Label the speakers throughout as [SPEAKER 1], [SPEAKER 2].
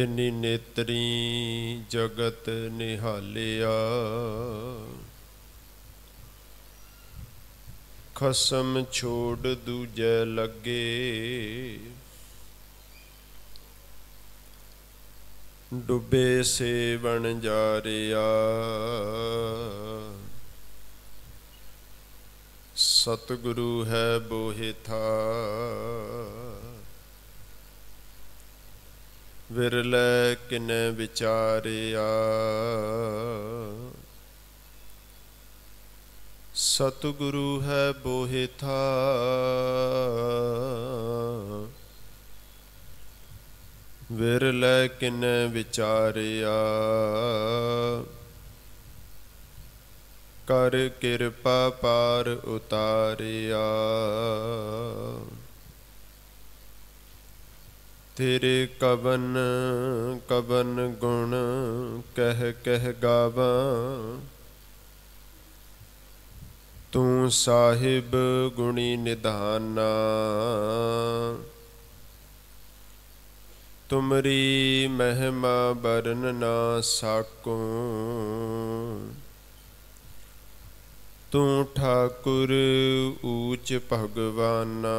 [SPEAKER 1] ਇਨੀ ਨੇਤਰੀ ਜਗਤ ਨਿਹਾਲਿਆ ਖਸਮ ਛੋੜ ਦੂਜੇ ਲੱਗੇ ਡੁੱਬੇ ਸੇਵਣ ਜਾ ਰਿਆ ਸਤਿਗੁਰੂ ਹੈ ਬੋਹਿਥਾ ਵਿਰਲੇ ਕਿਨ ਵਿਚਾਰਿਆ ਸਤਿਗੁਰੂ ਹੈ ਬੋਹਿਥਾ ਵਿਰਲੇ ਕਿਨ ਵਿਚਾਰਿਆ ਕਰ ਕਿਰਪਾ ਪਾਰ ਉਤਾਰਿਆ ਤੇਰੇ ਕਵਨ ਕਵਨ ਗੁਣ ਕਹਿ ਕਹਿ ਗਾਵਾਂ ਤੂੰ ਸਾਹਿਬ ਗੁਣੀ ਨਿਧਾਨਾ ਤੁਮਰੀ ਮਹਿਮਾ ਬਰਨ ਨਾ ਸਾਕੂ ਤੂੰ ਠਾਕੁਰ ਊਚ ਭਗਵਾਨਾ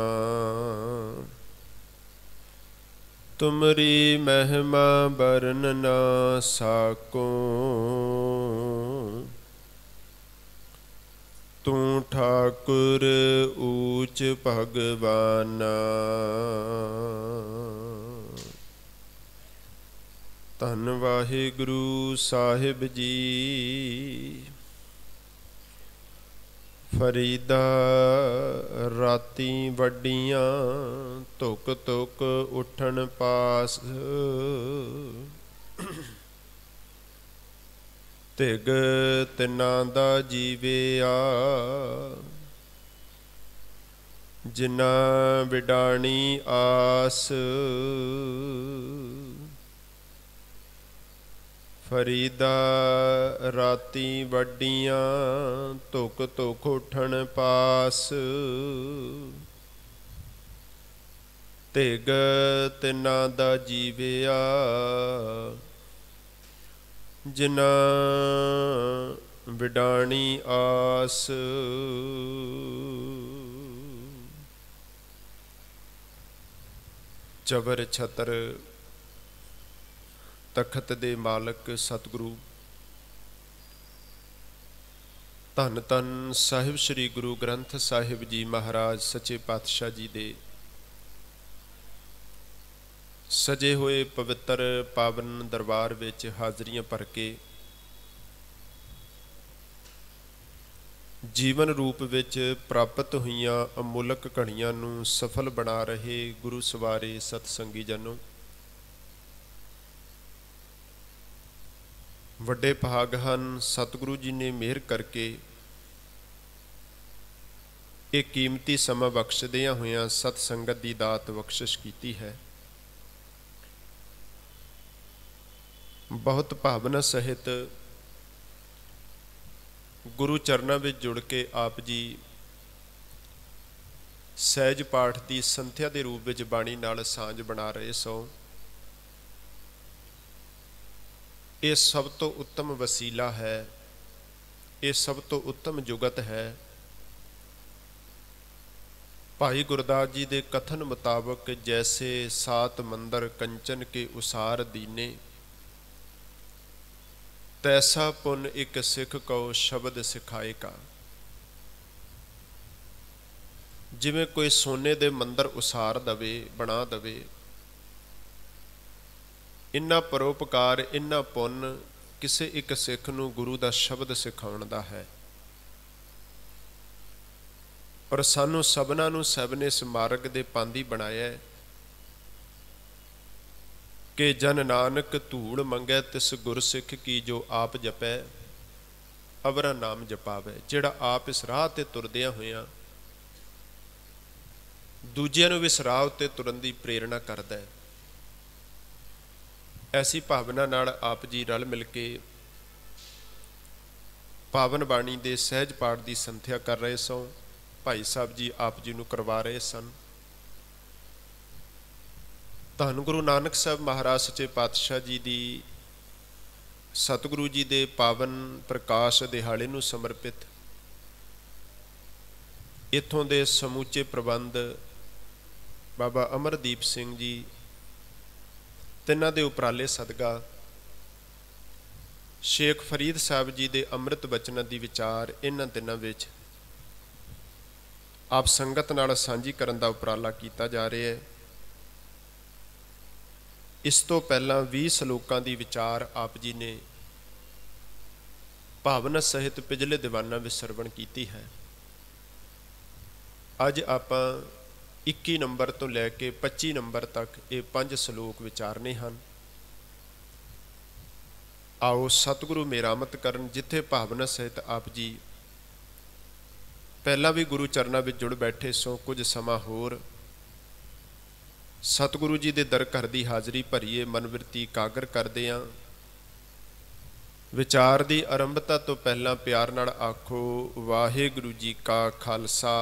[SPEAKER 1] ਤੁਮਰੀ ਮਹਿਮਾ ਬਰਨ ਨਾ ਸਾਕੋ ਤੂੰ ਠਾਕੁਰ ਊਚ ਭਗਵਾਨਾ ਧੰਨ ਵਾਹਿਗੁਰੂ ਸਾਹਿਬ ਜੀ ਫਰੀਦਾ ਰਾਤੀ ਵੱਡੀਆਂ ਧੁਕ ਧੁਕ ਉਠਣ ਪਾਸ ਤਿਗ ਤਿਨਾਂ ਦਾ ਜੀਵਿਆ ਜਿਨਾ ਵਿਡਾਣੀ ਆਸ ਫਰੀਦਾ ਰਾਤੀ ਵੱਡੀਆਂ ਧੁਕ ਧੁਕ ਉਠਣ ਪਾਸ ਤੇਗ ਤਿਨਾ ਦਾ ਜੀਵਿਆ ਜਿਨਾ ਵਿਡਾਣੀ ਆਸ ਜਬਰ ਛਤਰ ਤਖਤ ਦੇ ਮਾਲਕ ਸਤਿਗੁਰੂ ਧੰਨ ਧੰਨ ਸਾਹਿਬ ਸ੍ਰੀ ਗੁਰੂ ਗ੍ਰੰਥ ਸਾਹਿਬ ਜੀ ਮਹਾਰਾਜ ਸੱਚੇ ਪਾਤਸ਼ਾਹ ਜੀ ਦੇ ਸਜੇ ਹੋਏ ਪਵਿੱਤਰ ਪਾਵਨ ਦਰਬਾਰ ਵਿੱਚ ਹਾਜ਼ਰੀਆਂ ਭਰ ਕੇ ਜੀਵਨ ਰੂਪ ਵਿੱਚ ਪ੍ਰਾਪਤ ਹੋਈਆਂ ਅਮੁੱਲਕ ਘੜੀਆਂ ਨੂੰ ਸਫਲ ਬਣਾ ਰਹੇ ਗੁਰੂ ਸਵਾਰੇ ਸਤਸੰਗੀ ਜਨੋ ਵੱਡੇ ਭਾਗ ਹਨ ਸਤਿਗੁਰੂ ਜੀ ਨੇ ਮਿਹਰ ਕਰਕੇ ਇਹ ਕੀਮਤੀ ਸਮਾਂ ਬਖਸ਼ਦਿਆਂ ਹੋਇਆਂ ਸਤ ਸੰਗਤ ਦੀ ਦਾਤ ਬਖਸ਼ਿਸ਼ ਕੀਤੀ ਹੈ ਬਹੁਤ ਭਾਵਨਾ ਸਹਿਤ ਗੁਰੂ ਚਰਨਾਂ ਵਿੱਚ ਜੁੜ ਕੇ ਆਪ ਜੀ ਸਹਿਜ ਪਾਠ ਦੀ ਸੰਥਿਆ ਦੇ ਰੂਪ ਵਿੱਚ ਬਾਣੀ ਨਾਲ ਸਾਂਝ ਬਣਾ ਰਹੇ ਸੋ ਇਹ ਸਭ ਤੋਂ ਉੱਤਮ ਵਸੀਲਾ ਹੈ ਇਹ ਸਭ ਤੋਂ ਉੱਤਮ ਜੁਗਤ ਹੈ ਭਾਈ ਗੁਰਦਾਸ ਜੀ ਦੇ ਕਥਨ ਮੁਤਾਬਕ ਜੈਸੇ ਸਾਤ ਮੰਦਰ ਕੰਚਨ ਕੇ ਉਸਾਰ ਦੀਨੇ ਤੈਸਾ ਪੁੰਨ ਇੱਕ ਸਿੱਖ ਕੋ ਸ਼ਬਦ ਸਿਖਾਏ ਕਾ ਜਿਵੇਂ ਕੋਈ ਸੋਨੇ ਦੇ ਮੰਦਰ ਉਸਾਰ ਦਵੇ ਬਣਾ ਦਵੇ ਇੰਨਾ ਪਰਉਪਕਾਰ ਇੰਨਾ ਪੁੰਨ ਕਿਸੇ ਇੱਕ ਸਿੱਖ ਨੂੰ ਗੁਰੂ ਦਾ ਸ਼ਬਦ ਸਿਖਾਉਣ ਦਾ ਹੈ ਔਰ ਸਾਨੂੰ ਸਭਨਾਂ ਨੂੰ ਸਭ ਨੇ ਮਾਰਗ ਦੇ ਪਾਂਦੀ ਬਣਾਇਆ ਕਿ ਜਨ ਨਾਨਕ ਧੂੜ ਮੰਗੇ ਤਿਸ ਗੁਰ ਸਿੱਖ ਕੀ ਜੋ ਆਪ ਜਪੈ ਅਵਰਾ ਨਾਮ ਜਪਾਵੇ ਜਿਹੜਾ ਆਪ ਇਸ ਰਾਹ ਤੇ ਤੁਰਦਿਆਂ ਹੋਇਆਂ ਦੂਜਿਆਂ ਨੂੰ ਵੀ ਇਸ ਰਾਹ ਉੱਤੇ ਤੁਰਨ ਦੀ ਪ੍ਰੇਰਣਾ ਕਰਦਾ ਹੈ ਐਸੀ ਭਾਵਨਾ ਨਾਲ ਆਪ ਜੀ ਰਲ ਮਿਲ ਕੇ ਪਾਵਨ ਬਾਣੀ ਦੇ ਸਹਿਜ ਪਾਠ ਦੀ ਸੰਥਿਆ ਕਰ ਰਹੇ ਸੋ ਭਾਈ ਸਾਹਿਬ ਜੀ ਆਪ ਜੀ ਨੂੰ ਕਰਵਾ ਰਹੇ ਸਨ ਧੰਨ ਗੁਰੂ ਨਾਨਕ ਸਾਹਿਬ ਮਹਾਰਾਜ ਸੱਚੇ ਪਾਤਸ਼ਾਹ ਜੀ ਦੀ ਸਤਿਗੁਰੂ ਜੀ ਦੇ ਪਾਵਨ ਪ੍ਰਕਾਸ਼ ਦਿਹਾੜੇ ਨੂੰ ਸਮਰਪਿਤ ਇਥੋਂ ਦੇ ਸਮੂਚੇ ਪ੍ਰਬੰਧ ਬਾਬਾ ਅਮਰਦੀਪ ਸਿੰਘ ਜੀ ਤਿੰਨਾਂ ਦੇ ਉਪਰਾਲੇ ਸਦਕਾ ਸ਼ੇਖ ਫਰੀਦ ਸਾਹਿਬ ਜੀ ਦੇ ਅੰਮ੍ਰਿਤ ਬਚਨਾਂ ਦੀ ਵਿਚਾਰ ਇਹਨਾਂ ਦਿਨਾਂ ਵਿੱਚ ਆਪ ਸੰਗਤ ਨਾਲ ਸਾਂਝੀ ਕਰਨ ਦਾ ਉਪਰਾਲਾ ਕੀਤਾ ਜਾ ਰਿਹਾ ਹੈ ਇਸ ਤੋਂ ਪਹਿਲਾਂ 20 ਸ਼ਲੋਕਾਂ ਦੀ ਵਿਚਾਰ ਆਪ ਜੀ ਨੇ ਭਾਵਨ ਸਹਿਤ ਪਿਛਲੇ ਦੀਵਾਨਾਂ ਵਿੱਚ ਸਰਵਣ ਕੀਤੀ ਹੈ ਅੱਜ ਆਪਾਂ 21 ਨੰਬਰ ਤੋਂ ਲੈ ਕੇ 25 ਨੰਬਰ ਤੱਕ ਇਹ ਪੰਜ ਸ਼ਲੋਕ ਵਿਚਾਰਨੇ ਹਨ ਆਓ ਸਤਿਗੁਰੂ ਮੇਰਾਮਤ ਕਰਨ ਜਿੱਥੇ ਭਾਵਨਾ ਸਹਿਤ ਆਪ ਜੀ ਪਹਿਲਾਂ ਵੀ ਗੁਰੂ ਚਰਨਾਂ ਵਿੱਚ ਜੁੜ ਬੈਠੇ ਸੋ ਕੁਝ ਸਮਾਂ ਹੋਰ ਸਤਿਗੁਰੂ ਜੀ ਦੇ ਦਰ ਘਰ ਦੀ ਹਾਜ਼ਰੀ ਭਰੀਏ ਮਨਵਰਤੀ ਕਾਗਰ ਕਰਦੇ ਆਂ ਵਿਚਾਰ ਦੀ ਆਰੰਭਤਾ ਤੋਂ ਪਹਿਲਾਂ ਪਿਆਰ ਨਾਲ ਆਖੋ ਵਾਹਿਗੁਰੂ ਜੀ ਕਾ ਖਾਲਸਾ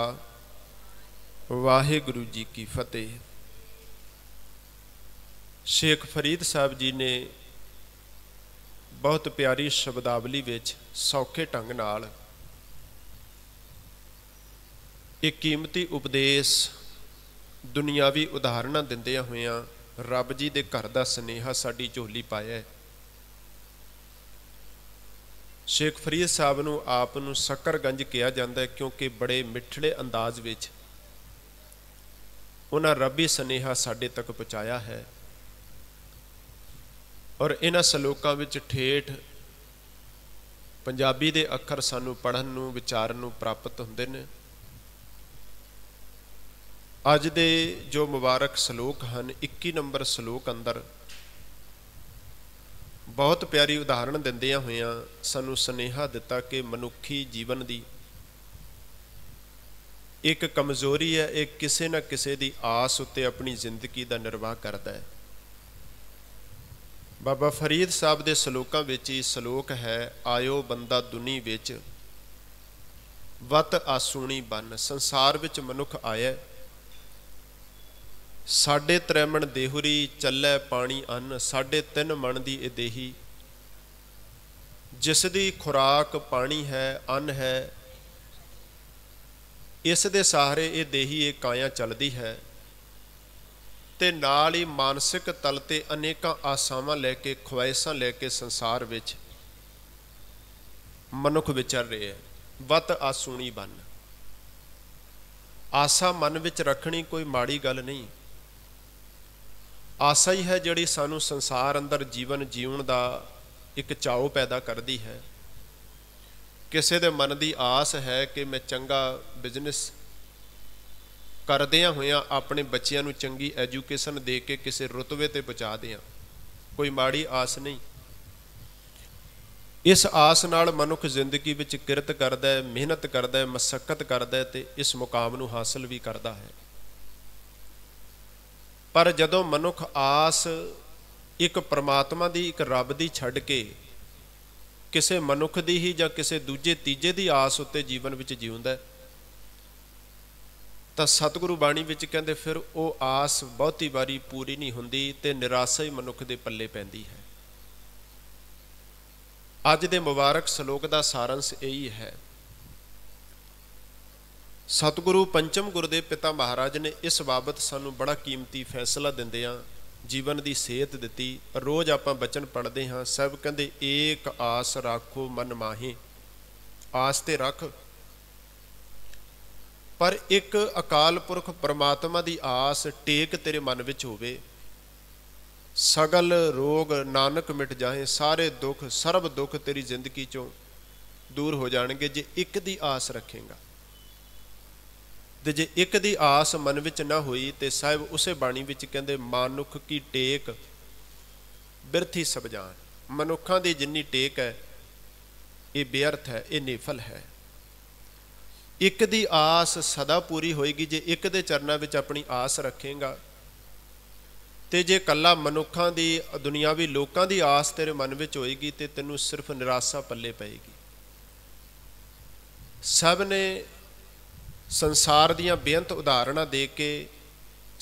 [SPEAKER 1] ਵਾਹਿਗੁਰੂ ਜੀ ਕੀ ਫਤਿਹ ਸ਼ੇਖ ਫਰੀਦ ਸਾਹਿਬ ਜੀ ਨੇ ਬਹੁਤ ਪਿਆਰੀ ਸ਼ਬਦਾਵਲੀ ਵਿੱਚ ਸੌਖੇ ਢੰਗ ਨਾਲ ਇੱਕ ਕੀਮਤੀ ਉਪਦੇਸ਼ ਦੁਨਿਆਵੀ ਉਦਾਹਰਣਾਂ ਦਿੰਦਿਆਂ ਹੋਇਆਂ ਰੱਬ ਜੀ ਦੇ ਘਰ ਦਾ ਸਨੇਹਾ ਸਾਡੀ ਝੋਲੀ ਪਾਇਆ ਹੈ ਸ਼ੇਖ ਫਰੀਦ ਸਾਹਿਬ ਨੂੰ ਆਪ ਨੂੰ ਸਕਰਗੰਜ ਕਿਹਾ ਜਾਂਦਾ ਹੈ ਕਿਉਂਕਿ ਬੜੇ ਮਿੱਠੜੇ ਅੰਦਾਜ਼ ਵਿੱਚ ਉਹਨਾਂ ਰੱਬੀ ਸਨੇਹਾ ਸਾਡੇ ਤੱਕ ਪਹੁੰਚਾਇਆ ਹੈ ਔਰ ਇਹਨਾਂ ਸ਼ਲੋਕਾਂ ਵਿੱਚ ਠੇਠ ਪੰਜਾਬੀ ਦੇ ਅੱਖਰ ਸਾਨੂੰ ਪੜਨ ਨੂੰ ਵਿਚਾਰਨ ਨੂੰ ਪ੍ਰਾਪਤ ਹੁੰਦੇ ਨੇ ਅੱਜ ਦੇ ਜੋ ਮੁਬਾਰਕ ਸ਼ਲੋਕ ਹਨ 21 ਨੰਬਰ ਸ਼ਲੋਕ ਅੰਦਰ ਬਹੁਤ ਪਿਆਰੀ ਉਦਾਹਰਣ ਦਿੰਦਿਆਂ ਹੋਇਆਂ ਸਾਨੂੰ ਸਨੇਹਾ ਦਿੱਤਾ ਕਿ ਮਨੁੱਖੀ ਜੀਵਨ ਦੀ ਇੱਕ ਕਮਜ਼ੋਰੀ ਹੈ ਇਹ ਕਿਸੇ ਨਾ ਕਿਸੇ ਦੀ ਆਸ ਉੱਤੇ ਆਪਣੀ ਜ਼ਿੰਦਗੀ ਦਾ ਨਿਰਵਾਹ ਕਰਦਾ ਹੈ ਬਾਬਾ ਫਰੀਦ ਸਾਹਿਬ ਦੇ ਸ਼ਲੋਕਾਂ ਵਿੱਚ ਇਹ ਸ਼ਲੋਕ ਹੈ ਆਇਓ ਬੰਦਾ ਦੁਨੀ ਵਿੱਚ ਵਤ ਆਸੂਣੀ ਬਨ ਸੰਸਾਰ ਵਿੱਚ ਮਨੁੱਖ ਆਇਆ ਸਾਡੇ ਤ੍ਰੈਮਣ ਦੇਹੁਰੀ ਚੱਲੈ ਪਾਣੀ ਅੰਨ ਸਾਡੇ ਤਿੰਨ ਮਨ ਦੀ ਇਹ ਦੇਹੀ ਜਿਸ ਦੀ ਖੁਰਾਕ ਪਾਣੀ ਹੈ ਅੰਨ ਹੈ ਇਸ ਦੇ ਸਹਾਰੇ ਇਹ ਦੇਹੀ ਇਹ ਕਾਇਆ ਚੱਲਦੀ ਹੈ ਤੇ ਨਾਲ ਹੀ ਮਾਨਸਿਕ ਤਲ ਤੇ ਅਨੇਕਾਂ ਆਸਾਵਾਂ ਲੈ ਕੇ ਖੁਆਇਸ਼ਾਂ ਲੈ ਕੇ ਸੰਸਾਰ ਵਿੱਚ ਮਨੁੱਖ ਵਿਚਰ ਰਿਹਾ ਹੈ ਵਤ ਆਸੂਣੀ ਬਨ ਆਸਾ ਮਨ ਵਿੱਚ ਰੱਖਣੀ ਕੋਈ ਮਾੜੀ ਗੱਲ ਨਹੀਂ ਆਸਾ ਹੀ ਹੈ ਜਿਹੜੀ ਸਾਨੂੰ ਸੰਸਾਰ ਅੰਦਰ ਜੀਵਨ ਜੀਉਣ ਦਾ ਇੱਕ ਚਾਅ ਪੈਦਾ ਕਰਦੀ ਹੈ ਕਿਸੇ ਦੇ ਮਨ ਦੀ ਆਸ ਹੈ ਕਿ ਮੈਂ ਚੰਗਾ ਬਿਜ਼ਨਸ ਕਰਦਿਆਂ ਹੋਇਆਂ ਆਪਣੇ ਬੱਚਿਆਂ ਨੂੰ ਚੰਗੀ ਐਜੂਕੇਸ਼ਨ ਦੇ ਕੇ ਕਿਸੇ ਰਤਵੇ ਤੇ ਪਹੁੰਚਾ ਦਿਆਂ ਕੋਈ ਮਾੜੀ ਆਸ ਨਹੀਂ ਇਸ ਆਸ ਨਾਲ ਮਨੁੱਖ ਜ਼ਿੰਦਗੀ ਵਿੱਚ ਕਿਰਤ ਕਰਦਾ ਹੈ ਮਿਹਨਤ ਕਰਦਾ ਹੈ ਮਸਕਤ ਕਰਦਾ ਹੈ ਤੇ ਇਸ ਮੁਕਾਮ ਨੂੰ ਹਾਸਲ ਵੀ ਕਰਦਾ ਹੈ ਪਰ ਜਦੋਂ ਮਨੁੱਖ ਆਸ ਇੱਕ ਪਰਮਾਤਮਾ ਦੀ ਇੱਕ ਰੱਬ ਦੀ ਛੱਡ ਕੇ ਕਿਸੇ ਮਨੁੱਖ ਦੀ ਹੀ ਜਾਂ ਕਿਸੇ ਦੂਜੇ ਤੀਜੇ ਦੀ ਆਸ ਉੱਤੇ ਜੀਵਨ ਵਿੱਚ ਜੀਉਂਦਾ ਹੈ ਤਾਂ ਸਤਿਗੁਰੂ ਬਾਣੀ ਵਿੱਚ ਕਹਿੰਦੇ ਫਿਰ ਉਹ ਆਸ ਬਹੁਤੀ ਵਾਰੀ ਪੂਰੀ ਨਹੀਂ ਹੁੰਦੀ ਤੇ ਨਿਰਾਸ਼ਾ ਹੀ ਮਨੁੱਖ ਦੇ ਪੱਲੇ ਪੈਂਦੀ ਹੈ ਅੱਜ ਦੇ ਮੁਬਾਰਕ ਸ਼ਲੋਕ ਦਾ ਸਾਰੰਸ਼ ਇਹੀ ਹੈ ਸਤਿਗੁਰੂ ਪੰਚਮ ਗੁਰੂ ਦੇ ਪਿਤਾ ਮਹਾਰਾਜ ਨੇ ਇਸ ਬਾਬਤ ਸਾਨੂੰ ਬੜਾ ਕੀਮਤੀ ਫੈਸਲਾ ਦਿੰਦੇ ਆ ਜੀਵਨ ਦੀ ਸਿਹਤ ਦਿੱਤੀ ਰੋਜ਼ ਆਪਾਂ ਬਚਨ ਪੜਦੇ ਹਾਂ ਸਭ ਕਹਿੰਦੇ ਏਕ ਆਸ ਰੱਖੋ ਮਨ ਮਾਹੀ ਆਸ ਤੇ ਰੱਖ ਪਰ ਇੱਕ ਅਕਾਲ ਪੁਰਖ ਪਰਮਾਤਮਾ ਦੀ ਆਸ ਟੇਕ ਤੇਰੇ ਮਨ ਵਿੱਚ ਹੋਵੇ ਸਗਲ ਰੋਗ ਨਾਨਕ ਮਿਟ ਜਾਏ ਸਾਰੇ ਦੁੱਖ ਸਰਬ ਦੁੱਖ ਤੇਰੀ ਜ਼ਿੰਦਗੀ ਚੋਂ ਦੂਰ ਹੋ ਜਾਣਗੇ ਜੇ ਇੱਕ ਦੀ ਆਸ ਰੱਖੇਗਾ ਤੇ ਜੇ ਇੱਕ ਦੀ ਆਸ ਮਨ ਵਿੱਚ ਨਾ ਹੋਈ ਤੇ ਸਾਹਿਬ ਉਸੇ ਬਾਣੀ ਵਿੱਚ ਕਹਿੰਦੇ ਮਾਨੁਖ ਕੀ ਟੇਕ ਬਿਰਥੀ ਸਬਜਾਨ ਮਨੁੱਖਾਂ ਦੀ ਜਿੰਨੀ ਟੇਕ ਹੈ ਇਹ ਬੇਅਰਥ ਹੈ ਇਹ ਨਿਫਲ ਹੈ ਇੱਕ ਦੀ ਆਸ ਸਦਾ ਪੂਰੀ ਹੋਏਗੀ ਜੇ ਇੱਕ ਦੇ ਚਰਨਾਂ ਵਿੱਚ ਆਪਣੀ ਆਸ ਰੱਖੇਗਾ ਤੇ ਜੇ ਕੱਲਾ ਮਨੁੱਖਾਂ ਦੀ ਦੁਨੀਆਵੀ ਲੋਕਾਂ ਦੀ ਆਸ ਤੇਰੇ ਮਨ ਵਿੱਚ ਹੋਏਗੀ ਤੇ ਤੈਨੂੰ ਸਿਰਫ ਨਿਰਾਸ਼ਾ ਪੱਲੇ ਪਏਗੀ ਸਭ ਨੇ ਸੰਸਾਰ ਦੀਆਂ ਬੇਅੰਤ ਉਦਾਹਰਣਾਂ ਦੇ ਕੇ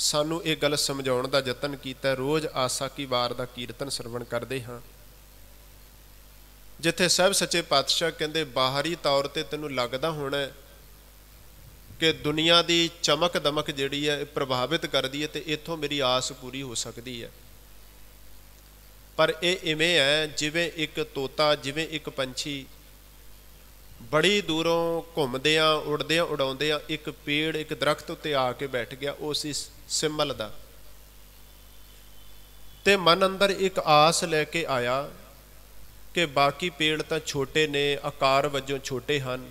[SPEAKER 1] ਸਾਨੂੰ ਇਹ ਗੱਲ ਸਮਝਾਉਣ ਦਾ ਯਤਨ ਕੀਤਾ ਰੋਜ਼ ਆਸਾ ਕੀ ਵਾਰ ਦਾ ਕੀਰਤਨ ਸਰਵਣ ਕਰਦੇ ਹਾਂ ਜਿੱਥੇ ਸਭ ਸੱਚੇ ਪਾਤਸ਼ਾਹ ਕਹਿੰਦੇ ਬਾਹਰੀ ਤੌਰ ਤੇ ਤੈਨੂੰ ਲੱਗਦਾ ਹੋਣਾ ਕਿ ਦੁਨੀਆ ਦੀ ਚਮਕ ਦਮਕ ਜਿਹੜੀ ਹੈ ਇਹ ਪ੍ਰਭਾਵਿਤ ਕਰਦੀ ਹੈ ਤੇ ਇੱਥੋਂ ਮੇਰੀ ਆਸ ਪੂਰੀ ਹੋ ਸਕਦੀ ਹੈ ਪਰ ਇਹ ਇਵੇਂ ਹੈ ਜਿਵੇਂ ਇੱਕ ਤੋਤਾ ਜਿਵੇਂ ਇੱਕ ਪੰਛੀ ਬੜੀ ਦੂਰੋਂ ਘੁੰਮਦੇ ਆ ਉੜਦੇ ਆ ਉਡਾਉਂਦੇ ਆ ਇੱਕ ਪੇੜ ਇੱਕ ਦਰਖਤ ਉੱਤੇ ਆ ਕੇ ਬੈਠ ਗਿਆ ਉਹ ਸੀ ਸਿੰਮਲ ਦਾ ਤੇ ਮਨ ਅੰਦਰ ਇੱਕ ਆਸ ਲੈ ਕੇ ਆਇਆ ਕਿ ਬਾਕੀ ਪੇੜ ਤਾਂ ਛੋਟੇ ਨੇ ਆਕਾਰ ਵਜੋਂ ਛੋਟੇ ਹਨ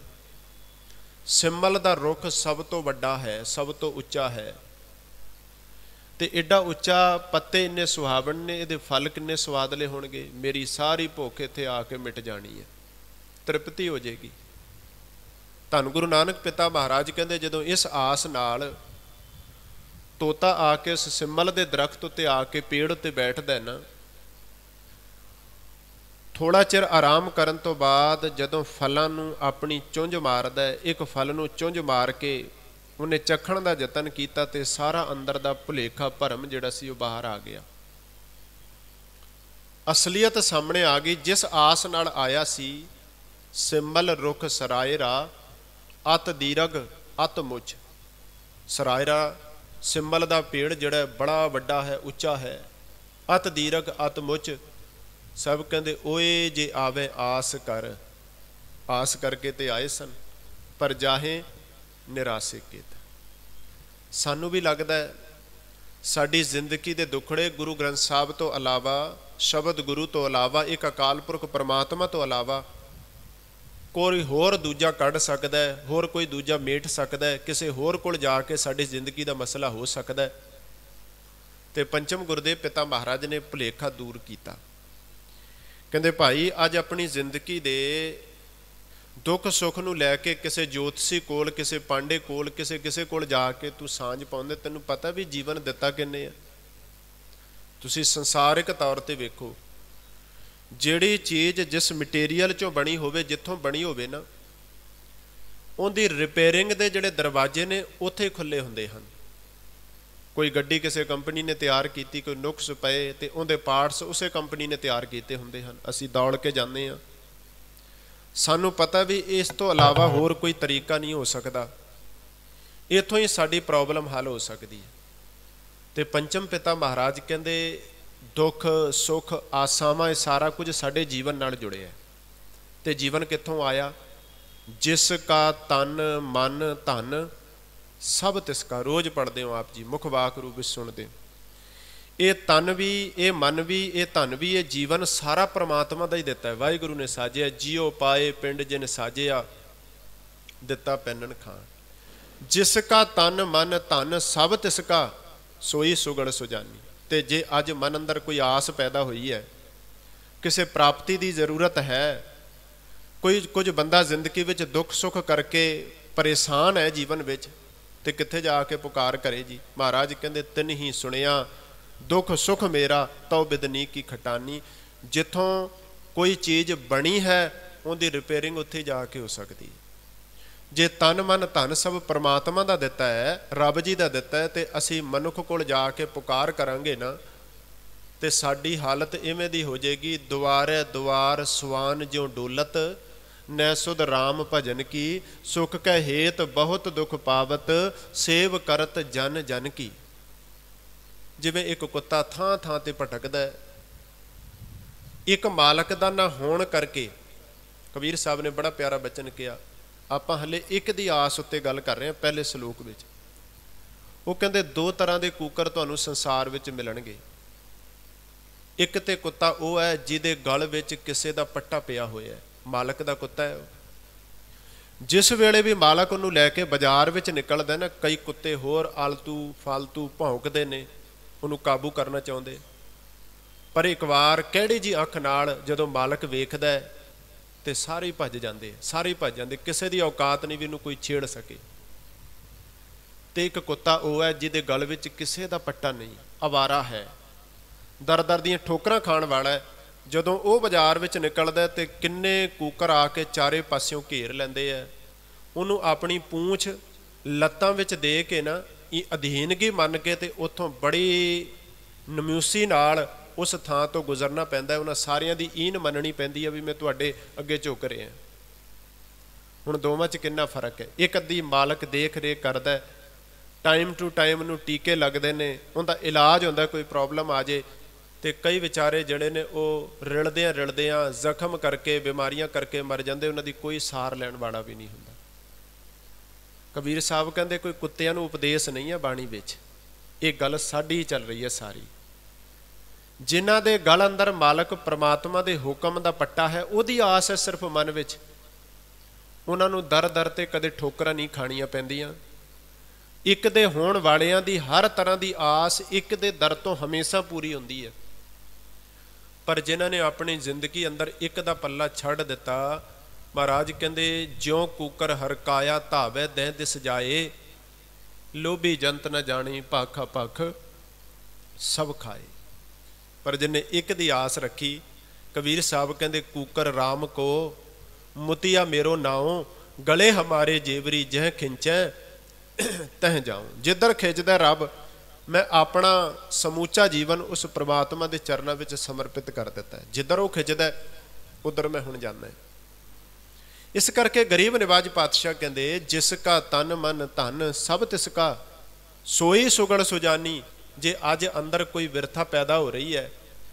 [SPEAKER 1] ਸਿੰਮਲ ਦਾ ਰੁੱਖ ਸਭ ਤੋਂ ਵੱਡਾ ਹੈ ਸਭ ਤੋਂ ਉੱਚਾ ਹੈ ਤੇ ਐਡਾ ਉੱਚਾ ਪੱਤੇ ਇੰਨੇ ਸੁਹਾਵਣ ਨੇ ਇਹਦੇ ਫਲ ਕਿੰਨੇ ਸਵਾਦਲੇ ਹੋਣਗੇ ਮੇਰੀ ਸਾਰੀ ਭੁੱਖ ਇੱਥੇ ਆ ਕੇ ਮਿਟ ਜਾਣੀ ਹੈ ਤ੍ਰਿਪਤੀ ਹੋ ਜੇਗੀ ਧੰਨ ਗੁਰੂ ਨਾਨਕ ਪਿਤਾ ਮਹਾਰਾਜ ਕਹਿੰਦੇ ਜਦੋਂ ਇਸ ਆਸ ਨਾਲ ਤੋਤਾ ਆ ਕੇ ਉਸ ਸਿੰਮਲ ਦੇ ਦਰਖਤ ਉੱਤੇ ਆ ਕੇ ਪੇੜ ਉੱਤੇ ਬੈਠਦਾ ਨਾ ਥੋੜਾ ਚਿਰ ਆਰਾਮ ਕਰਨ ਤੋਂ ਬਾਅਦ ਜਦੋਂ ਫਲਾਂ ਨੂੰ ਆਪਣੀ ਚੁੰਝ ਮਾਰਦਾ ਇੱਕ ਫਲ ਨੂੰ ਚੁੰਝ ਮਾਰ ਕੇ ਉਹਨੇ ਚਖਣ ਦਾ ਯਤਨ ਕੀਤਾ ਤੇ ਸਾਰਾ ਅੰਦਰ ਦਾ ਭੁਲੇਖਾ ਭਰਮ ਜਿਹੜਾ ਸੀ ਉਹ ਬਾਹਰ ਆ ਗਿਆ ਅਸਲੀਅਤ ਸਾਹਮਣੇ ਆ ਗਈ ਜਿਸ ਆਸ ਨਾਲ ਆਇਆ ਸੀ ਸਿੰਮਲ ਰੁਖ ਸਰਾਇਰਾ ਅਤ ਦੀਰਗ ਅਤ ਮੁਝ ਸਰਾਇਰਾ ਸਿੰਬਲ ਦਾ ਪੇੜ ਜਿਹੜਾ ਬੜਾ ਵੱਡਾ ਹੈ ਉੱਚਾ ਹੈ ਅਤ ਦੀਰਗ ਅਤ ਮੁਝ ਸਭ ਕਹਿੰਦੇ ਓਏ ਜੇ ਆਵੇ ਆਸ ਕਰ ਆਸ ਕਰਕੇ ਤੇ ਆਏ ਸਨ ਪਰ ਜਾਹੇ ਨਿਰਾਸੇ ਕੀਤ ਸਾਨੂੰ ਵੀ ਲੱਗਦਾ ਹੈ ਸਾਡੀ ਜ਼ਿੰਦਗੀ ਦੇ ਦੁੱਖੜੇ ਗੁਰੂ ਗ੍ਰੰਥ ਸਾਹਿਬ ਤੋਂ ਇਲਾਵਾ ਸ਼ਬਦ ਗੁਰੂ ਤੋਂ ਇਲਾਵਾ ਇੱਕ ਅਕਾਲ ਪੁਰਖ ਪਰਮਾਤਮਾ ਤੋਂ ਇਲਾਵਾ ਕੋਈ ਹੋਰ ਦੂਜਾ ਕੱਢ ਸਕਦਾ ਹੈ ਹੋਰ ਕੋਈ ਦੂਜਾ ਮੇਟ ਸਕਦਾ ਹੈ ਕਿਸੇ ਹੋਰ ਕੋਲ ਜਾ ਕੇ ਸਾਡੀ ਜ਼ਿੰਦਗੀ ਦਾ ਮਸਲਾ ਹੋ ਸਕਦਾ ਹੈ ਤੇ ਪੰਚਮ ਗੁਰਦੇਵ ਪਿਤਾ ਮਹਾਰਾਜ ਨੇ ਭੁਲੇਖਾ ਦੂਰ ਕੀਤਾ ਕਹਿੰਦੇ ਭਾਈ ਅੱਜ ਆਪਣੀ ਜ਼ਿੰਦਗੀ ਦੇ ਦੁੱਖ ਸੁੱਖ ਨੂੰ ਲੈ ਕੇ ਕਿਸੇ ਜੋਤਸੀ ਕੋਲ ਕਿਸੇ ਪਾਂਡੇ ਕੋਲ ਕਿਸੇ ਕਿਸੇ ਕੋਲ ਜਾ ਕੇ ਤੂੰ ਸਾਂਝ ਪਾਉਂਦੇ ਤੈਨੂੰ ਪਤਾ ਵੀ ਜੀਵਨ ਦਿੱਤਾ ਕਿੰਨੇ ਆ ਤੁਸੀਂ ਸੰਸਾਰਿਕ ਤੌਰ ਤੇ ਵੇਖੋ ਜਿਹੜੀ ਚੀਜ਼ ਜਿਸ ਮਟੀਰੀਅਲ ਚੋਂ ਬਣੀ ਹੋਵੇ ਜਿੱਥੋਂ ਬਣੀ ਹੋਵੇ ਨਾ ਉਹਦੀ ਰਿਪੇਅਰਿੰਗ ਦੇ ਜਿਹੜੇ ਦਰਵਾਜ਼ੇ ਨੇ ਉੱਥੇ ਖੁੱਲੇ ਹੁੰਦੇ ਹਨ ਕੋਈ ਗੱਡੀ ਕਿਸੇ ਕੰਪਨੀ ਨੇ ਤਿਆਰ ਕੀਤੀ ਕੋਈ ਨੁਕਸ ਪਏ ਤੇ ਉਹਦੇ ਪਾਰਟਸ ਉਸੇ ਕੰਪਨੀ ਨੇ ਤਿਆਰ ਕੀਤੇ ਹੁੰਦੇ ਹਨ ਅਸੀਂ ਦੌੜ ਕੇ ਜਾਂਦੇ ਆ ਸਾਨੂੰ ਪਤਾ ਵੀ ਇਸ ਤੋਂ ਇਲਾਵਾ ਹੋਰ ਕੋਈ ਤਰੀਕਾ ਨਹੀਂ ਹੋ ਸਕਦਾ ਇਥੋਂ ਹੀ ਸਾਡੀ ਪ੍ਰੋਬਲਮ ਹੱਲ ਹੋ ਸਕਦੀ ਹੈ ਤੇ ਪੰਚਮ ਪਿਤਾ ਮਹਾਰਾਜ ਕਹਿੰਦੇ ਦੁੱਖ ਸੁੱਖ ਆਸਾਵਾਂ ਇਹ ਸਾਰਾ ਕੁਝ ਸਾਡੇ ਜੀਵਨ ਨਾਲ ਜੁੜਿਆ ਤੇ ਜੀਵਨ ਕਿੱਥੋਂ ਆਇਆ ਜਿਸ ਕਾ ਤਨ ਮਨ ਧਨ ਸਭ ਤਿਸ ਕਾ ਰੋਜ਼ ਪੜਦੇ ਹੋ ਆਪ ਜੀ ਮੁਖ ਵਾਕ ਰੂਪ ਵਿੱਚ ਸੁਣਦੇ ਇਹ ਤਨ ਵੀ ਇਹ ਮਨ ਵੀ ਇਹ ਧਨ ਵੀ ਇਹ ਜੀਵਨ ਸਾਰਾ ਪ੍ਰਮਾਤਮਾ ਦਾ ਹੀ ਦਿੱਤਾ ਹੈ ਵਾਹਿਗੁਰੂ ਨੇ ਸਾਜਿਆ ਜੀਓ ਪਾਏ ਪਿੰਡ ਜਿਨ ਸਾਜਿਆ ਦਿੱਤਾ ਪੈਨਨ ਖਾਨ ਜਿਸ ਕਾ ਤਨ ਮਨ ਧਨ ਸਭ ਤਿਸ ਕਾ ਸੋਈ ਸੁਗਣ ਸੁਜਾਨੀ ਤੇ ਜੇ ਅੱਜ ਮਨ ਅੰਦਰ ਕੋਈ ਆਸ ਪੈਦਾ ਹੋਈ ਹੈ ਕਿਸੇ ਪ੍ਰਾਪਤੀ ਦੀ ਜ਼ਰੂਰਤ ਹੈ ਕੋਈ ਕੁਝ ਬੰਦਾ ਜ਼ਿੰਦਗੀ ਵਿੱਚ ਦੁੱਖ ਸੁੱਖ ਕਰਕੇ ਪਰੇਸ਼ਾਨ ਹੈ ਜੀਵਨ ਵਿੱਚ ਤੇ ਕਿੱਥੇ ਜਾ ਕੇ ਪੁਕਾਰ ਕਰੇ ਜੀ ਮਹਾਰਾਜ ਕਹਿੰਦੇ ਤਿੰਨ ਹੀ ਸੁਣਿਆ ਦੁੱਖ ਸੁੱਖ ਮੇਰਾ ਤਉ ਬਿਦਨੀ ਕੀ ਖਟਾਨੀ ਜਿੱਥੋਂ ਕੋਈ ਚੀਜ਼ ਬਣੀ ਹੈ ਉਹਦੀ ਰਿਪੇਅਰਿੰਗ ਉੱਥੇ ਜਾ ਕੇ ਹੋ ਸਕਦੀ ਹੈ ਜੇ ਤਨ ਮਨ ਧਨ ਸਭ ਪ੍ਰਮਾਤਮਾ ਦਾ ਦਿੱਤਾ ਹੈ ਰੱਬ ਜੀ ਦਾ ਦਿੱਤਾ ਹੈ ਤੇ ਅਸੀਂ ਮਨੁੱਖ ਕੋਲ ਜਾ ਕੇ ਪੁਕਾਰ ਕਰਾਂਗੇ ਨਾ ਤੇ ਸਾਡੀ ਹਾਲਤ ਇਵੇਂ ਦੀ ਹੋ ਜਾਏਗੀ ਦੁਆਰੇ ਦੁਆਰ ਸਵਾਨ ਜਿਉ ਡੋਲਤ ਨੈ ਸੁਧ ਰਾਮ ਭਜਨ ਕੀ ਸੁਖ ਕਹਿ ਹੇਤ ਬਹੁਤ ਦੁਖ ਪਾਵਤ ਸੇਵ ਕਰਤ ਜਨ ਜਨ ਕੀ ਜਿਵੇਂ ਇੱਕ ਕੁੱਤਾ ਥਾਂ ਥਾਂ ਤੇ ਭਟਕਦਾ ਇੱਕ ਮਾਲਕ ਦਾ ਨਾ ਹੋਣ ਕਰਕੇ ਕਬੀਰ ਸਾਹਿਬ ਨੇ ਬੜਾ ਪਿਆਰਾ ਬਚਨ ਕਿਹਾ ਆਪਾਂ ਹਲੇ ਇੱਕ ਦੀ ਆਸ ਉੱਤੇ ਗੱਲ ਕਰ ਰਹੇ ਹਾਂ ਪਹਿਲੇ ਸ਼ਲੋਕ ਵਿੱਚ ਉਹ ਕਹਿੰਦੇ ਦੋ ਤਰ੍ਹਾਂ ਦੇ ਕੂਕਰ ਤੁਹਾਨੂੰ ਸੰਸਾਰ ਵਿੱਚ ਮਿਲਣਗੇ ਇੱਕ ਤੇ ਕੁੱਤਾ ਉਹ ਹੈ ਜਿਹਦੇ ਗਲ ਵਿੱਚ ਕਿਸੇ ਦਾ ਪੱਟਾ ਪਿਆ ਹੋਇਆ ਹੈ ਮਾਲਕ ਦਾ ਕੁੱਤਾ ਹੈ ਜਿਸ ਵੇਲੇ ਵੀ ਮਾਲਕ ਉਹਨੂੰ ਲੈ ਕੇ ਬਾਜ਼ਾਰ ਵਿੱਚ ਨਿਕਲਦਾ ਨਾ ਕਈ ਕੁੱਤੇ ਹੋਰ ਆਲਤੂ ਫਾਲਤੂ ਭੌਂਕਦੇ ਨੇ ਉਹਨੂੰ ਕਾਬੂ ਕਰਨਾ ਚਾਹੁੰਦੇ ਪਰ ਇੱਕ ਵਾਰ ਕਿਹੜੀ ਜੀ ਅੱਖ ਨਾਲ ਜਦੋਂ ਮਾਲਕ ਵੇਖਦਾ ਹੈ ਤੇ ਸਾਰੇ ਹੀ ਭੱਜ ਜਾਂਦੇ ਸਾਰੇ ਹੀ ਭੱਜ ਜਾਂਦੇ ਕਿਸੇ ਦੀ ਔਕਾਤ ਨਹੀਂ ਵੀ ਇਹਨੂੰ ਕੋਈ ਛੇੜ ਸਕੇ ਤੇ ਇੱਕ ਕੁੱਤਾ ਉਹ ਹੈ ਜਿਹਦੇ ਗਲ ਵਿੱਚ ਕਿਸੇ ਦਾ ਪੱਟਾ ਨਹੀਂ ਆਵਾਰਾ ਹੈ ਦਰਦਰ ਦੀਆਂ ਠੋਕਰਾਂ ਖਾਣ ਵਾਲਾ ਜਦੋਂ ਉਹ ਬਾਜ਼ਾਰ ਵਿੱਚ ਨਿਕਲਦਾ ਤੇ ਕਿੰਨੇ ਕੂਕਰ ਆ ਕੇ ਚਾਰੇ ਪਾਸਿਓਂ ਘੇਰ ਲੈਂਦੇ ਆ ਉਹਨੂੰ ਆਪਣੀ ਪੂੰਛ ਲੱਤਾਂ ਵਿੱਚ ਦੇ ਕੇ ਨਾ ਇਹ ਅਧੀਨਗੀ ਮੰਨ ਕੇ ਤੇ ਉੱਥੋਂ ਬੜੀ ਨਮਿਊਸੀ ਨਾਲ ਉਸ ਥਾਂ ਤੋਂ ਗੁਜ਼ਰਨਾ ਪੈਂਦਾ ਹੈ ਉਹਨਾਂ ਸਾਰਿਆਂ ਦੀ ਈਨ ਮੰਨਣੀ ਪੈਂਦੀ ਹੈ ਵੀ ਮੈਂ ਤੁਹਾਡੇ ਅੱਗੇ ਝੁਕ ਰਿਹਾ ਹੁਣ ਦੋਵਾਂ 'ਚ ਕਿੰਨਾ ਫਰਕ ਹੈ ਇੱਕ ਅੱਧੀ ਮਾਲਕ ਦੇਖ ਰੇ ਕਰਦਾ ਟਾਈਮ ਟੂ ਟਾਈਮ ਨੂੰ ਟੀਕੇ ਲੱਗਦੇ ਨੇ ਉਹਦਾ ਇਲਾਜ ਹੁੰਦਾ ਕੋਈ ਪ੍ਰੋਬਲਮ ਆ ਜੇ ਤੇ ਕਈ ਵਿਚਾਰੇ ਜਿਹੜੇ ਨੇ ਉਹ ਰਿਲਦੇ ਆ ਰਿਲਦੇ ਆ ਜ਼ਖਮ ਕਰਕੇ ਬਿਮਾਰੀਆਂ ਕਰਕੇ ਮਰ ਜਾਂਦੇ ਉਹਨਾਂ ਦੀ ਕੋਈ ਸਾਰ ਲੈਣ ਵਾਲਾ ਵੀ ਨਹੀਂ ਹੁੰਦਾ ਕਬੀਰ ਸਾਹਿਬ ਕਹਿੰਦੇ ਕੋਈ ਕੁੱਤਿਆਂ ਨੂੰ ਉਪਦੇਸ਼ ਨਹੀਂ ਹੈ ਬਾਣੀ ਵਿੱਚ ਇਹ ਗੱਲ ਸਾਡੀ ਚੱਲ ਰਹੀ ਹੈ ਸਾਰੀ ਜਿਨ੍ਹਾਂ ਦੇ ਗਲ ਅੰਦਰ ਮਾਲਕ ਪ੍ਰਮਾਤਮਾ ਦੇ ਹੁਕਮ ਦਾ ਪੱਟਾ ਹੈ ਉਹਦੀ ਆਸ ਹੈ ਸਿਰਫ ਮਨ ਵਿੱਚ ਉਹਨਾਂ ਨੂੰ ਦਰ ਦਰ ਤੇ ਕਦੇ ਠੋਕਰਾਂ ਨਹੀਂ ਖਾਣੀਆਂ ਪੈਂਦੀਆਂ ਇੱਕ ਦੇ ਹੋਣ ਵਾਲਿਆਂ ਦੀ ਹਰ ਤਰ੍ਹਾਂ ਦੀ ਆਸ ਇੱਕ ਦੇ ਦਰ ਤੋਂ ਹਮੇਸ਼ਾ ਪੂਰੀ ਹੁੰਦੀ ਹੈ ਪਰ ਜਿਨ੍ਹਾਂ ਨੇ ਆਪਣੀ ਜ਼ਿੰਦਗੀ ਅੰਦਰ ਇੱਕ ਦਾ ਪੱਲਾ ਛੱਡ ਦਿੱਤਾ ਮਹਾਰਾਜ ਕਹਿੰਦੇ ਜਿਉ ਕੂਕਰ ਹਰਕਾਇਆ ਧਾਵੇ ਦੇ ਦਿਸ ਜਾਏ ਲੋਭੀ ਜੰਤ ਨ ਜਾਣੀ ਭਾਖਾ ਭਖ ਸਭ ਖਾਏ ਪਰ ਜਿਨੇ ਇੱਕ ਦੀ ਆਸ ਰੱਖੀ ਕਬੀਰ ਸਾਹਿਬ ਕਹਿੰਦੇ ਕੂਕਰ RAM ਕੋ ਮੁਤੀਆ ਮੇਰੋ ਨਾਉ ਗਲੇ ਹਮਾਰੇ ਜੇਵਰੀ ਜਹ ਖਿੰਚੈ ਤਹ ਜਾਉ ਜਿੱਧਰ ਖਿੱਚਦਾ ਰੱਬ ਮੈਂ ਆਪਣਾ ਸਮੂਚਾ ਜੀਵਨ ਉਸ ਪ੍ਰਮਾਤਮਾ ਦੇ ਚਰਨਾਂ ਵਿੱਚ ਸਮਰਪਿਤ ਕਰ ਦਿੱਤਾ ਹੈ ਜਿੱਧਰ ਉਹ ਖਿੱਚਦਾ ਉਧਰ ਮੈਂ ਹੁਣ ਜਾਂਦਾ ਹੈ ਇਸ ਕਰਕੇ ਗਰੀਬ ਨਿਵਾਜ ਪਾਤਸ਼ਾਹ ਕਹਿੰਦੇ ਜਿਸ ਕਾ ਤਨ ਮਨ ਧਨ ਸਭ ਤਿਸ ਕਾ ਸੋਈ ਸੁਗਣ ਸੁਜਾਨੀ ਜੇ ਅੱਜ ਅੰਦਰ ਕੋਈ ਵਿਰਥਾ ਪੈਦਾ ਹੋ ਰਹੀ ਹੈ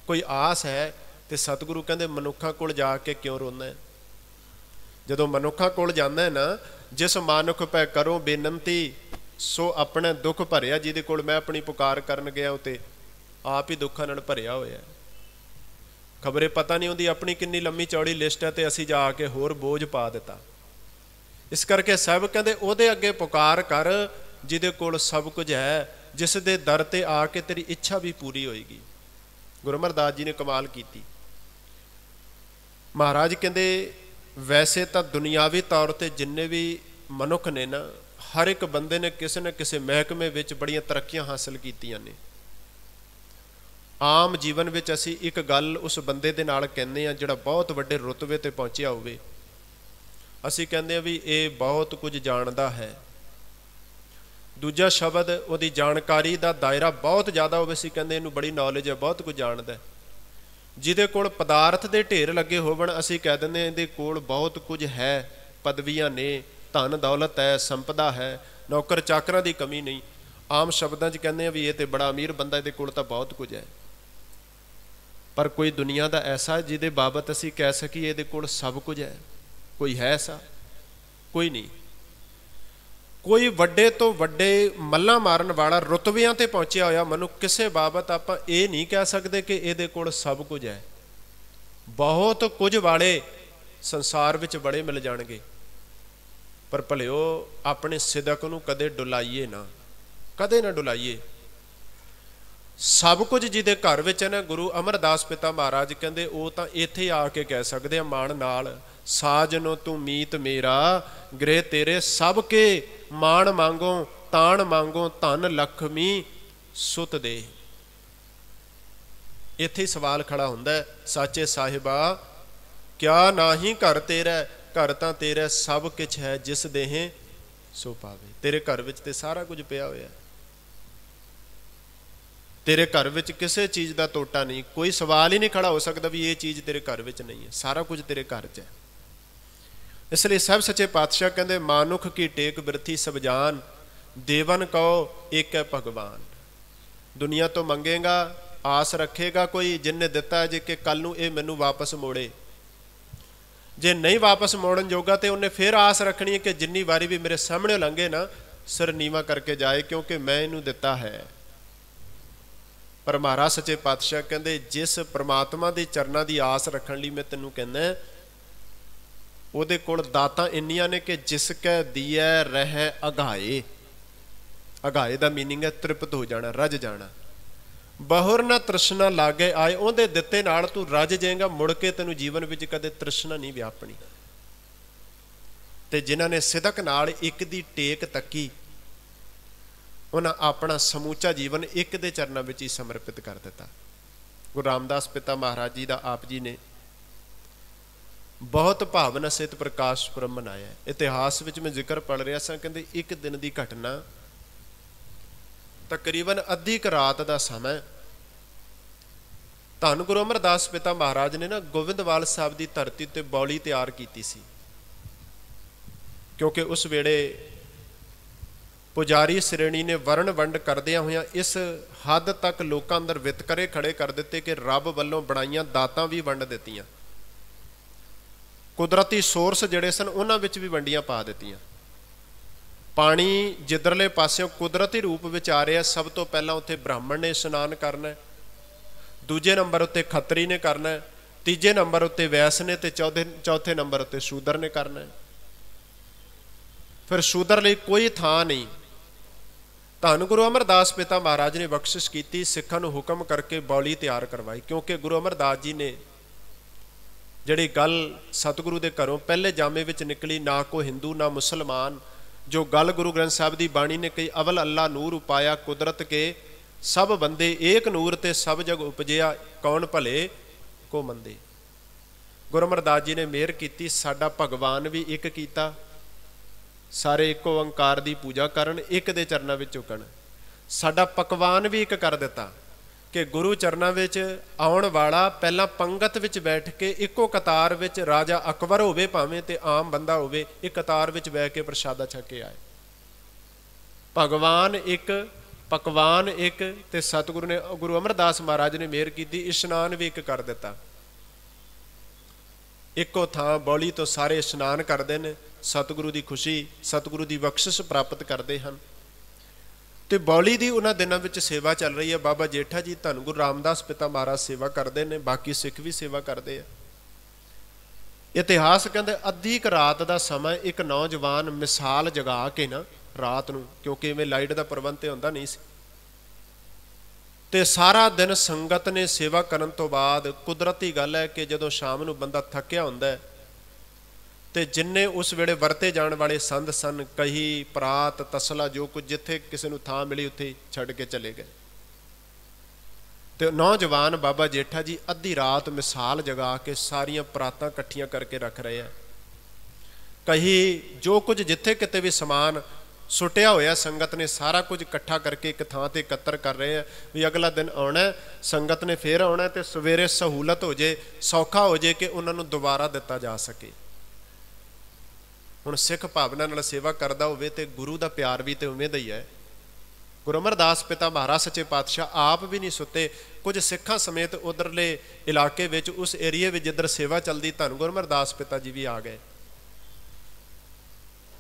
[SPEAKER 1] ਕੋਈ ਆਸ ਹੈ ਤੇ ਸਤਿਗੁਰੂ ਕਹਿੰਦੇ ਮਨੁੱਖਾਂ ਕੋਲ ਜਾ ਕੇ ਕਿਉਂ ਰੋਣਾ ਹੈ ਜਦੋਂ ਮਨੁੱਖਾਂ ਕੋਲ ਜਾਂਦਾ ਹੈ ਨਾ ਜਿਸ ਮਾਨੁਖ ਪੈ ਕਰੋ ਬੇਨੰਤੀ ਸੋ ਆਪਣੇ ਦੁੱਖ ਭਰਿਆ ਜਿਹਦੇ ਕੋਲ ਮੈਂ ਆਪਣੀ ਪੁਕਾਰ ਕਰਨ ਗਿਆ ਉਤੇ ਆਪ ਹੀ ਦੁੱਖਾਂ ਨਾਲ ਭਰਿਆ ਹੋਇਆ ਹੈ ਖਬਰੇ ਪਤਾ ਨਹੀਂ ਹੁੰਦੀ ਆਪਣੀ ਕਿੰਨੀ ਲੰਮੀ ਚੌੜੀ ਲਿਸਟ ਹੈ ਤੇ ਅਸੀਂ ਜਾ ਕੇ ਹੋਰ ਬੋਝ ਪਾ ਦਿੱਤਾ ਇਸ ਕਰਕੇ ਸਭ ਕਹਿੰਦੇ ਉਹਦੇ ਅੱਗੇ ਪੁਕਾਰ ਕਰ ਜਿਹਦੇ ਕੋਲ ਸਭ ਕੁਝ ਹੈ ਜਿਸ ਦੇ ਦਰ ਤੇ ਆ ਕੇ ਤੇਰੀ ਇੱਛਾ ਵੀ ਪੂਰੀ ਹੋਏਗੀ ਗੁਰੂ ਅਮਰਦਾਸ ਜੀ ਨੇ ਕਮਾਲ ਕੀਤੀ ਮਹਾਰਾਜ ਕਹਿੰਦੇ ਵੈਸੇ ਤਾਂ ਦੁਨਿਆਵੀ ਤੌਰ ਤੇ ਜਿੰਨੇ ਵੀ ਮਨੁੱਖ ਨੇ ਨਾ ਹਰ ਇੱਕ ਬੰਦੇ ਨੇ ਕਿਸੇ ਨਾ ਕਿਸੇ ਮਹਿਕਮੇ ਵਿੱਚ ਬੜੀਆਂ ਤਰੱਕੀਆਂ ਹਾਸਲ ਕੀਤੀਆਂ ਨੇ ਆਮ ਜੀਵਨ ਵਿੱਚ ਅਸੀਂ ਇੱਕ ਗੱਲ ਉਸ ਬੰਦੇ ਦੇ ਨਾਲ ਕਹਿੰਦੇ ਆ ਜਿਹੜਾ ਬਹੁਤ ਵੱਡੇ ਰੁਤਬੇ ਤੇ ਪਹੁੰਚਿਆ ਹੋਵੇ ਅਸੀਂ ਕਹਿੰਦੇ ਆ ਵੀ ਇਹ ਬਹੁਤ ਕੁਝ ਜਾਣਦਾ ਹੈ ਦੂਜਾ ਸ਼ਬਦ ਉਹਦੀ ਜਾਣਕਾਰੀ ਦਾ ਦਾਇਰਾ ਬਹੁਤ ਜ਼ਿਆਦਾ ਹੋਵੇ ਸੀ ਕਹਿੰਦੇ ਇਹਨੂੰ ਬੜੀ ਨੌਲੇਜ ਹੈ ਬਹੁਤ ਕੁਝ ਜਾਣਦਾ ਜਿਹਦੇ ਕੋਲ ਪਦਾਰਥ ਦੇ ਢੇਰ ਲੱਗੇ ਹੋਵਣ ਅਸੀਂ ਕਹਿ ਦਿੰਦੇ ਇਹਦੇ ਕੋਲ ਬਹੁਤ ਕੁਝ ਹੈ ਪਦਵੀਆਂ ਨੇ ਧਨ ਦੌਲਤ ਹੈ ਸੰਪਦਾ ਹੈ ਨੌਕਰ ਚਾਕਰਾਂ ਦੀ ਕਮੀ ਨਹੀਂ ਆਮ ਸ਼ਬਦਾਂ 'ਚ ਕਹਿੰਦੇ ਆ ਵੀ ਇਹ ਤੇ ਬੜਾ ਅਮੀਰ ਬੰਦਾ ਇਹਦੇ ਕੋਲ ਤਾਂ ਬਹੁਤ ਕੁਝ ਹੈ ਪਰ ਕੋਈ ਦੁਨੀਆ ਦਾ ਐਸਾ ਜਿਹਦੇ ਬਾਬਤ ਅਸੀਂ ਕਹਿ ਸਕੀਏ ਇਹਦੇ ਕੋਲ ਸਭ ਕੁਝ ਹੈ ਕੋਈ ਹੈ ਐਸਾ ਕੋਈ ਨਹੀਂ ਕੋਈ ਵੱਡੇ ਤੋਂ ਵੱਡੇ ਮੱਲਾ ਮਾਰਨ ਵਾਲਾ ਰਤਬਿਆਂ ਤੇ ਪਹੁੰਚਿਆ ਹੋਇਆ ਮਨੁੱਖ ਕਿਸੇ ਬਾਬਤ ਆਪਾਂ ਇਹ ਨਹੀਂ ਕਹਿ ਸਕਦੇ ਕਿ ਇਹਦੇ ਕੋਲ ਸਭ ਕੁਝ ਹੈ ਬਹੁਤ ਕੁਝ ਵਾਲੇ ਸੰਸਾਰ ਵਿੱਚ ਬੜੇ ਮਿਲ ਜਾਣਗੇ ਪਰ ਭਲਿਓ ਆਪਣੇ ਸਿਦਕ ਨੂੰ ਕਦੇ ਡੁਲਾਈਏ ਨਾ ਕਦੇ ਨਾ ਡੁਲਾਈਏ ਸਭ ਕੁਝ ਜਿਹਦੇ ਘਰ ਵਿੱਚ ਹੈ ਨਾ ਗੁਰੂ ਅਮਰਦਾਸ ਪਿਤਾ ਮਹਾਰਾਜ ਕਹਿੰਦੇ ਉਹ ਤਾਂ ਇੱਥੇ ਆ ਕੇ ਕਹਿ ਸਕਦੇ ਆ ਮਾਣ ਨਾਲ ਸਾਜਨੋ ਤੂੰ ਮੀਤ ਮੇਰਾ ਗ੍ਰਹਿ ਤੇਰੇ ਸਭ ਕੇ ਮਾਣ ਮੰਗੋ ਤਾਣ ਮੰਗੋ ਧਨ ਲਖਮੀ ਸੁਤ ਦੇ ਇੱਥੇ ਸਵਾਲ ਖੜਾ ਹੁੰਦਾ ਹੈ ਸਾਚੇ ਸਾਹਿਬਾ ਕਿਆ ਨਾਹੀ ਘਰ ਤੇਰਾ ਘਰ ਤਾਂ ਤੇਰਾ ਸਭ ਕੁਝ ਹੈ ਜਿਸ ਦੇਹ ਸੋ ਪਾਵੇ ਤੇਰੇ ਘਰ ਵਿੱਚ ਤੇ ਸਾਰਾ ਕੁਝ ਪਿਆ ਹੋਇਆ ਤੇਰੇ ਘਰ ਵਿੱਚ ਕਿਸੇ ਚੀਜ਼ ਦਾ ਟੋਟਾ ਨਹੀਂ ਕੋਈ ਸਵਾਲ ਹੀ ਨਹੀਂ ਖੜਾ ਹੋ ਸਕਦਾ ਵੀ ਇਹ ਚੀਜ਼ ਤੇਰੇ ਘਰ ਵਿੱਚ ਨਹੀਂ ਹੈ ਸਾਰਾ ਕੁਝ ਤੇਰੇ ਘਰ 'ਚ ਹੈ ਇਸ ਲਈ ਸਭ ਸੱਚੇ ਪਾਤਸ਼ਾਹ ਕਹਿੰਦੇ ਮਾਨੁਖ ਕੀ ਟੇਕ ਬਿਰਥੀ ਸਬਜਾਨ ਦੇਵਨ ਕਉ ਏਕੈ ਹੈ ਭਗਵਾਨ ਦੁਨੀਆ ਤੋਂ ਮੰਗੇਗਾ ਆਸ ਰੱਖੇਗਾ ਕੋਈ ਜਿੰਨੇ ਦਿੱਤਾ ਜੇ ਕਿ ਕੱਲ ਨੂੰ ਇਹ ਮੈਨੂੰ ਵਾਪਸ ਮੋੜੇ ਜੇ ਨਹੀਂ ਵਾਪਸ ਮੋੜਨ ਜੋਗਾ ਤੇ ਉਹਨੇ ਫਿਰ ਆਸ ਰੱਖਣੀ ਹੈ ਕਿ ਜਿੰਨੀ ਵਾਰੀ ਵੀ ਮੇਰੇ ਸਾਹਮਣੇ ਲੰਗੇ ਨਾ ਸਿਰ ਨੀਵਾ ਕਰਕੇ ਜਾਏ ਕਿਉਂਕਿ ਮੈਂ ਇਹਨੂੰ ਦਿੱਤਾ ਹੈ ਪਰ ਮਹਾਰਾ ਸੱਚੇ ਪਾਤਸ਼ਾਹ ਕਹਿੰਦੇ ਜਿਸ ਪ੍ਰਮਾਤਮਾ ਦੇ ਚਰਨਾਂ ਦੀ ਆਸ ਰੱਖਣ ਲਈ ਮੈਂ ਤੈਨੂੰ ਕਹਿੰਦਾ ਉਹਦੇ ਕੋਲ ਦਾਤਾਂ ਇੰਨੀਆਂ ਨੇ ਕਿ ਜਿਸ ਕੈ ਦੀਐ ਰਹਿ ਅਗਾਏ ਅਗਾਏ ਦਾ मीनिंग ਹੈ ਤ੍ਰਿਪਤ ਹੋ ਜਾਣਾ ਰਜ ਜਾਣਾ ਬਹੁਰ ਨਾ ਤ੍ਰਿਸ਼ਨਾ ਲਾਗੇ ਆਏ ਉਹਦੇ ਦਿੱਤੇ ਨਾਲ ਤੂੰ ਰਜ ਜਾਏਗਾ ਮੁੜ ਕੇ ਤੈਨੂੰ ਜੀਵਨ ਵਿੱਚ ਕਦੇ ਤ੍ਰਿਸ਼ਨਾ ਨਹੀਂ ਵਿਆਪਣੀ ਤੇ ਜਿਨ੍ਹਾਂ ਨੇ ਸਿਦਕ ਨਾਲ ਇੱਕ ਦੀ ਟੇਕ ਤੱਕੀ ਉਹਨਾਂ ਆਪਣਾ ਸਮੂਚਾ ਜੀਵਨ ਇੱਕ ਦੇ ਚਰਨਾਂ ਵਿੱਚ ਹੀ ਸਮਰਪਿਤ ਕਰ ਦਿੱਤਾ ਗੁਰੂ ਰਾਮਦਾਸ ਪਿਤਾ ਮਹਾਰਾਜ ਜੀ ਦਾ ਆਪ ਜੀ ਨੇ ਬਹੁਤ ਭਾਵਨਾ ਸਹਿਤ ਪ੍ਰਕਾਸ਼ ਪਰਮ ਮਨਾਇਆ ਇਤਿਹਾਸ ਵਿੱਚ ਮੈਂ ਜ਼ਿਕਰ ਪੜ ਰਿਹਾ ਸਾਂ ਕਹਿੰਦੇ ਇੱਕ ਦਿਨ ਦੀ ਘਟਨਾ ਤਕਰੀਬਨ ਅੱਧੀ ਕ ਰਾਤ ਦਾ ਸਮਾਂ ਧੰਨ ਗੁਰੂ ਅਮਰਦਾਸ ਪਿਤਾ ਮਹਾਰਾਜ ਨੇ ਨਾ ਗੋਵਿੰਦਵਾਲ ਸਾਹਿਬ ਦੀ ਧਰਤੀ ਤੇ ਬੌਲੀ ਤਿਆਰ ਕੀਤੀ ਸੀ ਕਿਉਂਕਿ ਉਸ ਵੇਲੇ ਪੁਜਾਰੀ ਸ਼੍ਰੇਣੀ ਨੇ ਵਰਣ ਵੰਡ ਕਰਦਿਆਂ ਹੋਇਆਂ ਇਸ ਹੱਦ ਤੱਕ ਲੋਕਾਂ ਅੰਦਰ ਵਿਤਕਰੇ ਖੜੇ ਕਰ ਦਿੱਤੇ ਕਿ ਰੱਬ ਵੱਲੋਂ ਬਣਾਈਆਂ ਦਾਤਾਂ ਵੀ ਵੰਡ ਦਿੱਤੀਆਂ ਕੁਦਰਤੀ ਸੋਰਸ ਜਿਹੜੇ ਸਨ ਉਹਨਾਂ ਵਿੱਚ ਵੀ ਵੰਡੀਆਂ ਪਾ ਦਿੱਤੀਆਂ ਪਾਣੀ ਜਿੱਧਰਲੇ ਪਾਸਿਓਂ ਕੁਦਰਤੀ ਰੂਪ ਵਿੱਚ ਆ ਰਿਹਾ ਸਭ ਤੋਂ ਪਹਿਲਾਂ ਉੱਥੇ ਬ੍ਰਾਹਮਣ ਨੇ ਇਸ਼ਨਾਨ ਕਰਨਾ ਦੂਜੇ ਨੰਬਰ ਉੱਤੇ ਖੱਤਰੀ ਨੇ ਕਰਨਾ ਤੀਜੇ ਨੰਬਰ ਉੱਤੇ ਵੈਸ ਨੇ ਤੇ ਚੌਥੇ ਚੌਥੇ ਨੰਬਰ ਉੱਤੇ ਸ਼ੂਦਰ ਨੇ ਕਰਨਾ ਫਿਰ ਸ਼ੂਦਰ ਲਈ ਕੋਈ ਥਾਂ ਨਹੀਂ ਧੰਨ ਗੁਰੂ ਅਮਰਦਾਸ ਪਿਤਾ ਮਹਾਰਾਜ ਨੇ ਬਖਸ਼ਿਸ਼ ਕੀਤੀ ਸਿੱਖਾਂ ਨੂੰ ਹੁਕਮ ਕਰਕੇ ਬੌਲੀ ਤਿਆਰ ਕਰਵਾਈ ਕਿਉਂਕਿ ਗੁਰੂ ਅਮਰਦਾਸ ਜੀ ਨੇ ਜਿਹੜੀ ਗੱਲ ਸਤਿਗੁਰੂ ਦੇ ਘਰੋਂ ਪਹਿਲੇ ਜਾਮੇ ਵਿੱਚ ਨਿਕਲੀ ਨਾ ਕੋ ਹਿੰਦੂ ਨਾ ਮੁਸਲਮਾਨ ਜੋ ਗੱਲ ਗੁਰੂ ਗ੍ਰੰਥ ਸਾਹਿਬ ਦੀ ਬਾਣੀ ਨੇ ਕਹੀ ਅਵਲ ਅੱਲਾ ਨੂਰ ਉਪਾਇਆ ਕੁਦਰਤ ਕੇ ਸਭ ਬੰਦੇ ਏਕ ਨੂਰ ਤੇ ਸਭ ਜਗ ਉਪਜਿਆ ਕੌਣ ਭਲੇ ਕੋ ਮੰਦੇ ਗੁਰਮਰਦਾਸ ਜੀ ਨੇ ਮਿਹਰ ਕੀਤੀ ਸਾਡਾ ਭਗਵਾਨ ਵੀ ਇੱਕ ਕੀਤਾ ਸਾਰੇ ਇੱਕੋ ਓੰਕਾਰ ਦੀ ਪੂਜਾ ਕਰਨ ਇੱਕ ਦੇ ਚਰਨਾਂ ਵਿੱਚ ਝੁਕਣ ਸਾਡਾ ਪਕਵਾਨ ਵੀ ਇੱਕ ਕਰ ਦਿੱਤਾ ਕਿ ਗੁਰੂ ਚਰਨਾਂ ਵਿੱਚ ਆਉਣ ਵਾਲਾ ਪਹਿਲਾਂ ਪੰਗਤ ਵਿੱਚ ਬੈਠ ਕੇ ਇੱਕੋ ਕਤਾਰ ਵਿੱਚ ਰਾਜਾ ਅਕਬਰ ਹੋਵੇ ਭਾਵੇਂ ਤੇ ਆਮ ਬੰਦਾ ਹੋਵੇ ਇੱਕ ਕਤਾਰ ਵਿੱਚ ਬੈ ਕੇ ਪ੍ਰਸ਼ਾਦਾ ਛਕ ਕੇ ਆਏ ਭਗਵਾਨ ਇੱਕ ਪਕਵਾਨ ਇੱਕ ਤੇ ਸਤਿਗੁਰੂ ਨੇ ਗੁਰੂ ਅਮਰਦਾਸ ਮਹਾਰਾਜ ਨੇ ਮਿਹਰ ਕੀਤੀ ਇਸ਼ਨਾਨ ਵੀ ਇੱਕ ਕਰ ਦਿੱਤਾ ਇੱਕੋ ਥਾਂ ਬੌਲੀ ਤੋਂ ਸਾਰੇ ਇਸ਼ਨਾਨ ਕਰਦੇ ਨੇ ਸਤਿਗੁਰੂ ਦੀ ਖੁਸ਼ੀ ਸਤਿਗੁਰੂ ਦੀ ਬਖਸ਼ਿਸ਼ ਪ੍ਰਾਪਤ ਕਰਦੇ ਹਨ ਤੇ ਬੌਲੀ ਦੀ ਉਹਨਾਂ ਦਿਨਾਂ ਵਿੱਚ ਸੇਵਾ ਚੱਲ ਰਹੀ ਹੈ ਬਾਬਾ ਜੇਠਾ ਜੀ ਧੰਨ ਗੁਰੂ ਰਾਮਦਾਸ ਪਿਤਾ ਮਹਾਰਾਜ ਸੇਵਾ ਕਰਦੇ ਨੇ ਬਾਕੀ ਸਿੱਖ ਵੀ ਸੇਵਾ ਕਰਦੇ ਆ ਇਤਿਹਾਸ ਕਹਿੰਦੇ ਅੱਧੀ ਇੱਕ ਰਾਤ ਦਾ ਸਮਾਂ ਇੱਕ ਨੌਜਵਾਨ ਮਿਸਾਲ ਜਗਾ ਕੇ ਨਾ ਰਾਤ ਨੂੰ ਕਿਉਂਕਿ ਐਵੇਂ ਲਾਈਟ ਦਾ ਪ੍ਰਬੰਧ ਤੇ ਹੁੰਦਾ ਨਹੀਂ ਸੀ ਤੇ ਸਾਰਾ ਦਿਨ ਸੰਗਤ ਨੇ ਸੇਵਾ ਕਰਨ ਤੋਂ ਬਾਅਦ ਕੁਦਰਤੀ ਗੱਲ ਹੈ ਕਿ ਜਦੋਂ ਸ਼ਾਮ ਨੂੰ ਬੰਦਾ ਥੱਕਿਆ ਹੁੰਦਾ ਹੈ ਤੇ ਜਿੰਨੇ ਉਸ ਵੇਲੇ ਵਰਤੇ ਜਾਣ ਵਾਲੇ ਸੰਦ ਸਨ ਕਹੀ ਪ੍ਰਾਤ ਤਸਲਾ ਜੋ ਕੁਝ ਜਿੱਥੇ ਕਿਸੇ ਨੂੰ ਥਾਂ ਮਿਲੀ ਉੱਥੇ ਛੱਡ ਕੇ ਚਲੇ ਗਏ ਤੇ ਨੌਜਵਾਨ ਬਾਬਾ ਜੇਠਾ ਜੀ ਅੱਧੀ ਰਾਤ ਮਿਸਾਲ ਜਗਾ ਕੇ ਸਾਰੀਆਂ ਪ੍ਰਾਤਾਂ ਇਕੱਠੀਆਂ ਕਰਕੇ ਰੱਖ ਰਹੇ ਆ ਕਹੀ ਜੋ ਕੁਝ ਜਿੱਥੇ ਕਿਤੇ ਵੀ ਸਮਾਨ ਸੁਟਿਆ ਹੋਇਆ ਸੰਗਤ ਨੇ ਸਾਰਾ ਕੁਝ ਇਕੱਠਾ ਕਰਕੇ ਇੱਕ ਥਾਂ ਤੇ ਇਕੱਤਰ ਕਰ ਰਹੇ ਆ ਵੀ ਅਗਲਾ ਦਿਨ ਆਉਣਾ ਸੰਗਤ ਨੇ ਫੇਰ ਆਉਣਾ ਤੇ ਸਵੇਰੇ ਸਹੂਲਤ ਹੋ ਜੇ ਸੌਖਾ ਹੋ ਜੇ ਕਿ ਉਹਨਾਂ ਨੂੰ ਦੁਬਾਰਾ ਦਿੱਤਾ ਜਾ ਸਕੇ ਹੁਣ ਸਿੱਖ ਭਾਵਨਾ ਨਾਲ ਸੇਵਾ ਕਰਦਾ ਹੋਵੇ ਤੇ ਗੁਰੂ ਦਾ ਪਿਆਰ ਵੀ ਤੇ ਉਵੇਂ ਦਾ ਹੀ ਹੈ ਗੁਰੂ ਅਮਰਦਾਸ ਪਿਤਾ ਮਹਾਰਾਜ ਸੱਚੇ ਪਾਤਸ਼ਾਹ ਆਪ ਵੀ ਨਹੀਂ ਸੁੱਤੇ ਕੁਝ ਸਿੱਖਾਂ ਸਮੇਤ ਉਧਰਲੇ ਇਲਾਕੇ ਵਿੱਚ ਉਸ ਏਰੀਏ ਵਿੱਚ ਜਿੱਧਰ ਸੇਵਾ ਚੱਲਦੀ ਧੰਨ ਗੁਰੂ ਅਮਰਦਾਸ ਪਿਤਾ ਜੀ ਵੀ ਆ ਗਏ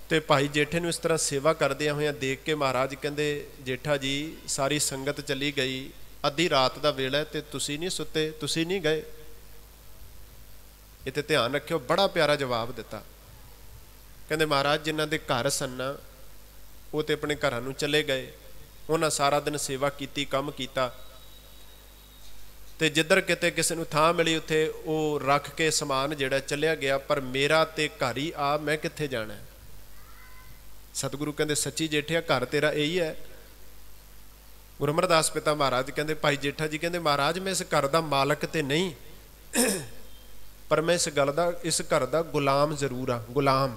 [SPEAKER 1] ਤੇ ਭਾਈ ਜੇਠੇ ਨੂੰ ਇਸ ਤਰ੍ਹਾਂ ਸੇਵਾ ਕਰਦਿਆਂ ਹੋਇਆਂ ਦੇਖ ਕੇ ਮਹਾਰਾਜ ਕਹਿੰਦੇ ਜੇਠਾ ਜੀ ਸਾਰੀ ਸੰਗਤ ਚਲੀ ਗਈ ਅੱਧੀ ਰਾਤ ਦਾ ਵੇਲਾ ਤੇ ਤੁਸੀਂ ਨਹੀਂ ਸੁੱਤੇ ਤੁਸੀਂ ਨਹੀਂ ਗਏ ਤੇ ਧਿਆਨ ਰੱਖਿਓ ਬੜਾ ਪਿਆਰਾ ਜਵਾਬ ਦਿੱਤਾ ਕਹਿੰਦੇ ਮਹਾਰਾਜ ਜਿਨ੍ਹਾਂ ਦੇ ਘਰ ਸੰਨਾ ਉਹ ਤੇ ਆਪਣੇ ਘਰਾਂ ਨੂੰ ਚਲੇ ਗਏ ਉਹਨਾਂ ਸਾਰਾ ਦਿਨ ਸੇਵਾ ਕੀਤੀ ਕੰਮ ਕੀਤਾ ਤੇ ਜਿੱਧਰ ਕਿਤੇ ਕਿਸੇ ਨੂੰ ਥਾਂ ਮਿਲੀ ਉੱਥੇ ਉਹ ਰੱਖ ਕੇ ਸਮਾਨ ਜਿਹੜਾ ਚੱਲਿਆ ਗਿਆ ਪਰ ਮੇਰਾ ਤੇ ਘਰ ਹੀ ਆ ਮੈਂ ਕਿੱਥੇ ਜਾਣਾ ਸਤਿਗੁਰੂ ਕਹਿੰਦੇ ਸੱਚੀ ਜੇਠਿਆ ਘਰ ਤੇਰਾ ਇਹੀ ਹੈ ਗੁਰੂ ਅਮਰਦਾਸ ਪਿਤਾ ਮਹਾਰਾਜ ਕਹਿੰਦੇ ਭਾਈ ਜੇਠਾ ਜੀ ਕਹਿੰਦੇ ਮਹਾਰਾਜ ਮੈਂ ਇਸ ਘਰ ਦਾ ਮਾਲਕ ਤੇ ਨਹੀਂ ਪਰ ਮੈਂ ਇਸ ਗੱਲ ਦਾ ਇਸ ਘਰ ਦਾ ਗੁਲਾਮ ਜ਼ਰੂਰ ਆ ਗੁਲਾਮ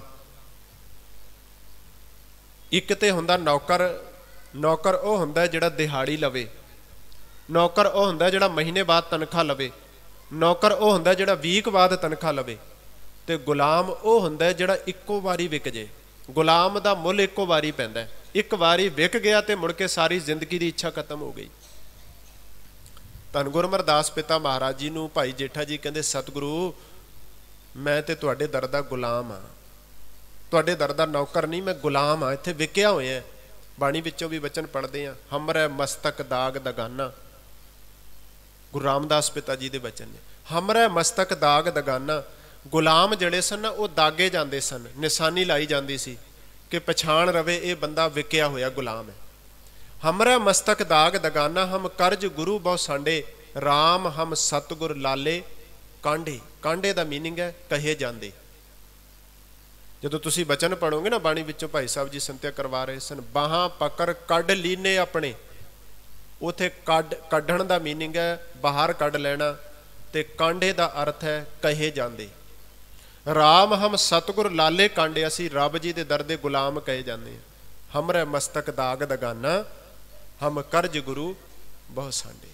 [SPEAKER 1] ਇੱਕ ਤੇ ਹੁੰਦਾ ਨੌਕਰ ਨੌਕਰ ਉਹ ਹੁੰਦਾ ਜਿਹੜਾ ਦਿਹਾੜੀ ਲਵੇ ਨੌਕਰ ਉਹ ਹੁੰਦਾ ਜਿਹੜਾ ਮਹੀਨੇ ਬਾਅਦ ਤਨਖਾਹ ਲਵੇ ਨੌਕਰ ਉਹ ਹੁੰਦਾ ਜਿਹੜਾ ਵੀਕ ਬਾਅਦ ਤਨਖਾਹ ਲਵੇ ਤੇ ਗੁਲਾਮ ਉਹ ਹੁੰਦਾ ਜਿਹੜਾ ਇੱਕੋ ਵਾਰੀ ਵਿਕ ਜੇ ਗੁਲਾਮ ਦਾ ਮੁੱਲ ਇੱਕੋ ਵਾਰੀ ਪੈਂਦਾ ਇੱਕ ਵਾਰੀ ਵਿਕ ਗਿਆ ਤੇ ਮੁੜ ਕੇ ਸਾਰੀ ਜ਼ਿੰਦਗੀ ਦੀ ਇੱਛਾ ਖਤਮ ਹੋ ਗਈ ਧੰਨ ਗੁਰਮਰਦਾਸ ਪਿਤਾ ਮਹਾਰਾਜ ਜੀ ਨੂੰ ਭਾਈ ਜੇਠਾ ਜੀ ਕਹਿੰਦੇ ਸਤਿਗੁਰੂ ਮੈਂ ਤੇ ਤੁਹਾਡੇ ਦਰ ਦਾ ਗੁਲਾਮ ਆ ਤੁਹਾਡੇ ਦਰ ਦਾ ਨੌਕਰ ਨਹੀਂ ਮੈਂ ਗੁਲਾਮ ਆ ਇੱਥੇ ਵਿਕਿਆ ਹੋਇਆ ਬਾਣੀ ਵਿੱਚੋਂ ਵੀ ਬਚਨ ਪੜਦੇ ਆ ਹਮਰੇ ਮਸਤਕ ਦਾਗ ਦਗਾਨਾ ਗੁਰੂ ਰਾਮਦਾਸ ਪਿਤਾ ਜੀ ਦੇ ਬਚਨ ਨੇ ਹਮਰੇ ਮਸਤਕ ਦਾਗ ਦਗਾਨਾ ਗੁਲਾਮ ਜਿਹੜੇ ਸਨ ਨਾ ਉਹ ਦਾਗੇ ਜਾਂਦੇ ਸਨ ਨਿਸ਼ਾਨੀ ਲਾਈ ਜਾਂਦੀ ਸੀ ਕਿ ਪਛਾਣ ਰਵੇ ਇਹ ਬੰਦਾ ਵਿਕਿਆ ਹੋਇਆ ਗੁਲਾਮ ਹੈ ਹਮਰੇ ਮਸਤਕ ਦਾਗ ਦਗਾਨਾ ਹਮ ਕਰਜ ਗੁਰੂ ਬਹੁ ਸਾਡੇ RAM ਹਮ ਸਤਗੁਰ ਲਾਲੇ ਕਾਂਢੇ ਕਾਂਢੇ ਦਾ ਮੀਨਿੰਗ ਹੈ ਕਹੇ ਜਾਂਦੇ ਜਦੋਂ ਤੁਸੀਂ ਬਚਨ ਪੜੋਗੇ ਨਾ ਬਾਣੀ ਵਿੱਚੋਂ ਭਾਈ ਸਾਹਿਬ ਜੀ ਸੰਤਿਆ ਕਰਵਾ ਰਹੇ ਸਨ ਬਾਹਾਂ ਪਕੜ ਕੱਢ ਲੀਨੇ ਆਪਣੇ ਉਥੇ ਕੱਢ ਕੱਢਣ ਦਾ मीनिंग ਹੈ ਬਾਹਰ ਕੱਢ ਲੈਣਾ ਤੇ ਕਾਂਡੇ ਦਾ ਅਰਥ ਹੈ ਕਹੇ ਜਾਂਦੇ ਰਾਮ ਹਮ ਸਤਗੁਰ ਲਾਲੇ ਕਾਂਡੇ ਅਸੀਂ ਰੱਬ ਜੀ ਦੇ ਦਰ ਦੇ ਗੁਲਾਮ ਕਹੇ ਜਾਂਦੇ ਹਾਂ ਹਮਰੇ ਮਸਤਕ ਦਾਗ ਦਗਾਨਾ ਹਮ ਕਰਜ ਗੁਰੂ ਬਹੁ ਸਾਡੇ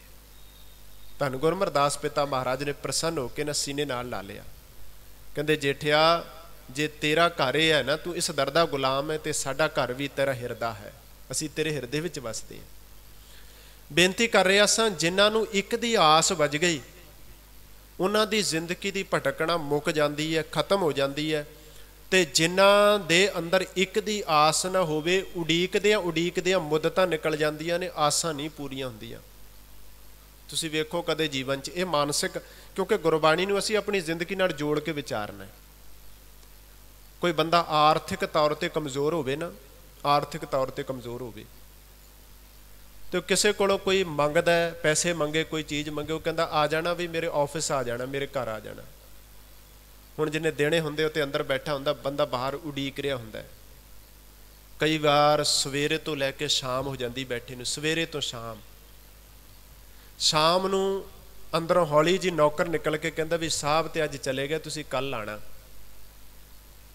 [SPEAKER 1] ਧੰਨ ਗੁਰਮਰਦਾਸ ਪਿਤਾ ਮਹਾਰਾਜ ਨੇ ਪ੍ਰਸੰਨ ਹੋ ਕੇ ਨਾ ਸੀਨੇ ਨਾਲ ਲਾ ਲਿਆ ਕਹਿੰਦੇ ਜੇਠਿਆ ਜੇ ਤੇਰਾ ਘਰ ਇਹ ਹੈ ਨਾ ਤੂੰ ਇਸ ਦਰ ਦਾ ਗੁਲਾਮ ਹੈ ਤੇ ਸਾਡਾ ਘਰ ਵੀ ਤੇਰਾ ਹਿਰਦਾ ਹੈ ਅਸੀਂ ਤੇਰੇ ਹਿਰਦੇ ਵਿੱਚ ਵਸਦੇ ਹਾਂ ਬੇਨਤੀ ਕਰ ਰਿਹਾ ਸਾਂ ਜਿਨ੍ਹਾਂ ਨੂੰ ਇੱਕ ਦੀ ਆਸ ਵੱਜ ਗਈ ਉਹਨਾਂ ਦੀ ਜ਼ਿੰਦਗੀ ਦੀ ਭਟਕਣਾ ਮੁੱਕ ਜਾਂਦੀ ਹੈ ਖਤਮ ਹੋ ਜਾਂਦੀ ਹੈ ਤੇ ਜਿਨ੍ਹਾਂ ਦੇ ਅੰਦਰ ਇੱਕ ਦੀ ਆਸ ਨਾ ਹੋਵੇ ਉਡੀਕਦੇ ਆ ਉਡੀਕਦੇ ਆ ਮੁੱਦਤਾਂ ਨਿਕਲ ਜਾਂਦੀਆਂ ਨੇ ਆਸਾਂ ਨਹੀਂ ਪੂਰੀਆਂ ਹੁੰਦੀਆਂ ਤੁਸੀਂ ਵੇਖੋ ਕਦੇ ਜੀਵਨ 'ਚ ਇਹ ਮਾਨਸਿਕ ਕਿਉਂਕਿ ਗੁਰਬਾਣੀ ਨੂੰ ਅਸੀਂ ਆਪਣੀ ਜ਼ਿੰਦਗੀ ਨਾਲ ਜੋੜ ਕੇ ਵਿਚਾਰਨਾ ਹੈ ਕੋਈ ਬੰਦਾ ਆਰਥਿਕ ਤੌਰ ਤੇ ਕਮਜ਼ੋਰ ਹੋਵੇ ਨਾ ਆਰਥਿਕ ਤੌਰ ਤੇ ਕਮਜ਼ੋਰ ਹੋਵੇ ਤੇ ਕਿਸੇ ਕੋਲੋਂ ਕੋਈ ਮੰਗਦਾ ਪੈਸੇ ਮੰਗੇ ਕੋਈ ਚੀਜ਼ ਮੰਗੇ ਉਹ ਕਹਿੰਦਾ ਆ ਜਾਣਾ ਵੀ ਮੇਰੇ ਆਫਿਸ ਆ ਜਾਣਾ ਮੇਰੇ ਘਰ ਆ ਜਾਣਾ ਹੁਣ ਜਿਹਨੇ ਦੇਣੇ ਹੁੰਦੇ ਉਹ ਤੇ ਅੰਦਰ ਬੈਠਾ ਹੁੰਦਾ ਬੰਦਾ ਬਾਹਰ ਉਡੀਕ ਰਿਹਾ ਹੁੰਦਾ ਕਈ ਵਾਰ ਸਵੇਰੇ ਤੋਂ ਲੈ ਕੇ ਸ਼ਾਮ ਹੋ ਜਾਂਦੀ ਬੈਠੇ ਨੂੰ ਸਵੇਰੇ ਤੋਂ ਸ਼ਾਮ ਸ਼ਾਮ ਨੂੰ ਅੰਦਰੋਂ ਹੌਲੀ ਜੀ ਨੌਕਰ ਨਿਕਲ ਕੇ ਕਹਿੰਦਾ ਵੀ ਸਾਹਿਬ ਤੇ ਅੱਜ ਚਲੇ ਗਏ ਤੁਸੀਂ ਕੱਲ ਆਣਾ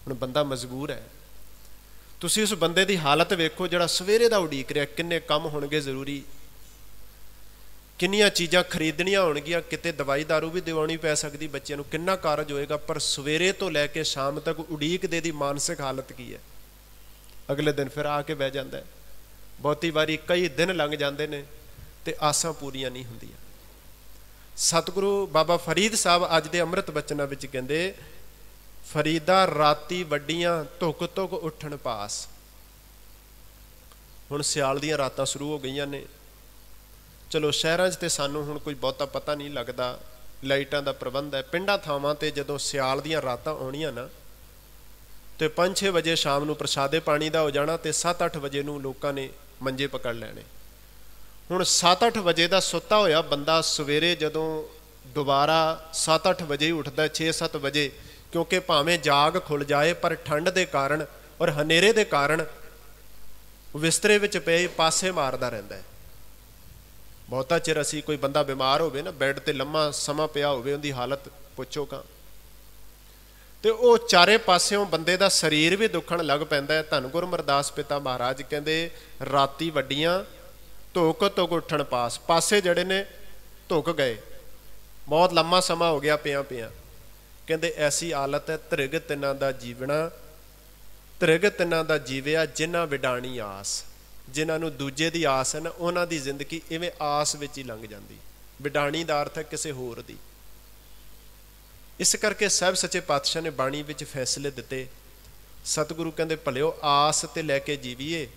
[SPEAKER 1] ਹੁਣ ਬੰਦਾ ਮਜਬੂਰ ਹੈ ਤੁਸੀਂ ਉਸ ਬੰਦੇ ਦੀ ਹਾਲਤ ਵੇਖੋ ਜਿਹੜਾ ਸਵੇਰੇ ਦਾ ਉਡੀਕ ਰਿਹਾ ਕਿੰਨੇ ਕੰਮ ਹੋਣਗੇ ਜ਼ਰੂਰੀ ਕਿੰਨੀਆਂ ਚੀਜ਼ਾਂ ਖਰੀਦਣੀਆਂ ਹੋਣਗੀਆਂ ਕਿਤੇ ਦਵਾਈ दारू ਵੀ ਦਿਵਾਉਣੀ ਪੈ ਸਕਦੀ ਬੱਚਿਆਂ ਨੂੰ ਕਿੰਨਾ ਕਾਰਜ ਹੋਏਗਾ ਪਰ ਸਵੇਰੇ ਤੋਂ ਲੈ ਕੇ ਸ਼ਾਮ ਤੱਕ ਉਡੀਕ ਦੇ ਦੀ ਮਾਨਸਿਕ ਹਾਲਤ ਕੀ ਹੈ ਅਗਲੇ ਦਿਨ ਫਿਰ ਆ ਕੇ ਬਹਿ ਜਾਂਦਾ ਹੈ ਬਹੁਤੀ ਵਾਰੀ ਕਈ ਦਿਨ ਲੰਘ ਜਾਂਦੇ ਨੇ ਤੇ ਆਸਾਂ ਪੂਰੀਆਂ ਨਹੀਂ ਹੁੰਦੀਆਂ ਸਤਿਗੁਰੂ ਬਾਬਾ ਫਰੀਦ ਸਾਹਿਬ ਅੱਜ ਦੇ ਅੰਮ੍ਰਿਤ ਬਚਨਾਂ ਵਿੱਚ ਕਹਿੰਦੇ ਫਰੀਦਾ ਰਾਤੀ ਵੱਡੀਆਂ ਧੁਕ ਧੁਕ ਉੱਠਣ ਪਾਸ ਹੁਣ ਸਿਆਲ ਦੀਆਂ ਰਾਤਾਂ ਸ਼ੁਰੂ ਹੋ ਗਈਆਂ ਨੇ ਚਲੋ ਸ਼ਹਿਰਾਂ 'ਚ ਤੇ ਸਾਨੂੰ ਹੁਣ ਕੋਈ ਬਹੁਤਾ ਪਤਾ ਨਹੀਂ ਲੱਗਦਾ ਲਾਈਟਾਂ ਦਾ ਪ੍ਰਬੰਧ ਹੈ ਪਿੰਡਾਂ ਥਾਵਾਂ ਤੇ ਜਦੋਂ ਸਿਆਲ ਦੀਆਂ ਰਾਤਾਂ ਆਉਣੀਆਂ ਨਾ ਤੇ 5-6 ਵਜੇ ਸ਼ਾਮ ਨੂੰ ਪ੍ਰਸ਼ਾਦੇ ਪਾਣੀ ਦਾ ਹੋ ਜਾਣਾ ਤੇ 7-8 ਵਜੇ ਨੂੰ ਲੋਕਾਂ ਨੇ ਮੰਜੇ ਪਕੜ ਲੈਣੇ ਹੁਣ 7-8 ਵਜੇ ਦਾ ਸੁੱਤਾ ਹੋਇਆ ਬੰਦਾ ਸਵੇਰੇ ਜਦੋਂ ਦੁਬਾਰਾ 7-8 ਵਜੇ ਉੱਠਦਾ 6-7 ਵਜੇ ਕਿਉਂਕਿ ਭਾਵੇਂ ਜਾਗ ਖੁੱਲ ਜਾਏ ਪਰ ਠੰਡ ਦੇ ਕਾਰਨ ਔਰ ਹਨੇਰੇ ਦੇ ਕਾਰਨ ਵਿਸਤਰੇ ਵਿੱਚ ਪਏ ਪਾਸੇ ਮਾਰਦਾ ਰਹਿੰਦਾ ਹੈ ਬਹੁਤਾ ਚਿਰ ਅਸੀਂ ਕੋਈ ਬੰਦਾ ਬਿਮਾਰ ਹੋਵੇ ਨਾ ਬੈੱਡ ਤੇ ਲੰਮਾ ਸਮਾਂ ਪਿਆ ਹੋਵੇ ਉਹਦੀ ਹਾਲਤ ਪੁੱਛੋ ਕਾ ਤੇ ਉਹ ਚਾਰੇ ਪਾਸਿਓਂ ਬੰਦੇ ਦਾ ਸਰੀਰ ਵੀ ਦੁਖਣ ਲੱਗ ਪੈਂਦਾ ਹੈ ਧੰਨ ਗੁਰੂ ਮਰਦਾਸ ਪਿਤਾ ਮਹਾਰਾਜ ਕਹਿੰਦੇ ਰਾਤੀ ਵੱਡੀਆਂ ਧੋਕ ਤੋਂ ਉੱਠਣ ਪਾਸ ਪਾਸੇ ਜਿਹੜੇ ਨੇ ਧੁੱਕ ਗਏ ਬਹੁਤ ਲੰਮਾ ਸਮਾਂ ਹੋ ਗਿਆ ਪਿਆ ਪਿਆ ਕਹਿੰਦੇ ਐਸੀ ਹਾਲਤ ਹੈ ਤ੍ਰਿਗ ਤਿਨਾਂ ਦਾ ਜੀਵਣਾ ਤ੍ਰਿਗ ਤਿਨਾਂ ਦਾ ਜੀਵਿਆ ਜਿਨ੍ਹਾਂ ਵਿਡਾਣੀ ਆਸ ਜਿਨ੍ਹਾਂ ਨੂੰ ਦੂਜੇ ਦੀ ਆਸ ਹੈ ਨਾ ਉਹਨਾਂ ਦੀ ਜ਼ਿੰਦਗੀ ਇਵੇਂ ਆਸ ਵਿੱਚ ਹੀ ਲੰਘ ਜਾਂਦੀ ਵਿਡਾਣੀ ਦਾ ਅਰਥ ਹੈ ਕਿਸੇ ਹੋਰ ਦੀ ਇਸ ਕਰਕੇ ਸਭ ਸੱਚੇ ਪਾਤਸ਼ਾਹ ਨੇ ਬਾਣੀ ਵਿੱਚ ਫੈਸਲੇ ਦਿੱਤੇ ਸਤਿਗੁਰੂ ਕਹਿੰਦੇ ਭਲਿਓ ਆਸ ਤੇ ਲੈ ਕੇ ਜੀਵੀਏ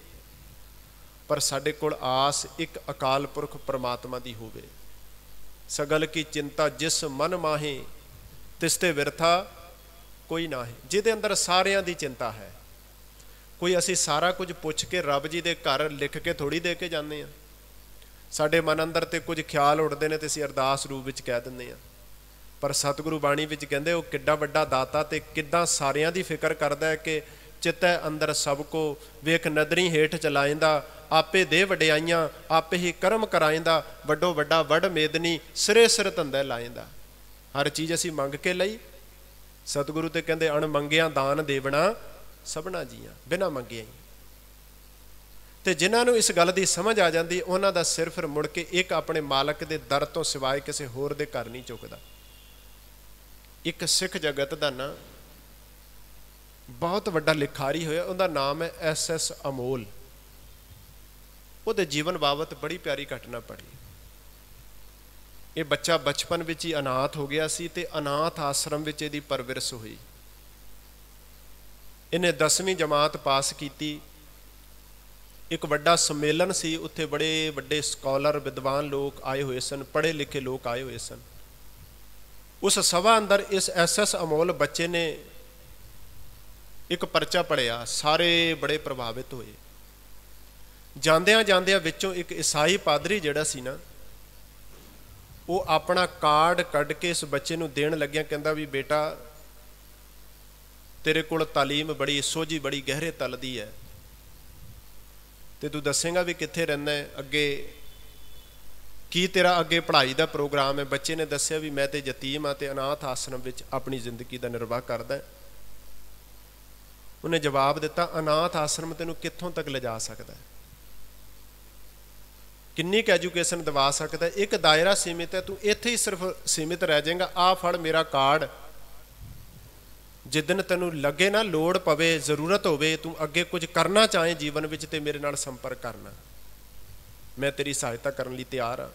[SPEAKER 1] ਪਰ ਸਾਡੇ ਕੋਲ ਆਸ ਇੱਕ ਅਕਾਲ ਪੁਰਖ ਪਰਮਾਤਮਾ ਦੀ ਹੋਵੇ ਸਗਲ ਕੀ ਚਿੰਤਾ ਜਿਸ ਮਨ ਮਾਹੇ ਤਿਸਤੇ ਵਿਰਥਾ ਕੋਈ ਨਾ ਹੈ ਜਿਹਦੇ ਅੰਦਰ ਸਾਰਿਆਂ ਦੀ ਚਿੰਤਾ ਹੈ ਕੋਈ ਅਸੀਂ ਸਾਰਾ ਕੁਝ ਪੁੱਛ ਕੇ ਰੱਬ ਜੀ ਦੇ ਘਰ ਲਿਖ ਕੇ ਥੋੜੀ ਦੇ ਕੇ ਜਾਂਦੇ ਆ ਸਾਡੇ ਮਨ ਅੰਦਰ ਤੇ ਕੁਝ ਖਿਆਲ ਉੱਠਦੇ ਨੇ ਤੇ ਅਸੀਂ ਅਰਦਾਸ ਰੂਪ ਵਿੱਚ ਕਹਿ ਦਿੰਦੇ ਆ ਪਰ ਸਤਿਗੁਰੂ ਬਾਣੀ ਵਿੱਚ ਕਹਿੰਦੇ ਉਹ ਕਿੱਡਾ ਵੱਡਾ ਦਾਤਾ ਤੇ ਕਿੱਦਾਂ ਸਾਰਿਆਂ ਦੀ ਫਿਕਰ ਕਰਦਾ ਹੈ ਕਿ ਚਿੱਤੈ ਅੰਦਰ ਸਭ ਕੋ ਵੇਖ ਨਦਰੀ ਹੇਠ ਚਲਾਇਂਦਾ ਆਪੇ ਦੇ ਵਡਿਆਈਆਂ ਆਪੇ ਹੀ ਕਰਮ ਕਰਾਇਂਦਾ ਵੱਡੋ ਵੱਡਾ ਵੱਡ ਮੇਦਨੀ ਸਿਰੇ ਸਿਰ ਧੰਦੇ ਲਾਇਂਦਾ ਹਰ ਚੀਜ਼ ਅਸੀਂ ਮੰਗ ਕੇ ਲਈ ਸਤਿਗੁਰੂ ਤੇ ਕਹਿੰਦੇ ਅਣ ਮੰਗਿਆ ਦਾਨ ਦੇਵਣਾ ਸਭਨਾ ਜੀਆਂ ਬਿਨਾ ਮੰਗਿਆ ਤੇ ਜਿਨ੍ਹਾਂ ਨੂੰ ਇਸ ਗੱਲ ਦੀ ਸਮਝ ਆ ਜਾਂਦੀ ਉਹਨਾਂ ਦਾ ਸਿਰ ਫਿਰ ਮੁੜ ਕੇ ਇੱਕ ਆਪਣੇ ਮਾਲਕ ਦੇ ਦਰ ਤੋਂ ਸਿਵਾਏ ਕਿਸੇ ਹੋਰ ਦੇ ਘਰ ਨਹੀਂ ਚੁੱਕਦਾ ਇੱਕ ਸਿੱਖ ਜਗਤ ਦਾ ਨਾਂ ਬਹੁਤ ਵੱਡਾ ਲਿਖਾਰੀ ਹੋਇਆ ਉਹਦਾ ਨਾਮ ਹੈ ਐਸ ਐਸ ਅਮੋਲ ਉਹਦੇ ਜੀਵਨ ਬਾਬਤ ਬੜੀ ਪਿਆਰੀ ਘਟਨਾ ਪੜੀ ਇਹ ਬੱਚਾ ਬਚਪਨ ਵਿੱਚ ਹੀ ਅਨਾਥ ਹੋ ਗਿਆ ਸੀ ਤੇ ਅਨਾਥ ਆਸ਼ਰਮ ਵਿੱਚ ਇਹਦੀ ਪਰਵਰਿਸ਼ ਹੋਈ ਇਹਨੇ 10ਵੀਂ ਜਮਾਤ ਪਾਸ ਕੀਤੀ ਇੱਕ ਵੱਡਾ ਸੰਮੇਲਨ ਸੀ ਉੱਥੇ ਬੜੇ ਵੱਡੇ ਸਕਾਲਰ ਵਿਦਵਾਨ ਲੋਕ ਆਏ ਹੋਏ ਸਨ ਪੜ੍ਹੇ ਲਿਖੇ ਲੋਕ ਆਏ ਹੋਏ ਸਨ ਉਸ ਸਭਾ ਅੰਦਰ ਇਸ ਐਸਐਸ ਅਮੋਲ ਬੱਚੇ ਨੇ ਇੱਕ ਪਰਚਾ ਪੜਿਆ ਸਾਰੇ ਬੜੇ ਪ੍ਰਭਾਵਿਤ ਹੋਏ ਜਾਂਦਿਆਂ ਜਾਂਦਿਆਂ ਵਿੱਚੋਂ ਇੱਕ ਈਸਾਈ ਪਾਦਰੀ ਜਿਹੜਾ ਸੀ ਨਾ ਉਹ ਆਪਣਾ ਕਾਰਡ ਕੱਢ ਕੇ ਇਸ ਬੱਚੇ ਨੂੰ ਦੇਣ ਲੱਗਿਆ ਕਹਿੰਦਾ ਵੀ ਬੇਟਾ ਤੇਰੇ ਕੋਲ تعلیم ਬੜੀ ਸੋਝੀ ਬੜੀ ਗਹਿਰੇ ਤਲ ਦੀ ਹੈ ਤੇ ਤੂੰ ਦੱਸੇਗਾ ਵੀ ਕਿੱਥੇ ਰਹਿਣਾ ਹੈ ਅੱਗੇ ਕੀ ਤੇਰਾ ਅੱਗੇ ਪੜ੍ਹਾਈ ਦਾ ਪ੍ਰੋਗਰਾਮ ਹੈ ਬੱਚੇ ਨੇ ਦੱਸਿਆ ਵੀ ਮੈਂ ਤੇ ਯਤੀਮ ਆ ਤੇ ਅਨਾਥ ਆਸ਼ਰਮ ਵਿੱਚ ਆਪਣੀ ਜ਼ਿੰਦਗੀ ਦਾ ਨਿਰਵਾਹ ਕਰਦਾ ਉਹਨੇ ਜਵਾਬ ਦਿੱਤਾ ਅਨਾਥ ਆਸ਼ਰਮ ਤੈਨੂੰ ਕਿੱਥੋਂ ਤੱਕ ਲਿਜਾ ਸਕਦਾ ਹੈ ਕਿੰਨੀ ਕੁ ਐਜੂਕੇਸ਼ਨ ਦਿਵਾ ਸਕਦਾ ਇੱਕ ਦਾਇਰਾ ਸੀਮਿਤ ਹੈ ਤੂੰ ਇੱਥੇ ਹੀ ਸਿਰਫ ਸੀਮਿਤ ਰਹਿ ਜਾਏਗਾ ਆ ਫੜ ਮੇਰਾ ਕਾਰਡ ਜਿੱਦਨ ਤੈਨੂੰ ਲੱਗੇ ਨਾ ਲੋੜ ਪਵੇ ਜ਼ਰੂਰਤ ਹੋਵੇ ਤੂੰ ਅੱਗੇ ਕੁਝ ਕਰਨਾ ਚਾਹੇ ਜੀਵਨ ਵਿੱਚ ਤੇ ਮੇਰੇ ਨਾਲ ਸੰਪਰਕ ਕਰਨਾ ਮੈਂ ਤੇਰੀ ਸਹਾਇਤਾ ਕਰਨ ਲਈ ਤਿਆਰ ਹਾਂ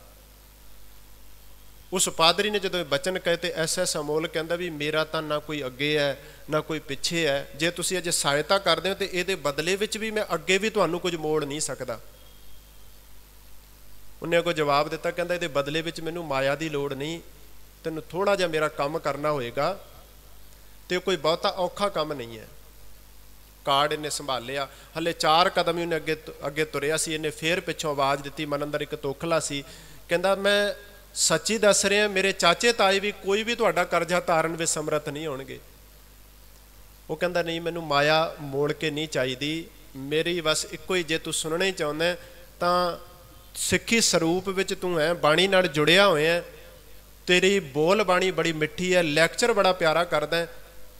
[SPEAKER 1] ਉਸ ਪਾਦਰੀ ਨੇ ਜਦੋਂ ਇਹ ਬਚਨ ਕਹੇ ਤੇ ਐਸ ਐਸ ਅਮੋਲ ਕਹਿੰਦਾ ਵੀ ਮੇਰਾ ਤਾਂ ਨਾ ਕੋਈ ਅੱਗੇ ਹੈ ਨਾ ਕੋਈ ਪਿੱਛੇ ਹੈ ਜੇ ਤੁਸੀਂ ਅਜੇ ਸਹਾਇਤਾ ਕਰਦੇ ਹੋ ਤੇ ਇਹਦੇ ਬਦਲੇ ਵਿੱਚ ਵੀ ਮੈਂ ਅੱਗੇ ਵੀ ਤੁਹਾਨੂੰ ਕੁਝ ਮੋੜ ਨਹੀਂ ਸਕਦਾ ਉਹਨੇ ਕੋ ਜਵਾਬ ਦਿੱਤਾ ਕਹਿੰਦਾ ਇਹਦੇ ਬਦਲੇ ਵਿੱਚ ਮੈਨੂੰ ਮਾਇਆ ਦੀ ਲੋੜ ਨਹੀਂ ਤੈਨੂੰ ਥੋੜਾ ਜਿਹਾ ਮੇਰਾ ਕੰਮ ਕਰਨਾ ਹੋਏਗਾ ਤੇ ਕੋਈ ਬਹੁਤਾ ਔਖਾ ਕੰਮ ਨਹੀਂ ਹੈ ਕਾਰਡ ਇਹਨੇ ਸੰਭਾਲਿਆ ਹਲੇ 4 ਕਦਮ ਹੀ ਉਹਨੇ ਅੱਗੇ ਅੱਗੇ ਤੁਰਿਆ ਸੀ ਇਹਨੇ ਫੇਰ ਪਿੱਛੋਂ ਆਵਾਜ਼ ਦਿੱਤੀ ਮਨ ਅੰਦਰ ਇੱਕ ਤੋਖਲਾ ਸੀ ਕਹਿੰਦਾ ਮੈਂ ਸੱਚੀ ਦੱਸ ਰਿਹਾ ਮੇਰੇ ਚਾਚੇ ਤਾਏ ਵੀ ਕੋਈ ਵੀ ਤੁਹਾਡਾ ਕਰਜ਼ਾ ਤਾਰਨ ਵਿੱਚ ਸਮਰੱਥ ਨਹੀਂ ਹੋਣਗੇ ਉਹ ਕਹਿੰਦਾ ਨਹੀਂ ਮੈਨੂੰ ਮਾਇਆ ਮੋੜ ਕੇ ਨਹੀਂ ਚਾਹੀਦੀ ਮੇਰੀ ਬਸ ਇੱਕੋ ਹੀ ਜੇ ਤੂੰ ਸੁਣਨਾ ਹੀ ਚਾਹੁੰਦਾ ਤਾਂ ਸਿੱਖੀ ਸਰੂਪ ਵਿੱਚ ਤੂੰ ਹੈ ਬਾਣੀ ਨਾਲ ਜੁੜਿਆ ਹੋਇਆ ਹੈ ਤੇਰੀ ਬੋਲ ਬਾਣੀ ਬੜੀ ਮਿੱਠੀ ਹੈ ਲੈਕਚਰ ਬੜਾ ਪਿਆਰਾ ਕਰਦਾ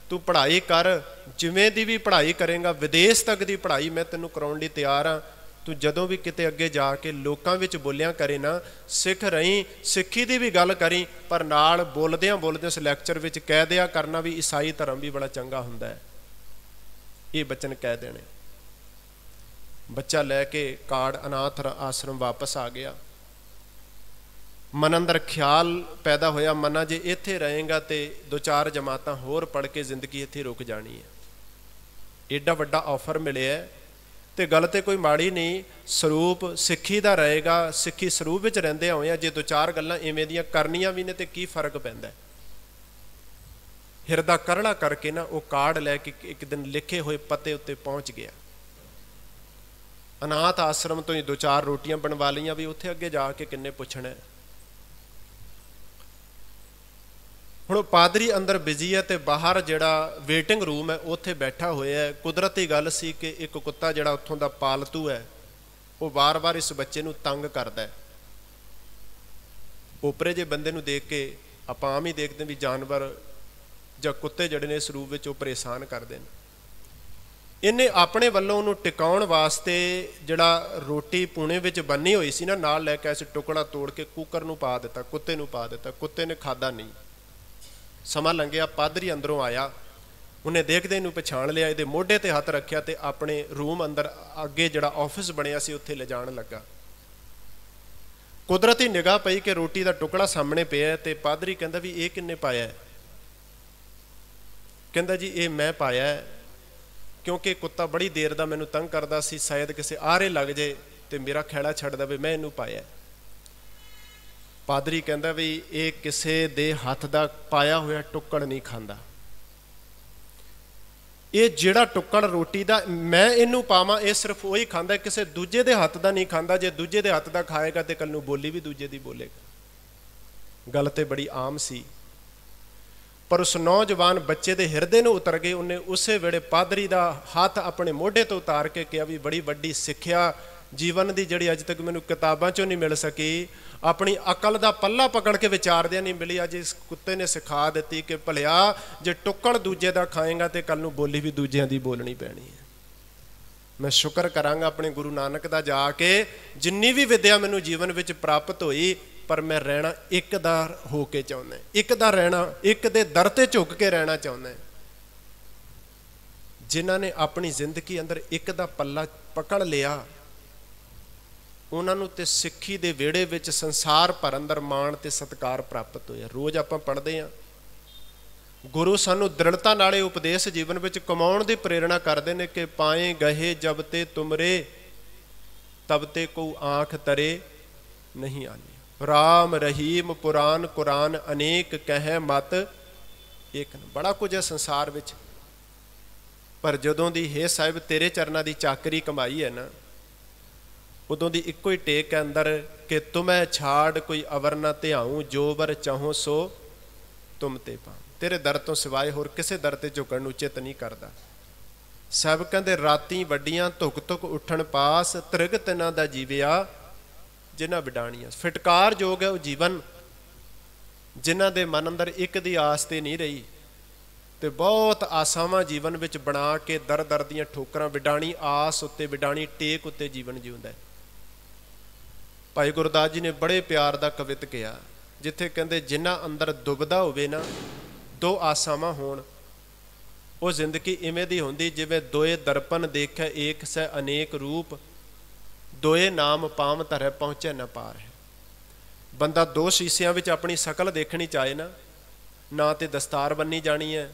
[SPEAKER 1] ਤੂੰ ਪੜ੍ਹਾਈ ਕਰ ਜਿਵੇਂ ਦੀ ਵੀ ਪੜ੍ਹਾਈ ਕਰੇਗਾ ਵਿਦੇਸ਼ ਤੱਕ ਦੀ ਪੜ੍ਹਾਈ ਮੈਂ ਤੈਨੂੰ ਕਰਾਉਣ ਲਈ ਤਿਆਰ ਆ ਤੂੰ ਜਦੋਂ ਵੀ ਕਿਤੇ ਅੱਗੇ ਜਾ ਕੇ ਲੋਕਾਂ ਵਿੱਚ ਬੋਲਿਆ ਕਰੇ ਨਾ ਸਿੱਖ ਰਹੀਂ ਸਿੱਖੀ ਦੀ ਵੀ ਗੱਲ ਕਰੀ ਪਰ ਨਾਲ ਬੋਲਦਿਆਂ ਬੋਲਦੇ ਉਸ ਲੈਕਚਰ ਵਿੱਚ ਕਹਿ ਦਿਆ ਕਰਨਾ ਵੀ ਈਸਾਈ ਧਰਮ ਵੀ ਬੜਾ ਚੰਗਾ ਹੁੰਦਾ ਹੈ ਇਹ ਬਚਨ ਕਹਿ ਦੇਣੇ ਬੱਚਾ ਲੈ ਕੇ ਕਾੜ ਅਨਾਥ ਆਸ਼ਰਮ ਵਾਪਸ ਆ ਗਿਆ ਮਨ ਅੰਦਰ ਖਿਆਲ ਪੈਦਾ ਹੋਇਆ ਮਨਾ ਜੇ ਇੱਥੇ ਰਹੇਗਾ ਤੇ ਦੋ ਚਾਰ ਜਮਾਤਾਂ ਹੋਰ ਪੜ ਕੇ ਜ਼ਿੰਦਗੀ ਇੱਥੇ ਰੁਕ ਜਾਣੀ ਹੈ ਏਡਾ ਵੱਡਾ ਆਫਰ ਮਿਲਿਆ ਤੇ ਗੱਲ ਤੇ ਕੋਈ ਮਾੜੀ ਨਹੀਂ ਸਰੂਪ ਸਿੱਖੀ ਦਾ ਰਹੇਗਾ ਸਿੱਖੀ ਸਰੂਪ ਵਿੱਚ ਰਹਿੰਦੇ ਹੋਏ ਆ ਜੇ ਦੋ ਚਾਰ ਗੱਲਾਂ ਇਵੇਂ ਦੀਆਂ ਕਰਨੀਆਂ ਵੀ ਨੇ ਤੇ ਕੀ ਫਰਕ ਪੈਂਦਾ ਹਿਰਦਾ ਕਰਲਾ ਕਰਕੇ ਨਾ ਉਹ ਕਾਰਡ ਲੈ ਕੇ ਇੱਕ ਦਿਨ ਲਿਖੇ ਹੋਏ ਪਤੇ ਉੱਤੇ ਪਹੁੰਚ ਗਿਆ ਅਨਾਥ ਆਸ਼ਰਮ ਤੋਂ ਹੀ ਦੋ ਚਾਰ ਰੋਟੀਆਂ ਬਣਵਾ ਲਈਆਂ ਵੀ ਉੱਥੇ ਅੱਗੇ ਜਾ ਕੇ ਕਿੰਨੇ ਪੁੱਛਣਾ ਹੈ ਹੁਣ ਪਾਦਰੀ ਅੰਦਰ ਬਿਜ਼ੀ ਹੈ ਤੇ ਬਾਹਰ ਜਿਹੜਾ ਵੇਟਿੰਗ ਰੂਮ ਹੈ ਉੱਥੇ ਬੈਠਾ ਹੋਇਆ ਹੈ ਕੁਦਰਤੀ ਗੱਲ ਸੀ ਕਿ ਇੱਕ ਕੁੱਤਾ ਜਿਹੜਾ ਉੱਥੋਂ ਦਾ ਪਾਲਤੂ ਹੈ ਉਹ ਵਾਰ-ਵਾਰ ਇਸ ਬੱਚੇ ਨੂੰ ਤੰਗ ਕਰਦਾ ਹੈ ਉਪਰੇ ਜੇ ਬੰਦੇ ਨੂੰ ਦੇਖ ਕੇ ਆਪਾਂ ਆਮ ਹੀ ਦੇਖਦੇ ਵੀ ਜਾਨਵਰ ਜਾਂ ਕੁੱਤੇ ਜਿਹੜੇ ਨੇ ਇਸ ਰੂਪ ਵਿੱਚ ਉਹ ਪਰੇਸ਼ਾਨ ਕਰਦੇ ਨੇ ਇਹਨੇ ਆਪਣੇ ਵੱਲੋਂ ਉਹਨੂੰ ਟਿਕਾਉਣ ਵਾਸਤੇ ਜਿਹੜਾ ਰੋਟੀ ਪੂਣੇ ਵਿੱਚ ਬੰਨੀ ਹੋਈ ਸੀ ਨਾ ਨਾਲ ਲੈ ਕੇ ਐਸੇ ਟੁਕੜਾ ਤੋੜ ਕੇ ਕੁੱਕਰ ਨੂੰ ਪਾ ਦਿੱਤਾ ਕੁੱਤੇ ਨੂੰ ਪਾ ਦਿੱਤਾ ਕੁੱਤੇ ਨੇ ਖਾਦਾ ਨਹੀਂ ਸਮਾਂ ਲੰਘਿਆ ਪਾਦਰੀ ਅੰਦਰੋਂ ਆਇਆ ਉਹਨੇ ਦੇਖਦੇ ਨੂੰ ਪਛਾਣ ਲਿਆ ਇਹਦੇ ਮੋਢੇ ਤੇ ਹੱਥ ਰੱਖਿਆ ਤੇ ਆਪਣੇ ਰੂਮ ਅੰਦਰ ਅੱਗੇ ਜਿਹੜਾ ਆਫਿਸ ਬਣਿਆ ਸੀ ਉੱਥੇ ਲਿਜਾਣ ਲੱਗਾ ਕੁਦਰਤੀ ਨਿਗਾਹ ਪਈ ਕਿ ਰੋਟੀ ਦਾ ਟੁਕੜਾ ਸਾਹਮਣੇ ਪਿਆ ਤੇ ਪਾਦਰੀ ਕਹਿੰਦਾ ਵੀ ਇਹ ਕਿੰਨੇ ਪਾਇਆ ਕਹਿੰਦਾ ਜੀ ਇਹ ਮੈਂ ਪਾਇਆ ਹੈ ਕਿਉਂਕਿ ਕੁੱਤਾ ਬੜੀ ਦੇਰ ਦਾ ਮੈਨੂੰ ਤੰਗ ਕਰਦਾ ਸੀ ਸ਼ਾਇਦ ਕਿਸੇ ਆਰੇ ਲੱਗ ਜੇ ਤੇ ਮੇਰਾ ਖੈੜਾ ਛੱਡ ਦਵੇ ਮੈਂ ਇਹਨੂੰ ਪਾਇਆ ਪਾਦਰੀ ਕਹਿੰਦਾ ਵੀ ਇਹ ਕਿਸੇ ਦੇ ਹੱਥ ਦਾ ਪਾਇਆ ਹੋਇਆ ਟੁੱਕੜ ਨਹੀਂ ਖਾਂਦਾ ਇਹ ਜਿਹੜਾ ਟੁੱਕੜ ਰੋਟੀ ਦਾ ਮੈਂ ਇਹਨੂੰ ਪਾਵਾਂ ਇਹ ਸਿਰਫ ਉਹੀ ਖਾਂਦਾ ਕਿਸੇ ਦੂਜੇ ਦੇ ਹੱਥ ਦਾ ਨਹੀਂ ਖਾਂਦਾ ਜੇ ਦੂਜੇ ਦੇ ਹੱਥ ਦਾ ਖਾਏਗਾ ਤੇ ਕੱਲ ਨੂੰ ਬੋਲੀ ਵੀ ਦੂਜੇ ਦੀ ਬੋਲੇਗਾ ਗੱਲ ਤੇ ਬੜੀ ਆਮ ਸੀ ਪਰ ਉਸ ਨੌਜਵਾਨ ਬੱਚੇ ਦੇ ਹਿਰਦੇ ਨੂੰ ਉਤਰ ਗਏ ਉਹਨੇ ਉਸੇ ਵੇਲੇ ਪਾਦਰੀ ਦਾ ਹੱਥ ਆਪਣੇ ਮੋਢੇ ਤੋਂ ਉਤਾਰ ਕੇ ਕਿਹਾ ਵੀ ਬੜੀ ਵੱਡੀ ਸਿੱਖਿਆ ਜੀਵਨ ਦੀ ਜਿਹੜੀ ਅੱਜ ਤੱਕ ਮੈਨੂੰ ਕਿਤਾਬਾਂ ਚੋਂ ਨਹੀਂ ਮਿਲ ਸਕੀ ਆਪਣੀ ਅਕਲ ਦਾ ਪੱਲਾ ਪਕੜ ਕੇ ਵਿਚਾਰਦਿਆਂ ਨਹੀਂ ਮਿਲੀ ਅੱਜ ਇਸ ਕੁੱਤੇ ਨੇ ਸਿਖਾ ਦਿੱਤੀ ਕਿ ਭਲਿਆ ਜੇ ਟੁੱਕੜ ਦੂਜੇ ਦਾ ਖਾਏਗਾ ਤੇ ਕੱਲ ਨੂੰ ਬੋਲੀ ਵੀ ਦੂਜਿਆਂ ਦੀ ਬੋਲਣੀ ਪੈਣੀ ਹੈ ਮੈਂ ਸ਼ੁਕਰ ਕਰਾਂਗਾ ਆਪਣੇ ਗੁਰੂ ਨਾਨਕ ਦਾ ਜਾ ਕੇ ਜਿੰਨੀ ਵੀ ਵਿਦਿਆ ਮੈਨੂੰ ਜੀਵਨ ਵਿੱਚ ਪ੍ਰਾਪਤ ਹੋਈ ਪਰ ਮੈਂ ਰਹਿਣਾ ਇੱਕਦਾਰ ਹੋ ਕੇ ਚਾਹੁੰਦਾ ਇੱਕ ਦਾ ਰਹਿਣਾ ਇੱਕ ਦੇ ਦਰ ਤੇ ਝੁਕ ਕੇ ਰਹਿਣਾ ਚਾਹੁੰਦਾ ਜਿਨ੍ਹਾਂ ਨੇ ਆਪਣੀ ਜ਼ਿੰਦਗੀ ਅੰਦਰ ਇੱਕ ਦਾ ਪੱਲਾ ਪਕੜ ਲਿਆ ਉਹਨਾਂ ਨੂੰ ਤੇ ਸਿੱਖੀ ਦੇ ਵਿੜੇ ਵਿੱਚ ਸੰਸਾਰ ਭਰ ਅੰਦਰ ਮਾਣ ਤੇ ਸਤਕਾਰ ਪ੍ਰਾਪਤ ਹੋਇਆ ਰੋਜ਼ ਆਪਾਂ ਪੜ੍ਹਦੇ ਆਂ ਗੁਰੂ ਸਾਨੂੰ ਦ੍ਰਿੜਤਾ ਨਾਲੇ ਉਪਦੇਸ਼ ਜੀਵਨ ਵਿੱਚ ਕਮਾਉਣ ਦੀ ਪ੍ਰੇਰਣਾ ਕਰਦੇ ਨੇ ਕਿ ਪਾਏ ਗਏ ਜਬ ਤੇ ਤੁਮਰੇ ਤਬ ਤੇ ਕੋ ਆਂਖ ਤਰੇ ਨਹੀਂ ਆਣੀ ਰਾਮ ਰਹੀਮ ਪੁਰਾਨ ਕੁਰਾਨ ਅਨੇਕ ਕਹਿ ਮਤ ਇੱਕ ਬੜਾ ਕੁਝ ਹੈ ਸੰਸਾਰ ਵਿੱਚ ਪਰ ਜਦੋਂ ਦੀ ਹੈ ਸਾਹਿਬ ਤੇਰੇ ਚਰਨਾਂ ਦੀ ਚਾਕਰੀ ਕਮਾਈ ਹੈ ਨਾ ਉਦੋਂ ਦੀ ਇੱਕੋ ਹੀ ਟੇਕ ਹੈ ਅੰਦਰ ਕਿ ਤੁਮੈ ਛਾੜ ਕੋਈ ਅਵਰ ਨਾ ਧਿਆਉ ਜੋ ਵਰ ਚਾਹੋ ਸੋ ਤੁਮ ਤੇ ਪਾ ਤੇਰੇ ਦਰ ਤੋਂ ਸਿਵਾਏ ਹੋਰ ਕਿਸੇ ਦਰ ਤੇ ਝੁਕਣ ਨੂੰ ਚਿਤ ਨਹੀਂ ਕਰਦਾ ਸਭ ਕਹਿੰਦੇ ਰਾਤੀ ਵੱਡੀਆਂ ਧੁਕ ਧੁਕ ਉੱਠਣ ਪਾਸ ਤ੍ਰਿਗਤ ਨਾ ਦਾ ਜੀਵਿਆ ਜਿਨ੍ਹਾਂ ਵਿਡਾਣੀਆਂ ਫਟਕਾਰ ਜੋਗ ਹੈ ਉਹ ਜੀਵਨ ਜਿਨ੍ਹਾਂ ਦੇ ਮਨ ਅੰਦਰ ਇੱਕ ਦੀ ਆਸ ਤੇ ਨਹੀਂ ਰਹੀ ਤੇ ਬਹੁਤ ਆਸਾਵਾਂ ਜੀਵਨ ਵਿੱਚ ਬਣਾ ਕੇ ਦਰ ਦਰ ਦੀਆਂ ਠੋਕਰਾਂ ਵਿਡਾਣੀ ਆਸ ਉੱਤੇ ਵਿਡਾਣੀ ਟੇਕ ਉੱਤੇ ਜੀਵਨ ਜਿਉਂਦਾ ਹੈ ਭਾਈ ਗੁਰਦਾਸ ਜੀ ਨੇ ਬੜੇ ਪਿਆਰ ਦਾ ਕਵਿਤ ਕਿਹਾ ਜਿੱਥੇ ਕਹਿੰਦੇ ਜਿਨ੍ਹਾਂ ਅੰਦਰ ਦੁਬਦਾ ਹੋਵੇ ਨਾ ਦੋ ਆਸਾਵਾਂ ਹੋਣ ਉਹ ਜ਼ਿੰਦਗੀ ਇਵੇਂ ਦੀ ਹੁੰਦੀ ਜਿਵੇਂ ਦੋਏ ਦਰਪਨ ਦੇਖੇ ਏਕ ਸੈ ਅਨੇਕ ਰੂਪ ਦੋਏ ਨਾਮ ਪਾਮ ਧਰੇ ਪਹੁੰਚੇ ਨਾ ਪਾਰ ਹੈ ਬੰਦਾ ਦੋ ਸ਼ੀਸ਼ਿਆਂ ਵਿੱਚ ਆਪਣੀ ਸ਼ਕਲ ਦੇਖਣੀ ਚਾਹੇ ਨਾ ਨਾ ਤੇ ਦਸਤਾਰ ਬੰਨੀ ਜਾਣੀ ਹੈ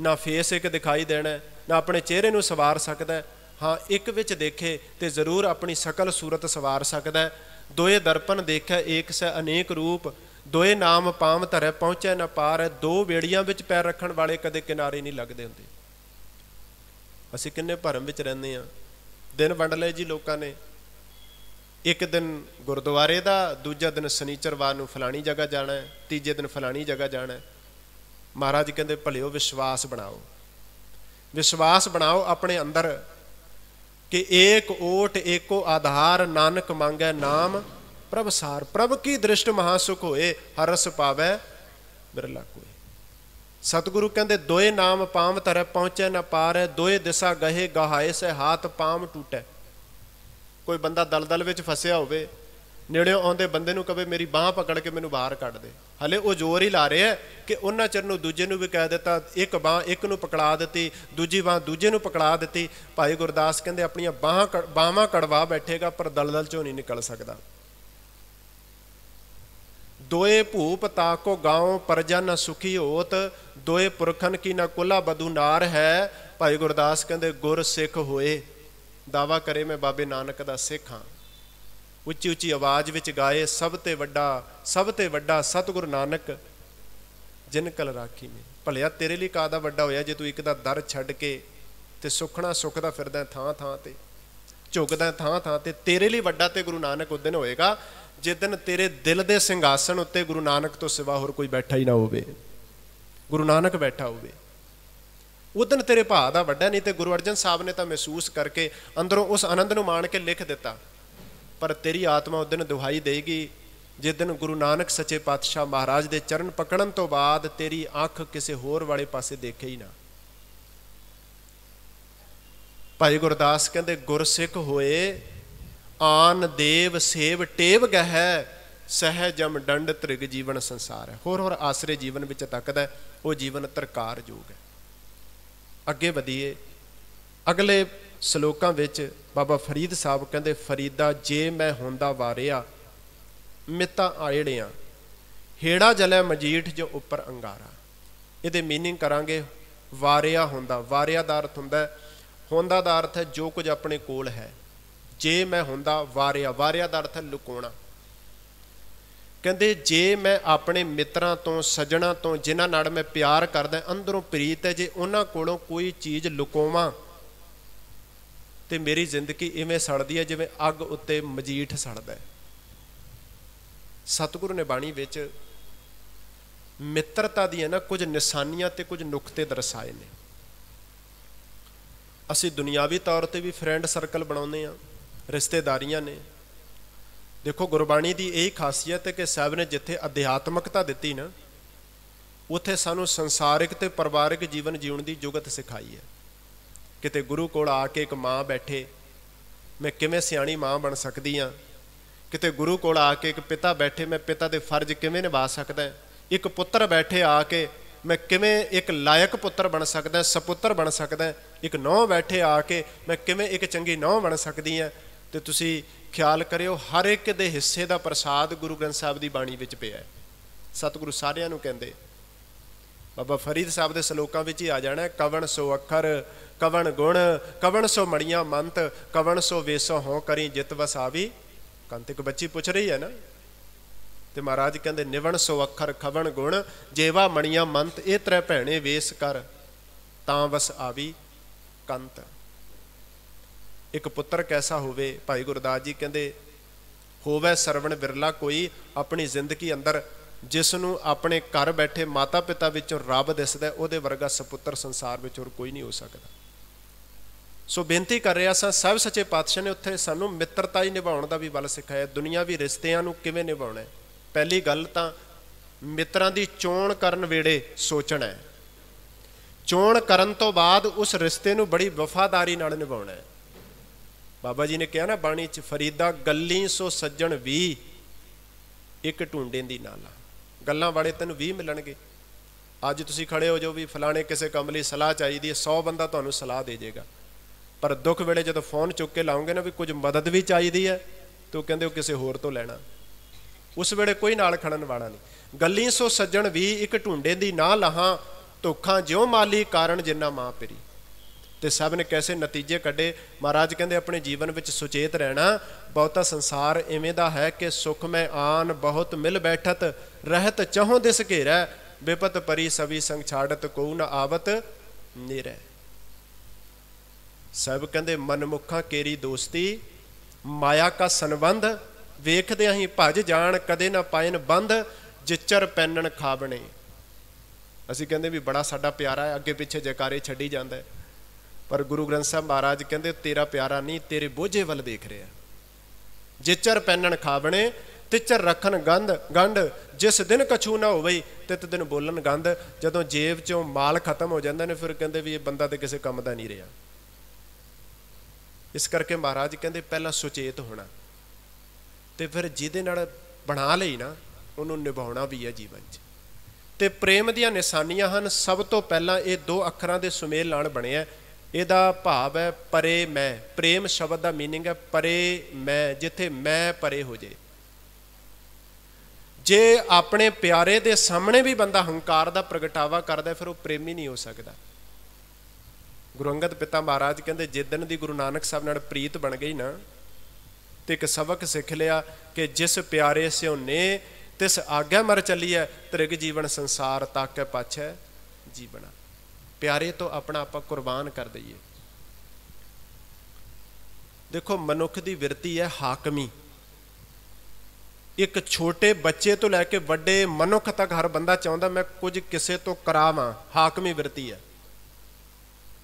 [SPEAKER 1] ਨਾ ਫੇਸ ਇੱਕ ਦਿਖਾਈ ਦੇਣਾ ਨਾ ਆਪਣੇ ਚਿਹਰੇ ਨੂੰ ਸਵਾਰ ਸਕਦਾ ਹਾਂ ਇੱਕ ਵਿੱਚ ਦੇਖੇ ਤੇ ਜ਼ਰੂਰ ਆਪਣੀ ਸ਼ਕਲ ਸੂਰਤ ਸਵਾਰ ਸਕਦਾ ਦੋਏ ਦਰਪਨ ਦੇਖੇ ਏਕ ਸੈ ਅਨੇਕ ਰੂਪ ਦੋਏ ਨਾਮ ਪਾਮ ਧਰੇ ਪਹੁੰਚੇ ਨਾ ਪਾਰ ਹੈ ਦੋ ਵੇੜੀਆਂ ਵਿੱਚ ਪੈਰ ਰੱਖਣ ਵਾਲੇ ਕਦੇ ਕਿਨਾਰੇ ਨਹੀਂ ਲੱਗਦੇ ਹੁੰਦੇ ਅਸੀਂ ਕਿੰਨੇ ਭਰਮ ਵਿੱਚ ਰਹਿੰਦੇ ਆ ਦਿਨ ਵੰਡ ਲਏ ਜੀ ਲੋਕਾਂ ਨੇ ਇੱਕ ਦਿਨ ਗੁਰਦੁਆਰੇ ਦਾ ਦੂਜਾ ਦਿਨ ਸਨੀਚਰਵਾਰ ਨੂੰ ਫਲਾਣੀ ਜਗ੍ਹਾ ਜਾਣਾ ਹੈ ਤੀਜੇ ਦਿਨ ਫਲਾਣੀ ਜਗ੍ਹਾ ਜਾਣਾ ਹੈ ਮਹਾਰਾਜ ਕਹਿੰਦੇ ਭਲਿਓ ਵਿਸ਼ਵਾਸ ਬਣਾਓ ਵਿਸ਼ਵਾਸ ਬਣਾਓ ਆਪਣੇ ਅੰਦਰ ਕਿ ਏਕ ਓਟ ਏਕੋ ਆਧਾਰ ਨਾਨਕ ਮੰਗੈ ਨਾਮ ਪ੍ਰਭ ਸਾਰ ਪ੍ਰਭ ਕੀ ਦ੍ਰਿਸ਼ਟ ਮਹਾ ਸੁਖ ਹੋਏ ਹਰਸ ਪਾਵੇ ਬਿਰਲਾ ਕੋਏ ਸਤਿਗੁਰੂ ਕਹਿੰਦੇ ਦੋਏ ਨਾਮ ਪਾਮ ਧਰੈ ਪਹੁੰਚੈ ਨਾ ਪਾਰੈ ਦੋਏ ਦਿਸ਼ਾ ਗਹੇ ਗਹਾਏ ਸੇ ਹਾਥ ਪਾਮ ਟੂਟੈ ਕੋਈ ਬੰਦਾ ਦਲਦਲ ਵਿੱਚ ਫਸਿਆ ਹੋਵੇ ਨੇੜਿਓਂ ਆਉਂਦੇ ਬੰਦੇ ਨੂੰ ਕਵੇ ਮੇਰੀ ਬਾਹ ਪਕੜ ਕੇ ਮੈਨੂੰ ਬਾਹਰ ਕੱਢ ਦੇ ਹਲੇ ਉਹ ਜ਼ੋਰ ਹੀ ਲਾ ਰਿਹਾ ਕਿ ਉਹਨਾਂ ਚਿਰ ਨੂੰ ਦੂਜੇ ਨੂੰ ਵੀ ਕਹਿ ਦਿੱਤਾ ਇੱਕ ਬਾਹ ਇੱਕ ਨੂੰ ਪਕੜਾ ਦਿੱਤੀ ਦੂਜੀ ਬਾਹ ਦੂਜੇ ਨੂੰ ਪਕੜਾ ਦਿੱਤੀ ਭਾਈ ਗੁਰਦਾਸ ਕਹਿੰਦੇ ਆਪਣੀਆਂ ਬਾਹਾਂ ਬਾਹਾਂ ਕੜਵਾ ਬੈਠੇਗਾ ਪਰ ਦਲਦਲ ਚੋਂ ਨਹੀਂ ਨਿਕਲ ਸਕਦਾ ਦੋਏ ਭੂਪ ਕੋ ਗਾਉ ਪਰਜਾ ਨ ਸੁਖੀ ਹੋਤ ਦੋਏ ਪੁਰਖਨ ਕੀ ਨ ਕੁਲਾ ਬਦੂ ਨਾਰ ਹੈ ਭਾਈ ਗੁਰਦਾਸ ਕਹਿੰਦੇ ਗੁਰ ਸਿੱਖ ਹੋਏ ਦਾਵਾ ਕਰੇ ਮੈਂ ਬਾਬੇ ਨਾਨਕ ਦਾ ਸਿੱਖ ਹਾਂ ਉੱਚੀ ਉੱਚੀ ਆਵਾਜ਼ ਵਿੱਚ ਗਾਏ ਸਭ ਤੇ ਵੱਡਾ ਸਭ ਤੇ ਵੱਡਾ ਸਤਿਗੁਰ ਨਾਨਕ ਜਿਨ ਕਲ ਰਾਖੀ ਨੇ ਭਲਿਆ ਤੇਰੇ ਲਈ ਕਾਦਾ ਵੱਡਾ ਹੋਇਆ ਜੇ ਤੂੰ ਇੱਕ ਦਾ ਦਰ ਛੱਡ ਕੇ ਤੇ ਸੁਖਣਾ ਸੁਖ ਦਾ ਫਿਰਦਾ ਥਾਂ ਥਾਂ ਤੇ ਝੁਕਦਾ ਥਾਂ ਥਾਂ ਤੇ ਤੇਰੇ ਲਈ ਵੱਡਾ ਤੇ ਗੁਰੂ ਨਾਨਕ ਉਹ ਦਿਨ ਹੋਏਗਾ ਜਿਸ ਦਿਨ ਤੇਰੇ ਦਿਲ ਦੇ ਸਿੰਘਾਸਣ ਉੱਤੇ ਗੁਰੂ ਨਾਨਕ ਤੋਂ ਸਿਵਾ ਹੋਰ ਕੋਈ ਬੈਠਾ ਹੀ ਨਾ ਹੋਵੇ ਗੁਰੂ ਨਾਨਕ ਬੈਠਾ ਹੋਵੇ ਉਦਨ ਤੇਰੇ ਭਾ ਦਾ ਵੱਡਾ ਨਹੀਂ ਤੇ ਗੁਰੂ ਅਰਜਨ ਸਾਹਿਬ ਨੇ ਤਾਂ ਮਹਿਸੂਸ ਕਰਕੇ ਅੰਦਰੋਂ ਉਸ ਆਨੰਦ ਨੂੰ ਮਾਣ ਕੇ ਲਿਖ ਦਿੱਤਾ ਪਰ ਤੇਰੀ ਆਤਮਾ ਉਦਨ ਦੁਹਾਈ ਦੇਗੀ ਜਿਸ ਦਿਨ ਗੁਰੂ ਨਾਨਕ ਸੱਚੇ ਪਾਤਸ਼ਾਹ ਮਹਾਰਾਜ ਦੇ ਚਰਨ ਪਕੜਨ ਤੋਂ ਬਾਅਦ ਤੇਰੀ ਅੱਖ ਕਿਸੇ ਹੋਰ ਵਾਲੇ ਪਾਸੇ ਦੇਖੇ ਹੀ ਨਾ ਭਾਈ ਗੁਰਦਾਸ ਕਹਿੰਦੇ ਗੁਰਸਿੱਖ ਹੋਏ ਆਨ ਦੇਵ ਸੇਵ ਟੇਵ ਗਹਿ ਸਹਜਮ ਡੰਡ ਤ੍ਰਿਗ ਜੀਵਨ ਸੰਸਾਰ ਹੈ ਹੋਰ ਹੋਰ ਆਸਰੇ ਜੀਵਨ ਵਿੱਚ ਤੱਕਦਾ ਉਹ ਜੀਵਨ ਤਰਕਾਰ ਜੋਗ ਹੈ ਅੱਗੇ ਵਧੀਏ ਅਗਲੇ ਸ਼ਲੋਕਾਂ ਵਿੱਚ ਬਾਬਾ ਫਰੀਦ ਸਾਹਿਬ ਕਹਿੰਦੇ ਫਰੀਦਾ ਜੇ ਮੈਂ ਹੁੰਦਾ ਵਾਰਿਆ ਮਿੱਤਾ ਆੜਿਆਂ ਹੀੜਾ ਜਲੇ ਮਜੀਠ ਜੋ ਉੱਪਰ ਅੰਗਾਰਾ ਇਹਦੇ मीनिंग ਕਰਾਂਗੇ ਵਾਰਿਆ ਹੁੰਦਾ ਵਾਰਿਆ ਦਾ ਅਰਥ ਹੁੰਦਾ ਹੁੰਦਾ ਦਾ ਅਰਥ ਹੈ ਜੋ ਕੁਝ ਆਪਣੇ ਕੋਲ ਹੈ ਜੇ ਮੈਂ ਹੁੰਦਾ ਵਾਰਿਆ ਵਾਰਿਆ ਦਾ ਅਰਥ ਹੈ ਲੁਕੋਣਾ ਕਹਿੰਦੇ ਜੇ ਮੈਂ ਆਪਣੇ ਮਿੱਤਰਾਂ ਤੋਂ ਸੱਜਣਾ ਤੋਂ ਜਿਨ੍ਹਾਂ ਨਾਲ ਮੈਂ ਪਿਆਰ ਕਰਦਾ ਅੰਦਰੋਂ ਪ੍ਰੀਤ ਹੈ ਜੇ ਉਹਨਾਂ ਕੋਲੋਂ ਕੋਈ ਚੀਜ਼ ਲੁਕੋਵਾਂ ਤੇ ਮੇਰੀ ਜ਼ਿੰਦਗੀ ਇਵੇਂ ਸੜਦੀ ਹੈ ਜਿਵੇਂ ਅੱਗ ਉੱਤੇ ਮਜੀਠ ਸੜਦਾ ਹੈ ਸਤਿਗੁਰੂ ਨੇ ਬਾਣੀ ਵਿੱਚ ਮਿੱਤਰਤਾ ਦੀਆਂ ਨਾ ਕੁਝ ਨਿਸ਼ਾਨੀਆਂ ਤੇ ਕੁਝ ਨੁਕਤੇ ਦਰਸਾਏ ਨੇ ਅਸੀਂ ਦੁਨਿਆਵੀ ਤੌਰ ਤੇ ਵੀ ਫਰੈਂਡ ਸਰਕਲ ਬਣਾਉਂਦੇ ਆ ਰਿਸ਼ਤੇਦਾਰੀਆਂ ਨੇ ਦੇਖੋ ਗੁਰਬਾਣੀ ਦੀ ਇਹ ਖਾਸੀਅਤ ਹੈ ਕਿ ਸਾਬ ਨੇ ਜਿੱਥੇ ਅਧਿਆਤਮਕਤਾ ਦਿੱਤੀ ਨਾ ਉੱਥੇ ਸਾਨੂੰ ਸੰਸਾਰਿਕ ਤੇ ਪਰਿਵਾਰਿਕ ਜੀਵਨ ਜੀਉਣ ਦੀ ਜੁਗਤ ਸਿਖਾਈ ਹੈ ਕਿਤੇ ਗੁਰੂ ਕੋਲ ਆ ਕੇ ਇੱਕ ਮਾਂ ਬੈਠੇ ਮੈਂ ਕਿਵੇਂ ਸਿਆਣੀ ਮਾਂ ਬਣ ਸਕਦੀ ਆ ਕਿਤੇ ਗੁਰੂ ਕੋਲ ਆ ਕੇ ਇੱਕ ਪਿਤਾ ਬੈਠੇ ਮੈਂ ਪਿਤਾ ਦੇ ਫਰਜ਼ ਕਿਵੇਂ ਨਿਭਾ ਸਕਦਾ ਇੱਕ ਪੁੱਤਰ ਬੈਠੇ ਆ ਕੇ ਮੈਂ ਕਿਵੇਂ ਇੱਕ ਲਾਇਕ ਪੁੱਤਰ ਬਣ ਸਕਦਾ ਸੁਪੁੱਤਰ ਬਣ ਸਕਦਾ ਇੱਕ ਨੌ ਬੈਠੇ ਆ ਕੇ ਮੈਂ ਕਿਵੇਂ ਇੱਕ ਚੰਗੀ ਨੌ ਬਣ ਸਕਦੀ ਆ ਤੇ ਤੁਸੀਂ ਖਿਆਲ ਕਰਿਓ ਹਰ ਇੱਕ ਦੇ ਹਿੱਸੇ ਦਾ ਪ੍ਰਸਾਦ ਗੁਰੂ ਗ੍ਰੰਥ ਸਾਹਿਬ ਦੀ ਬਾਣੀ ਵਿੱਚ ਪਿਆ ਹੈ ਸਤਿਗੁਰੂ ਸਾਰਿਆਂ ਨੂੰ ਕਹਿੰਦੇ ਬਾਬਾ ਫਰੀਦ ਸਾਹਿਬ ਦੇ ਸ਼ਲੋਕਾਂ ਵਿੱਚ ਹੀ ਆ ਜਾਣਾ ਕਵਣ ਸੋ ਅੱਖਰ ਕਵਣ ਗੁਣ ਕਵਣ ਸੋ ਮੜੀਆਂ ਮੰਤ ਕਵਣ ਸੋ ਵੇਸੋ ਹੋ ਕਰੀ ਜਿਤ ਵਸਾਵੀ ਕੰਤ ਇੱਕ ਬੱਚੀ ਪੁੱਛ ਰਹੀ ਹੈ ਨਾ ਤੇ ਮਹਾਰਾਜ ਕਹਿੰਦੇ ਨਿਵਣ ਸੋ ਅੱਖਰ ਖਵਣ ਗੁਣ ਜੇਵਾ ਮਣੀਆਂ ਮੰਤ ਇਹ ਤਰੇ ਭੈਣੇ ਵੇਸ ਕਰ ਤਾਂ ਵਸ ਆਵੀ ਕੰਤ ਇੱਕ ਪੁੱਤਰ ਕੈਸਾ ਹੋਵੇ ਭਾਈ ਗੁਰਦਾਸ ਜੀ ਕਹਿੰਦੇ ਹੋਵੇ ਸਰਵਣ ਵਿਰਲਾ ਕੋਈ ਆਪਣੀ ਜ਼ਿੰਦਗੀ ਅੰਦਰ ਜਿਸ ਨੂੰ ਆਪਣੇ ਘਰ ਬੈਠੇ ਮਾਤਾ ਪਿਤਾ ਵਿੱਚੋਂ ਰੱਬ ਦਿਸਦਾ ਉਹਦੇ ਵਰਗਾ ਸੁਪੁੱਤਰ ਸੰਸਾਰ ਵਿੱਚ ਹੋਰ ਕੋਈ ਨਹੀਂ ਹੋ ਸਕਦਾ ਸੋ ਬੇਨਤੀ ਕਰ ਰਿਹਾ ਸਾਂ ਸਭ ਸੱਚੇ ਪਾਤਸ਼ਾਹ ਨੇ ਉੱਥੇ ਸਾਨੂੰ ਮਿੱਤਰਤਾ ਹੀ ਨਿਭਾਉਣ ਦਾ ਵੀ ਬਲ ਸਿਖਾਇਆ ਦੁਨੀਆ ਵੀ ਰਿਸ਼ਤਿਆਂ ਨੂੰ ਕਿਵੇਂ ਨਿਭਾਉਣਾ ਹੈ ਪਹਿਲੀ ਗੱਲ ਤਾਂ ਮਿੱਤਰਾਂ ਦੀ ਚੋਣ ਕਰਨ ਵੇੜੇ ਸੋਚਣਾ ਹੈ ਚੋਣ ਕਰਨ ਤੋਂ ਬਾਅਦ ਉਸ ਰਿਸ਼ਤੇ ਨੂੰ ਬੜੀ ਵਫਾਦਾਰੀ ਨਾਲ ਨਿਭਾਉਣਾ ਹੈ ਬਾਬਾ ਜੀ ਨੇ ਕਿਹਾ ਨਾ ਬਾਣੀ ਚ ਫਰੀਦਾ ਗੱਲੀ ਸੋ ਸੱਜਣ ਵੀ ਇੱਕ ਢੂੰਡੇ ਦੀ ਨਾਲਾ ਗੱਲਾਂ ਵਾਲੇ ਤੈਨੂੰ 20 ਮਿਲਣਗੇ ਅੱਜ ਤੁਸੀਂ ਖੜੇ ਹੋ ਜੋ ਵੀ ਫਲਾਣੇ ਕਿਸੇ ਕੰਮ ਲਈ ਸਲਾਹ ਚਾਹੀਦੀ ਹੈ 100 ਬੰਦਾ ਤੁਹਾਨੂੰ ਸਲਾਹ ਦੇ ਜੇਗਾ ਪਰ ਦੁੱਖ ਵੇਲੇ ਜਦੋਂ ਫੋਨ ਚੁੱਕ ਕੇ ਲਾਉਂਗੇ ਨਾ ਵੀ ਕੁਝ ਮਦਦ ਵੀ ਚਾਹੀਦੀ ਹੈ ਤੋ ਕਹਿੰਦੇ ਉਹ ਕਿਸੇ ਹੋਰ ਤੋਂ ਲੈਣਾ ਉਸ ਵੇਲੇ ਕੋਈ ਨਾਲ ਖੜਨ ਵਾਲਾ ਨਹੀਂ ਗੱਲੀ ਸੋ ਸੱਜਣ ਵੀ ਇੱਕ ਢੂੰਡੇ ਦੀ ਨਾ ਲਹਾ ਧੋਖਾ ਜਿਉ ਮਾਲੀ ਕਾਰਨ ਜਿੰਨਾ ਮਾਂ ਪਰੀ ਤੇ ਸਭ ਨੇ ਕੈਸੇ ਨਤੀਜੇ ਕੱਢੇ ਮਹਾਰਾਜ ਕਹਿੰਦੇ ਆਪਣੇ ਜੀਵਨ ਵਿੱਚ ਸੁਚੇਤ ਰਹਿਣਾ ਬਹੁਤਾ ਸੰਸਾਰ ਐਵੇਂ ਦਾ ਹੈ ਕਿ ਸੁਖ ਮੈਂ ਆਨ ਬਹੁਤ ਮਿਲ ਬੈਠਤ ਰਹਿਤ ਚਹੋਂ ਦਿਸ ਘੇਰਾ ਬੇਪਤ ਪਰੀ ਸਭੀ ਸੰਗ ਛਾੜਤ ਕੋ ਨ ਆਵਤ ਨਿਰੈ ਸਭ ਕਹਿੰਦੇ ਮਨਮੁਖਾ ਕੇਰੀ ਦੋਸਤੀ ਮਾਇਆ ਕਾ ਸੰਬੰਧ ਵੇਖਦੇ ਆਹੀ ਭਜ ਜਾਣ ਕਦੇ ਨਾ ਪਾਇਨ ਬੰਧ ਜਿਚਰ ਪੈਨਣ ਖਾਬਣੇ ਅਸੀਂ ਕਹਿੰਦੇ ਵੀ ਬੜਾ ਸਾਡਾ ਪਿਆਰਾ ਹੈ ਅੱਗੇ ਪਿੱਛੇ ਜਕਾਰੇ ਛੱਡੀ ਜਾਂਦਾ ਹੈ ਪਰ ਗੁਰੂ ਗ੍ਰੰਥ ਸਾਹਿਬ ਮਹਾਰਾਜ ਕਹਿੰਦੇ ਤੇਰਾ ਪਿਆਰਾ ਨਹੀਂ ਤੇਰੇ ਬੋਝੇ ਵੱਲ ਦੇਖ ਰਿਹਾ ਜਿਚਰ ਪੈਨਣ ਖਾਵਣੇ ਤਿਚਰ ਰੱਖਣ ਗੰਧ ਗੰਢ ਜਿਸ ਦਿਨ ਕਛੂ ਨਾ ਹੋਵੇ ਤਿਤ ਦਿਨ ਬੋਲਣ ਗੰਧ ਜਦੋਂ ਜੇਬ ਚੋਂ ਮਾਲ ਖਤਮ ਹੋ ਜਾਂਦਾ ਨੇ ਫਿਰ ਕਹਿੰਦੇ ਵੀ ਇਹ ਬੰਦਾ ਤੇ ਕਿਸੇ ਕੰਮ ਦਾ ਨਹੀਂ ਰਿਹਾ ਇਸ ਕਰਕੇ ਮਹਾਰਾਜ ਕਹਿੰਦੇ ਪਹਿਲਾਂ ਸੁਚੇਤ ਹੋਣਾ ਤੇ ਫਿਰ ਜਿਹਦੇ ਨਾਲ ਬਣਾ ਲਈ ਨਾ ਉਹਨੂੰ ਨਿਭਾਉਣਾ ਵੀ ਹੈ ਜੀਵਨ 'ਚ ਤੇ ਪ੍ਰੇਮ ਦੀਆਂ ਨਿਸ਼ਾਨੀਆਂ ਹਨ ਸਭ ਤੋਂ ਪਹਿਲਾਂ ਇਹ ਦੋ ਅੱਖਰਾਂ ਦੇ ਸੁਮੇਲ ਨਾਲ ਬਣਿਆ ਇਹਦਾ ਭਾਵ ਹੈ ਪਰੇ ਮੈਂ ਪ੍ਰੇਮ ਸ਼ਬਦ ਦਾ मीनिंग ਹੈ ਪਰੇ ਮੈਂ ਜਿੱਥੇ ਮੈਂ ਪਰੇ ਹੋ ਜੇ ਜੇ ਆਪਣੇ ਪਿਆਰੇ ਦੇ ਸਾਹਮਣੇ ਵੀ ਬੰਦਾ ਹੰਕਾਰ ਦਾ ਪ੍ਰਗਟਾਵਾ ਕਰਦਾ ਫਿਰ ਉਹ ਪ੍ਰੇਮੀ ਨਹੀਂ ਹੋ ਸਕਦਾ ਗੁਰੂ ਅੰਗਦ ਪਿਤਾ ਮਹਾਰਾਜ ਕਹਿੰਦੇ ਜਿਸ ਦਿਨ ਦੀ ਗੁਰੂ ਨਾਨਕ ਸਾਹਿਬ ਨਾਲ ਪ੍ਰੀਤ ਬਣ ਗਈ ਨਾ ਤੇ ਇੱਕ ਸਬਕ ਸਿੱਖ ਲਿਆ ਕਿ ਜਿਸ ਪਿਆਰੇ ਸਿਉ ਨੇ ਤਿਸ ਆਗਿਆ ਮਰ ਚੱਲੀ ਹੈ ਤ੍ਰਿਗ ਜੀਵਨ ਸੰਸਾਰ ਤੱਕ ਪਛੈ ਜੀਵਣਾ ਪਿਆਰੇ ਤੋਂ ਆਪਣਾ ਆਪਾ ਕੁਰਬਾਨ ਕਰ ਦਈਏ ਦੇਖੋ ਮਨੁੱਖ ਦੀ ਵਿਰਤੀ ਹੈ ਹਾਕਮੀ ਇੱਕ ਛੋਟੇ ਬੱਚੇ ਤੋਂ ਲੈ ਕੇ ਵੱਡੇ ਮਨੁੱਖ ਤੱਕ ਹਰ ਬੰਦਾ ਚਾਹੁੰਦਾ ਮੈਂ ਕੁਝ ਕਿਸੇ ਤੋਂ ਕਰਾਵਾਂ ਹਾਕਮੀ ਵਿਰਤੀ ਹੈ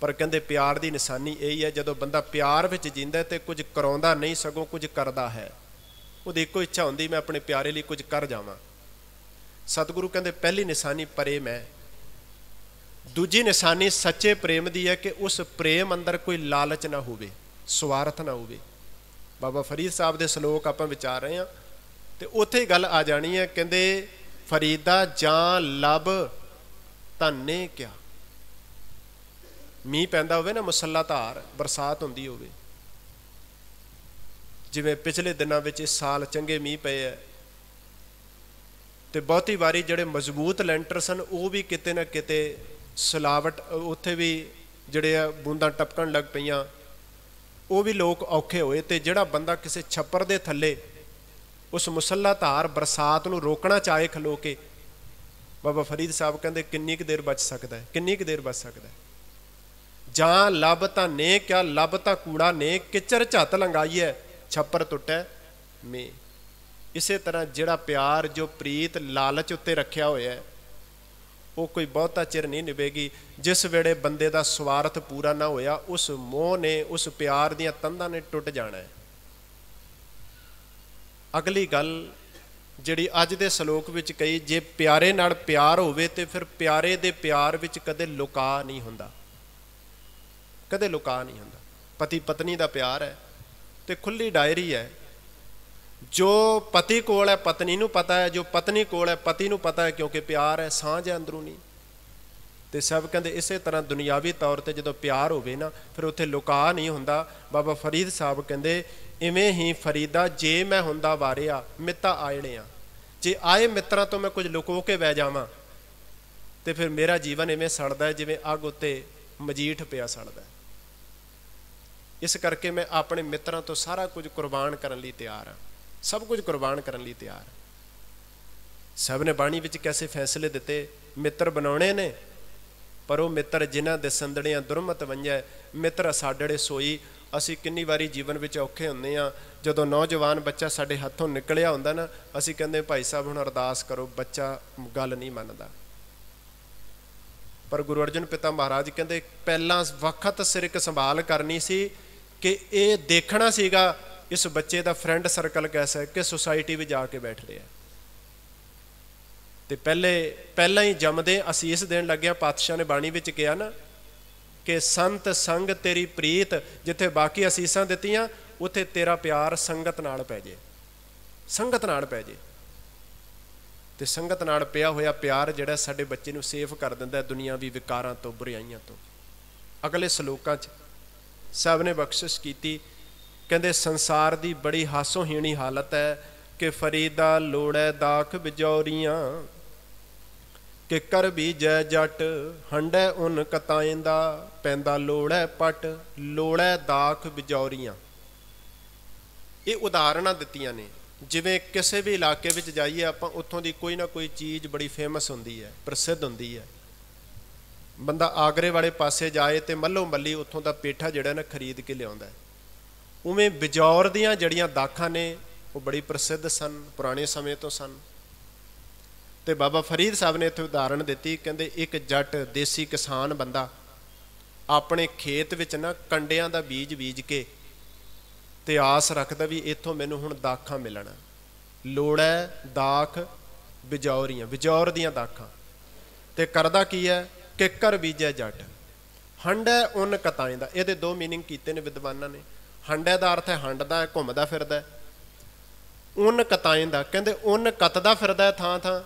[SPEAKER 1] ਪਰ ਕਹਿੰਦੇ ਪਿਆਰ ਦੀ ਨਿਸ਼ਾਨੀ ਇਹ ਹੀ ਹੈ ਜਦੋਂ ਬੰਦਾ ਪਿਆਰ ਵਿੱਚ ਜਿੰਦਾ ਤੇ ਕੁਝ ਕਰਾਉਂਦਾ ਨਹੀਂ ਸਗੋਂ ਕੁਝ ਕਰਦਾ ਹੈ ਉਹਦੀ ਇੱਕੋ ਇੱਛਾ ਹੁੰਦੀ ਮੈਂ ਆਪਣੇ ਪਿਆਰੇ ਲਈ ਕੁਝ ਕਰ ਜਾਵਾਂ ਸਤਿਗੁਰੂ ਕਹਿੰਦੇ ਪਹਿਲੀ ਨਿਸ਼ਾਨੀ ਪਰੇ ਮੈਂ ਦੂਜੀ ਨਿਸ਼ਾਨੀ ਸੱਚੇ ਪ੍ਰੇਮ ਦੀ ਹੈ ਕਿ ਉਸ ਪ੍ਰੇਮ ਅੰਦਰ ਕੋਈ ਲਾਲਚ ਨਾ ਹੋਵੇ ਸਵਾਰਥ ਨਾ ਹੋਵੇ ਬਾਬਾ ਫਰੀਦ ਸਾਹਿਬ ਦੇ ਸ਼ਲੋਕ ਆਪਾਂ ਵਿਚਾਰ ਰਹੇ ਹਾਂ ਤੇ ਉੱਥੇ ਹੀ ਗੱਲ ਆ ਜਾਣੀ ਹੈ ਕਹਿੰਦੇ ਫਰੀਦਾ ਜਾਂ ਲਬ ਧੰਨੇ ਕਿਆ ਮੀਂਹ ਪੈਂਦਾ ਹੋਵੇ ਨਾ ਮੁਸੱਲਾ ਧਾਰ ਬਰਸਾਤ ਹੁੰਦੀ ਹੋਵੇ ਜਿਵੇਂ ਪਿਛਲੇ ਦਿਨਾਂ ਵਿੱਚ ਇਸ ਸਾਲ ਚੰਗੇ ਮੀਂਹ ਪਏ ਐ ਤੇ ਬਹੁਤੀ ਵਾਰੀ ਜਿਹੜੇ ਮਜ਼ਬੂਤ ਲੈਂਟਰ ਸਨ ਉਹ ਵੀ ਕਿਤੇ ਨਾ ਕਿਤੇ ਸਲਾਵਟ ਉੱਥੇ ਵੀ ਜਿਹੜੇ ਆ ਬੂੰਦਾਂ ਟਪਕਣ ਲੱਗ ਪਈਆਂ ਉਹ ਵੀ ਲੋਕ ਔਖੇ ਹੋਏ ਤੇ ਜਿਹੜਾ ਬੰਦਾ ਕਿਸੇ ਛੱਪਰ ਦੇ ਥੱਲੇ ਉਸ ਮੁਸੱਲਾ ਧਾਰ ਬਰਸਾਤ ਨੂੰ ਰੋਕਣਾ ਚਾਹੇ ਖਲੋ ਕੇ ਬਾਬਾ ਫਰੀਦ ਸਾਹਿਬ ਕਹਿੰਦੇ ਕਿੰਨੀ ਕੁ ਦੇਰ ਬਚ ਸਕਦਾ ਹੈ ਕਿੰਨੀ ਕੁ ਦੇਰ ਬਚ ਸਕਦਾ ਹੈ ਜਾਂ ਲੱਭ ਤਾਂ ਨੇ ਕਿਆ ਲੱਭ ਤਾਂ ਕੂੜਾ ਨੇ ਕਿਚਰ ਝੱਤ ਹੈ ਛੱਪਰ ਟੁੱਟੈ ਮੇ ਇਸੇ ਤਰ੍ਹਾਂ ਜਿਹੜਾ ਪਿਆਰ ਜੋ ਪ੍ਰੀਤ ਲਾਲਚ ਉੱਤੇ ਰੱਖਿਆ ਹੋਇਆ ਹੈ ਉਹ ਕੋਈ ਬਹੁਤਾ ਚਿਰ ਨਹੀਂ ਨਿਭੇਗੀ ਜਿਸ ਵੇਲੇ ਬੰਦੇ ਦਾ ਸਵਾਰਥ ਪੂਰਾ ਨਾ ਹੋਇਆ ਉਸ ਮੋਹ ਨੇ ਉਸ ਪਿਆਰ ਦੀਆਂ ਤੰਦਾਂ ਨੇ ਟੁੱਟ ਜਾਣਾ ਹੈ ਅਗਲੀ ਗੱਲ ਜਿਹੜੀ ਅੱਜ ਦੇ ਸ਼ਲੋਕ ਵਿੱਚ ਕਹੀ ਜੇ ਪਿਆਰੇ ਨਾਲ ਪਿਆਰ ਹੋਵੇ ਤੇ ਫਿਰ ਪਿਆਰੇ ਦੇ ਪਿਆਰ ਵਿੱਚ ਕਦੇ ਲੁਕਾ ਨਹੀਂ ਹੁੰਦਾ ਕਦੇ ਲੁਕਾ ਨਹੀਂ ਹੁੰਦਾ ਪਤੀ ਪਤਨੀ ਦਾ ਪਿਆਰ ਹੈ ਤੇ ਖੁੱਲੀ ਡਾਇਰੀ ਹੈ ਜੋ ਪਤੀ ਕੋਲ ਹੈ ਪਤਨੀ ਨੂੰ ਪਤਾ ਹੈ ਜੋ ਪਤਨੀ ਕੋਲ ਹੈ ਪਤੀ ਨੂੰ ਪਤਾ ਹੈ ਕਿਉਂਕਿ ਪਿਆਰ ਹੈ ਸਾਂਝ ਹੈ ਅੰਦਰੂਨੀ ਤੇ ਸਭ ਕਹਿੰਦੇ ਇਸੇ ਤਰ੍ਹਾਂ ਦੁਨਿਆਵੀ ਤੌਰ ਤੇ ਜਦੋਂ ਪਿਆਰ ਹੋਵੇ ਨਾ ਫਿਰ ਉੱਥੇ ਲੁਕਾ ਨਹੀਂ ਹੁੰਦਾ ਬਾਬਾ ਫਰੀਦ ਸਾਹਿਬ ਕਹਿੰਦੇ ਇਵੇਂ ਹੀ ਫਰੀਦਾ ਜੇ ਮੈਂ ਹੁੰਦਾ ਵਾਰਿਆ ਮਿੱਤਾ ਆਇਣਿਆ ਜੇ ਆਏ ਮਿੱਤਰਾਂ ਤੋਂ ਮੈਂ ਕੁਝ ਲੁਕੋ ਕੇ ਬਹਿ ਜਾਵਾਂ ਤੇ ਫਿਰ ਮੇਰਾ ਜੀਵਨ ਇਵੇਂ ਸੜਦਾ ਜਿਵੇਂ ਅੱਗ ਉੱਤੇ ਮਜੀਠ ਪਿਆ ਸੜਦਾ ਇਸ ਕਰਕੇ ਮੈਂ ਆਪਣੇ ਮਿੱਤਰਾਂ ਤੋਂ ਸਾਰਾ ਕੁਝ ਕੁਰਬਾਨ ਕਰਨ ਲਈ ਤਿਆਰ ਹਾਂ ਸਭ ਕੁਝ ਕੁਰਬਾਨ ਕਰਨ ਲਈ ਤਿਆਰ ਸਭ ਨੇ ਬਾਣੀ ਵਿੱਚ ਕੈਸੇ ਫੈਸਲੇ ਦਿੱਤੇ ਮਿੱਤਰ ਬਣਾਉਣੇ ਨੇ ਪਰ ਉਹ ਮਿੱਤਰ ਜਿਨ੍ਹਾਂ ਦੇ ਸੰਦੜਿਆਂ ਦੁਰਮਤ ਵੰਜੈ ਮਿੱਤਰ ਸਾਡੜੇ ਸੋਈ ਅਸੀਂ ਕਿੰਨੀ ਵਾਰੀ ਜੀਵਨ ਵਿੱਚ ਔਖੇ ਹੁੰਨੇ ਆ ਜਦੋਂ ਨੌਜਵਾਨ ਬੱਚਾ ਸਾਡੇ ਹੱਥੋਂ ਨਿਕਲਿਆ ਹੁੰਦਾ ਨਾ ਅਸੀਂ ਕਹਿੰਦੇ ਭਾਈ ਸਾਹਿਬ ਹੁਣ ਅਰਦਾਸ ਕਰੋ ਬੱਚਾ ਗੱਲ ਨਹੀਂ ਮੰਨਦਾ ਪਰ ਗੁਰੂ ਅਰਜਨ ਪਿਤਾ ਮਹਾਰਾਜ ਕਹਿੰਦੇ ਪਹਿਲਾਂ ਵਕਤ ਸਿਰਕ ਸੰਭਾਲ ਕਰਨੀ ਸੀ ਕਿ ਇਹ ਦੇਖਣਾ ਸੀਗਾ ਇਸ ਬੱਚੇ ਦਾ ਫਰੈਂਡ ਸਰਕਲ ਕੈਸਾ ਹੈ ਕਿ ਸੋਸਾਇਟੀ ਵਿੱਚ ਜਾ ਕੇ ਬੈਠ ਰਿਹਾ ਤੇ ਪਹਿਲੇ ਪਹਿਲਾਂ ਹੀ ਜੰਮਦੇ ਅਸੀਂ ਇਸ ਦੇਣ ਲੱਗਿਆ ਪਾਤਸ਼ਾਹ ਨੇ ਬਾਣੀ ਵਿੱਚ ਕਿਹਾ ਨਾ ਕਿ ਸੰਤ ਸੰਗ ਤੇਰੀ ਪ੍ਰੀਤ ਜਿੱਥੇ ਬਾਕੀ ਅਸੀਸਾਂ ਦਿੱਤੀਆਂ ਉਥੇ ਤੇਰਾ ਪਿਆਰ ਸੰਗਤ ਨਾਲ ਪੈ ਜੇ ਸੰਗਤ ਨਾਲ ਪੈ ਜੇ ਤੇ ਸੰਗਤ ਨਾਲ ਪਿਆ ਹੋਇਆ ਪਿਆਰ ਜਿਹੜਾ ਸਾਡੇ ਬੱਚੇ ਨੂੰ ਸੇਫ ਕਰ ਦਿੰਦਾ ਦੁਨੀਆਵੀ ਵਿਕਾਰਾਂ ਤੋਂ ਬੁਰਾਈਆਂ ਤੋਂ ਅਗਲੇ ਸ਼ਲੋਕਾਂ 'ਚ ਸਭ ਨੇ ਬਖਸ਼ਿਸ਼ ਕੀਤੀ ਕਹਿੰਦੇ ਸੰਸਾਰ ਦੀ ਬੜੀ ਹਾਸੋਹੀਣੀ ਹਾਲਤ ਹੈ ਕਿ ਫਰੀਦਾ ਲੋੜੈ ਦਾਖ ਬਿਜੌਰੀਆਂ ਕਿ ਕਰ ਵੀ ਜੈ ਜੱਟ ਹੰਡੈ ਉਨ ਕਤਾਇੰਦਾ ਪੈਂਦਾ ਲੋੜੈ ਪਟ ਲੋੜੈ ਦਾਖ ਬਿਜੌਰੀਆਂ ਇਹ ਉਦਾਹਰਣਾਂ ਦਿੱਤੀਆਂ ਨੇ ਜਿਵੇਂ ਕਿਸੇ ਵੀ ਇਲਾਕੇ ਵਿੱਚ ਜਾਈਏ ਆਪਾਂ ਉੱਥੋਂ ਦੀ ਕੋਈ ਨਾ ਕੋਈ ਚੀਜ਼ ਬੜੀ ਫੇਮਸ ਹੁੰਦੀ ਹੈ ਪ੍ਰਸਿੱਧ ਹੁੰਦੀ ਹੈ ਬੰਦਾ ਆਗਰੇ ਵਾਲੇ ਪਾਸੇ ਜਾਏ ਤੇ ਮੱਲੋ ਮੱਲੀ ਉੱਥੋਂ ਦਾ ਪੇਠਾ ਜਿਹੜਾ ਨਾ ਖਰੀਦ ਕੇ ਲਿਆਉਂਦਾ ਹੈ ਉਵੇਂ ਬਿਜੌਰ ਦੀਆਂ ਜੜੀਆਂ ਦਾਖਾਂ ਨੇ ਉਹ ਬੜੀ ਪ੍ਰਸਿੱਧ ਸਨ ਪੁਰਾਣੇ ਸਮੇਂ ਤੋਂ ਸਨ ਤੇ ਬਾਬਾ ਫਰੀਦ ਸਾਹਿਬ ਨੇ ਇੱਥੇ ਉਦਾਹਰਣ ਦਿੱਤੀ ਕਹਿੰਦੇ ਇੱਕ ਜੱਟ ਦੇਸੀ ਕਿਸਾਨ ਬੰਦਾ ਆਪਣੇ ਖੇਤ ਵਿੱਚ ਨਾ ਕੰਡਿਆਂ ਦਾ ਬੀਜ ਬੀਜ ਕੇ ਤੇ ਆਸ ਰੱਖਦਾ ਵੀ ਇੱਥੋਂ ਮੈਨੂੰ ਹੁਣ ਦਾਖਾਂ ਮਿਲਣਾ ਲੋੜ ਹੈ ਦਾਖ ਬਿਜੌਰੀਆਂ ਬਿਜੌਰ ਦੀਆਂ ਦਾਖਾਂ ਤੇ ਕਰਦਾ ਕੀ ਹੈ ਕਿੱਕਰ ਬੀਜੇ ਜੱਟ ਹੰਡਾ ਉਨ ਕਤਾਏ ਦਾ ਇਹਦੇ ਦੋ ਮੀਨਿੰਗ ਕੀਤੇ ਨੇ ਵਿਦਵਾਨਾਂ ਨੇ ਹੰਡੇ ਦਾ ਅਰਥ ਹੈ ਹੰਡਦਾ ਹੈ ਘੁੰਮਦਾ ਫਿਰਦਾ ਉਨ ਕਤਾਇੰਦਾ ਕਹਿੰਦੇ ਉਨ ਕਤਦਾ ਫਿਰਦਾ ਥਾਂ ਥਾਂ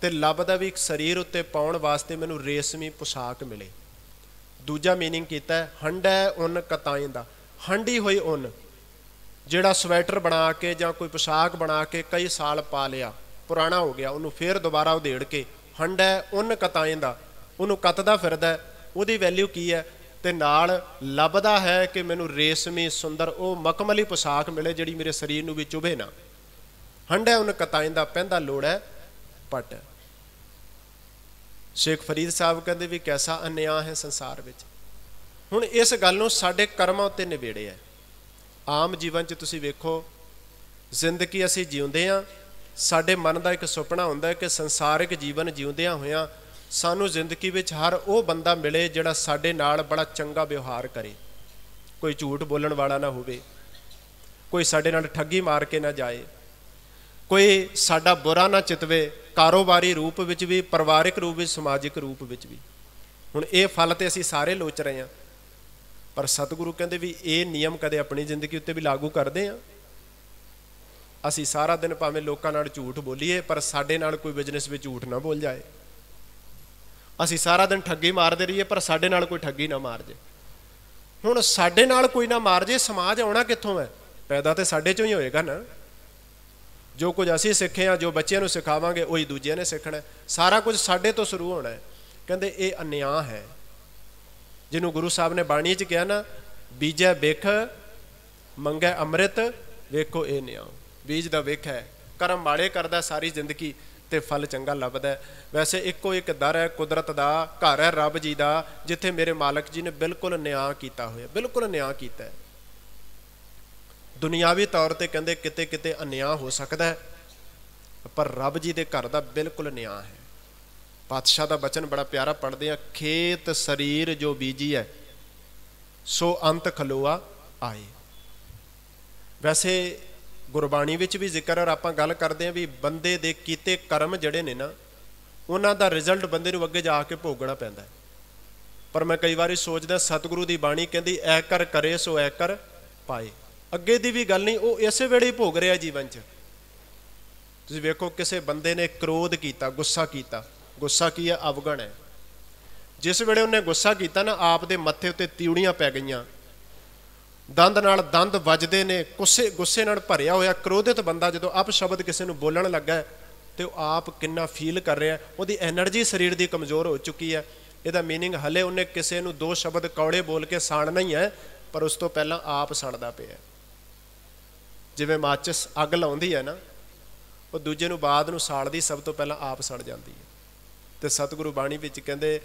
[SPEAKER 1] ਤੇ ਲੱਭਦਾ ਵੀ ਇੱਕ ਸਰੀਰ ਉੱਤੇ ਪਾਉਣ ਵਾਸਤੇ ਮੈਨੂੰ ਰੇਸ਼ਮੀ ਪੋਸ਼ਾਕ ਮਿਲੇ ਦੂਜਾ ਮੀਨਿੰਗ ਕੀਤਾ ਹੰਡੈ ਉਨ ਕਤਾਇੰਦਾ ਹੰਡੀ ਹੋਈ ਉਨ ਜਿਹੜਾ ਸਵੈਟਰ ਬਣਾ ਕੇ ਜਾਂ ਕੋਈ ਪੋਸ਼ਾਕ ਬਣਾ ਕੇ ਕਈ ਸਾਲ ਪਾ ਲਿਆ ਪੁਰਾਣਾ ਹੋ ਗਿਆ ਉਹਨੂੰ ਫੇਰ ਦੁਬਾਰਾ ਉਧੇੜ ਕੇ ਹੰਡੈ ਉਨ ਕਤਾਇੰਦਾ ਉਹਨੂੰ ਕੱਤਦਾ ਫਿਰਦਾ ਉਹਦੀ ਵੈਲਿਊ ਕੀ ਹੈ ਤੇ ਨਾਲ ਲੱਭਦਾ ਹੈ ਕਿ ਮੈਨੂੰ ਰੇਸ਼ਮੀ ਸੁੰਦਰ ਉਹ ਮਕਮਲੀ ਪੋਸ਼ਾਕ ਮਿਲੇ ਜਿਹੜੀ ਮੇਰੇ ਸਰੀਰ ਨੂੰ ਵੀ ਚੁਭੇ ਨਾ ਹੰਡੇ ਉਹਨ ਦਾ ਪੈਂਦਾ ਲੋੜ ਹੈ ਪਟ ਸ਼ੇਖ ਫਰੀਦ ਸਾਹਿਬ ਕਹਿੰਦੇ ਵੀ ਕੈਸਾ ਅਨਿਆਂ ਹੈ ਸੰਸਾਰ ਵਿੱਚ ਹੁਣ ਇਸ ਗੱਲ ਨੂੰ ਸਾਡੇ ਕਰਮਾਂ ਉੱਤੇ ਨਿਵੇੜੇ ਆਮ ਜੀਵਨ 'ਚ ਤੁਸੀਂ ਵੇਖੋ ਜ਼ਿੰਦਗੀ ਅਸੀਂ ਜਿਉਂਦੇ ਆ ਸਾਡੇ ਮਨ ਦਾ ਇੱਕ ਸੁਪਨਾ ਹੁੰਦਾ ਕਿ ਸੰਸਾਰਿਕ ਜੀਵਨ ਜਿਉਂਦਿਆਂ ਹੋਇਆਂ ਸਾਨੂੰ ਜ਼ਿੰਦਗੀ ਵਿੱਚ ਹਰ ਉਹ ਬੰਦਾ ਮਿਲੇ ਜਿਹੜਾ ਸਾਡੇ ਨਾਲ ਬੜਾ ਚੰਗਾ ਵਿਵਹਾਰ ਕਰੇ ਕੋਈ ਝੂਠ ਬੋਲਣ ਵਾਲਾ ਨਾ ਹੋਵੇ ਕੋਈ ਸਾਡੇ ਨਾਲ ਠੱਗੀ ਮਾਰ ਕੇ ਨਾ ਜਾਏ ਕੋਈ ਸਾਡਾ ਬੁਰਾ ਨਾ ਚਿਤਵੇ ਕਾਰੋਬਾਰੀ ਰੂਪ ਵਿੱਚ ਵੀ ਪਰਿਵਾਰਿਕ ਰੂਪ ਵਿੱਚ ਸਮਾਜਿਕ ਰੂਪ ਵਿੱਚ ਵੀ ਹੁਣ ਇਹ ਫਲ ਤੇ ਅਸੀਂ ਸਾਰੇ ਲੋਚ ਰਹੇ ਹਾਂ ਪਰ ਸਤਿਗੁਰੂ ਕਹਿੰਦੇ ਵੀ ਇਹ ਨਿਯਮ ਕਦੇ ਆਪਣੀ ਜ਼ਿੰਦਗੀ ਉੱਤੇ ਵੀ ਲਾਗੂ ਕਰਦੇ ਆ ਅਸੀਂ ਸਾਰਾ ਦਿਨ ਭਾਵੇਂ ਲੋਕਾਂ ਨਾਲ ਝੂਠ ਬੋਲੀਏ ਪਰ ਸਾਡੇ ਨਾਲ ਕੋਈ ਬਿਜ਼ਨਸ ਵਿੱਚ ਝੂਠ ਨਾ ਬੋਲ ਜਾਏ ਅਸੀਂ ਸਾਰਾ ਦਿਨ ਠੱਗੀ ਮਾਰਦੇ ਰਹੀਏ ਪਰ ਸਾਡੇ ਨਾਲ ਕੋਈ ਠੱਗੀ ਨਾ ਮਾਰ ਜੇ ਹੁਣ ਸਾਡੇ ਨਾਲ ਕੋਈ ਨਾ ਮਾਰ ਜੇ ਸਮਾਜ ਆਉਣਾ ਕਿੱਥੋਂ ਹੈ ਪੈਦਾ ਤੇ ਸਾਡੇ ਚੋਂ ਹੀ ਹੋਏਗਾ ਨਾ ਜੋ ਕੁਝ ਅਸੀਂ ਸਿੱਖੇ ਆ ਜੋ ਬੱਚਿਆਂ ਨੂੰ ਸਿਖਾਵਾਂਗੇ ਉਹੀ ਦੂਜਿਆਂ ਨੇ ਸਿੱਖਣਾ ਸਾਰਾ ਕੁਝ ਸਾਡੇ ਤੋਂ ਸ਼ੁਰੂ ਹੋਣਾ ਹੈ ਕਹਿੰਦੇ ਇਹ ਅਨਿਆਂ ਹੈ ਜਿਹਨੂੰ ਗੁਰੂ ਸਾਹਿਬ ਨੇ ਬਾਣੀ 'ਚ ਕਿਹਾ ਨਾ ਬੀਜੈ ਵਿਖ ਮੰਗੈ ਅੰਮ੍ਰਿਤ ਵੇਖੋ ਇਹ ਨਿਆਂ ਬੀਜ ਦਾ ਵੇਖ ਹੈ ਕਰਮ ਵਾਲੇ ਕਰਦਾ ਸਾਰੀ ਜ਼ਿੰਦਗੀ ਤੇ ਫਲ ਚੰਗਾ ਲੱਭਦਾ ਵੈਸੇ ਇੱਕੋ ਇੱਕ ਦਰ ਹੈ ਕੁਦਰਤ ਦਾ ਘਰ ਹੈ ਰੱਬ ਜੀ ਦਾ ਜਿੱਥੇ ਮੇਰੇ ਮਾਲਕ ਜੀ ਨੇ ਬਿਲਕੁਲ ਨਿਆਂ ਕੀਤਾ ਹੋਇਆ ਬਿਲਕੁਲ ਨਿਆਂ ਕੀਤਾ ਹੈ ਦੁਨਿਆਵੀ ਤੌਰ ਤੇ ਕਹਿੰਦੇ ਕਿਤੇ ਕਿਤੇ ਅਨਿਆਂ ਹੋ ਸਕਦਾ ਪਰ ਰੱਬ ਜੀ ਦੇ ਘਰ ਦਾ ਬਿਲਕੁਲ ਨਿਆਂ ਹੈ ਪਾਤਸ਼ਾਹ ਦਾ ਬਚਨ ਬੜਾ ਪਿਆਰਾ ਪੜਦੇ ਆ ਖੇਤ ਸਰੀਰ ਜੋ ਬੀਜੀ ਹੈ ਸੋ ਅੰਤ ਖਲੋਆ ਆਏ ਵੈਸੇ ਗੁਰਬਾਣੀ ਵਿੱਚ ਵੀ ਜ਼ਿਕਰ ਔਰ ਆਪਾਂ ਗੱਲ ਕਰਦੇ ਆਂ ਵੀ ਬੰਦੇ ਦੇ ਕੀਤੇ ਕਰਮ ਜਿਹੜੇ ਨੇ ਨਾ ਉਹਨਾਂ ਦਾ ਰਿਜ਼ਲਟ ਬੰਦੇ ਨੂੰ ਅੱਗੇ ਜਾ ਕੇ ਭੋਗਣਾ ਪੈਂਦਾ ਹੈ ਪਰ ਮੈਂ ਕਈ ਵਾਰੀ ਸੋਚਦਾ ਸਤਿਗੁਰੂ ਦੀ ਬਾਣੀ ਕਹਿੰਦੀ ਐ ਕਰ ਕਰੇ ਸੋ ਐ ਕਰ ਪਾਏ ਅੱਗੇ ਦੀ ਵੀ ਗੱਲ ਨਹੀਂ ਉਹ ਇਸੇ ਵੇਲੇ ਹੀ ਭੋਗ ਰਿਹਾ ਜੀਵਨ 'ਚ ਤੁਸੀਂ ਵੇਖੋ ਕਿਸੇ ਬੰਦੇ ਨੇ ਕ੍ਰੋਧ ਕੀਤਾ ਗੁੱਸਾ ਕੀਤਾ ਗੁੱਸਾ ਕੀ ਹੈ ਅਵਗਣ ਹੈ ਜਿਸ ਵੇਲੇ ਉਹਨੇ ਗੁੱਸਾ ਕੀਤਾ ਨਾ ਆਪ ਦੇ ਮੱਥੇ ਉੱਤੇ ਤਿਉੜੀਆਂ ਪੈ ਗਈਆਂ ਦੰਦ ਨਾਲ ਦੰਦ ਵੱਜਦੇ ਨੇ ਕੁਸੇ ਗੁੱਸੇ ਨਾਲ ਭਰਿਆ ਹੋਇਆ ਕ੍ਰੋਧਿਤ ਬੰਦਾ ਜਦੋਂ ਆਪ ਸ਼ਬਦ ਕਿਸੇ ਨੂੰ ਬੋਲਣ ਲੱਗਾ ਤੇ ਉਹ ਆਪ ਕਿੰਨਾ ਫੀਲ ਕਰ ਰਿਹਾ ਉਹਦੀ એનર્ਜੀ ਸਰੀਰ ਦੀ ਕਮਜ਼ੋਰ ਹੋ ਚੁੱਕੀ ਹੈ ਇਹਦਾ मीनिंग ਹਲੇ ਉਹਨੇ ਕਿਸੇ ਨੂੰ ਦੋ ਸ਼ਬਦ ਕੌੜੇ ਬੋਲ ਕੇ ਸਾੜਨਾ ਹੀ ਹੈ ਪਰ ਉਸ ਤੋਂ ਪਹਿਲਾਂ ਆਪ ਸੜਦਾ ਪਿਆ ਜਿਵੇਂ ਮਾਚਸ ਅੱਗ ਲਾਉਂਦੀ ਹੈ ਨਾ ਉਹ ਦੂਜੇ ਨੂੰ ਬਾਅਦ ਨੂੰ ਸਾੜਦੀ ਸਭ ਤੋਂ ਪਹਿਲਾਂ ਆਪ ਸੜ ਜਾਂਦੀ ਹੈ ਤੇ ਸਤਿਗੁਰੂ ਬਾਣੀ ਵਿੱਚ ਕਹਿੰਦੇ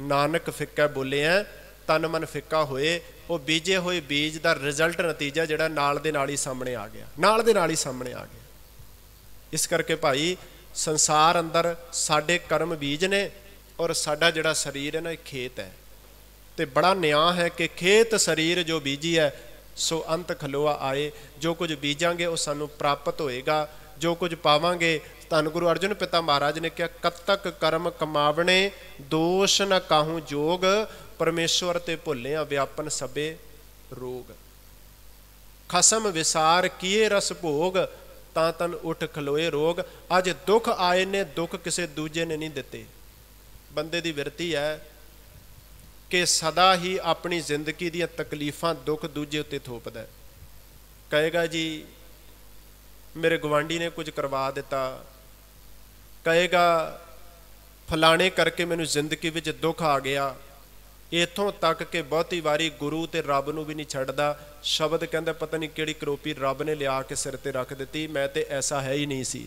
[SPEAKER 1] ਨਾਨਕ ਫਿੱਕਾ ਬੋਲੇ ਆ ਤਨ ਮਨ ਫਿੱਕਾ ਹੋਏ ਉਹ ਬੀਜੇ ਹੋਏ ਬੀਜ ਦਾ ਰਿਜ਼ਲਟ ਨਤੀਜਾ ਜਿਹੜਾ ਨਾਲ ਦੇ ਨਾਲ ਹੀ ਸਾਹਮਣੇ ਆ ਗਿਆ ਨਾਲ ਦੇ ਨਾਲ ਹੀ ਸਾਹਮਣੇ ਆ ਗਿਆ ਇਸ ਕਰਕੇ ਭਾਈ ਸੰਸਾਰ ਅੰਦਰ ਸਾਡੇ ਕਰਮ ਬੀਜ ਨੇ ਔਰ ਸਾਡਾ ਜਿਹੜਾ ਸਰੀਰ ਹੈ ਨਾ ਇਹ ਖੇਤ ਹੈ ਤੇ ਬੜਾ ਨਿਆਂ ਹੈ ਕਿ ਖੇਤ ਸਰੀਰ ਜੋ ਬੀਜੀ ਹੈ ਸੋ ਅੰਤ ਖਲੋਆ ਆਏ ਜੋ ਕੁਝ ਬੀਜਾਂਗੇ ਉਹ ਸਾਨੂੰ ਪ੍ਰਾਪਤ ਹੋਏਗਾ ਜੋ ਕੁਝ ਪਾਵਾਂਗੇ ਧੰਨ ਗੁਰੂ ਅਰਜਨ ਪਿਤਾ ਮਹਾਰਾਜ ਨੇ ਕਿਹਾ ਕਤਕ ਕਰਮ ਕਮਾਵਣੇ ਦੋਸ਼ ਨ ਕਾਹੂ ਜੋਗ ਪਰਮੇਸ਼ਵਰ ਤੇ ਭੁੱਲਿਆ ਵਿਆਪਨ ਸਬੇ ਰੋਗ ਖਸਮ ਵਿਸਾਰ ਕੀਏ ਰਸ ਭੋਗ ਤਾਂ ਤਨ ਉਠ ਖਲੋਏ ਰੋਗ ਅਜ ਦੁੱਖ ਆਏ ਨੇ ਦੁੱਖ ਕਿਸੇ ਦੂਜੇ ਨੇ ਨਹੀਂ ਦਿੱਤੇ ਬੰਦੇ ਦੀ ਵਰਤੀ ਹੈ ਕਿ ਸਦਾ ਹੀ ਆਪਣੀ ਜ਼ਿੰਦਗੀ ਦੀਆਂ ਤਕਲੀਫਾਂ ਦੁੱਖ ਦੂਜੇ ਉੱਤੇ ਥੋਪਦਾ ਕਹੇਗਾ ਜੀ ਮੇਰੇ ਗਵਾਂਢੀ ਨੇ ਕੁਝ ਕਰਵਾ ਦਿੱਤਾ ਕਹੇਗਾ ਫਲਾਣੇ ਕਰਕੇ ਮੈਨੂੰ ਜ਼ਿੰਦਗੀ ਵਿੱਚ ਦੁੱਖ ਆ ਗਿਆ ਇਥੋਂ ਤੱਕ ਕਿ ਬਹੁਤੀ ਵਾਰੀ ਗੁਰੂ ਤੇ ਰੱਬ ਨੂੰ ਵੀ ਨਹੀਂ ਛੱਡਦਾ ਸ਼ਬਦ ਕਹਿੰਦਾ ਪਤਾ ਨਹੀਂ ਕਿਹੜੀ ਕਰੋਪੀ ਰੱਬ ਨੇ ਲਿਆ ਕੇ ਸਿਰ ਤੇ ਰੱਖ ਦਿੱਤੀ ਮੈਂ ਤੇ ਐਸਾ ਹੈ ਹੀ ਨਹੀਂ ਸੀ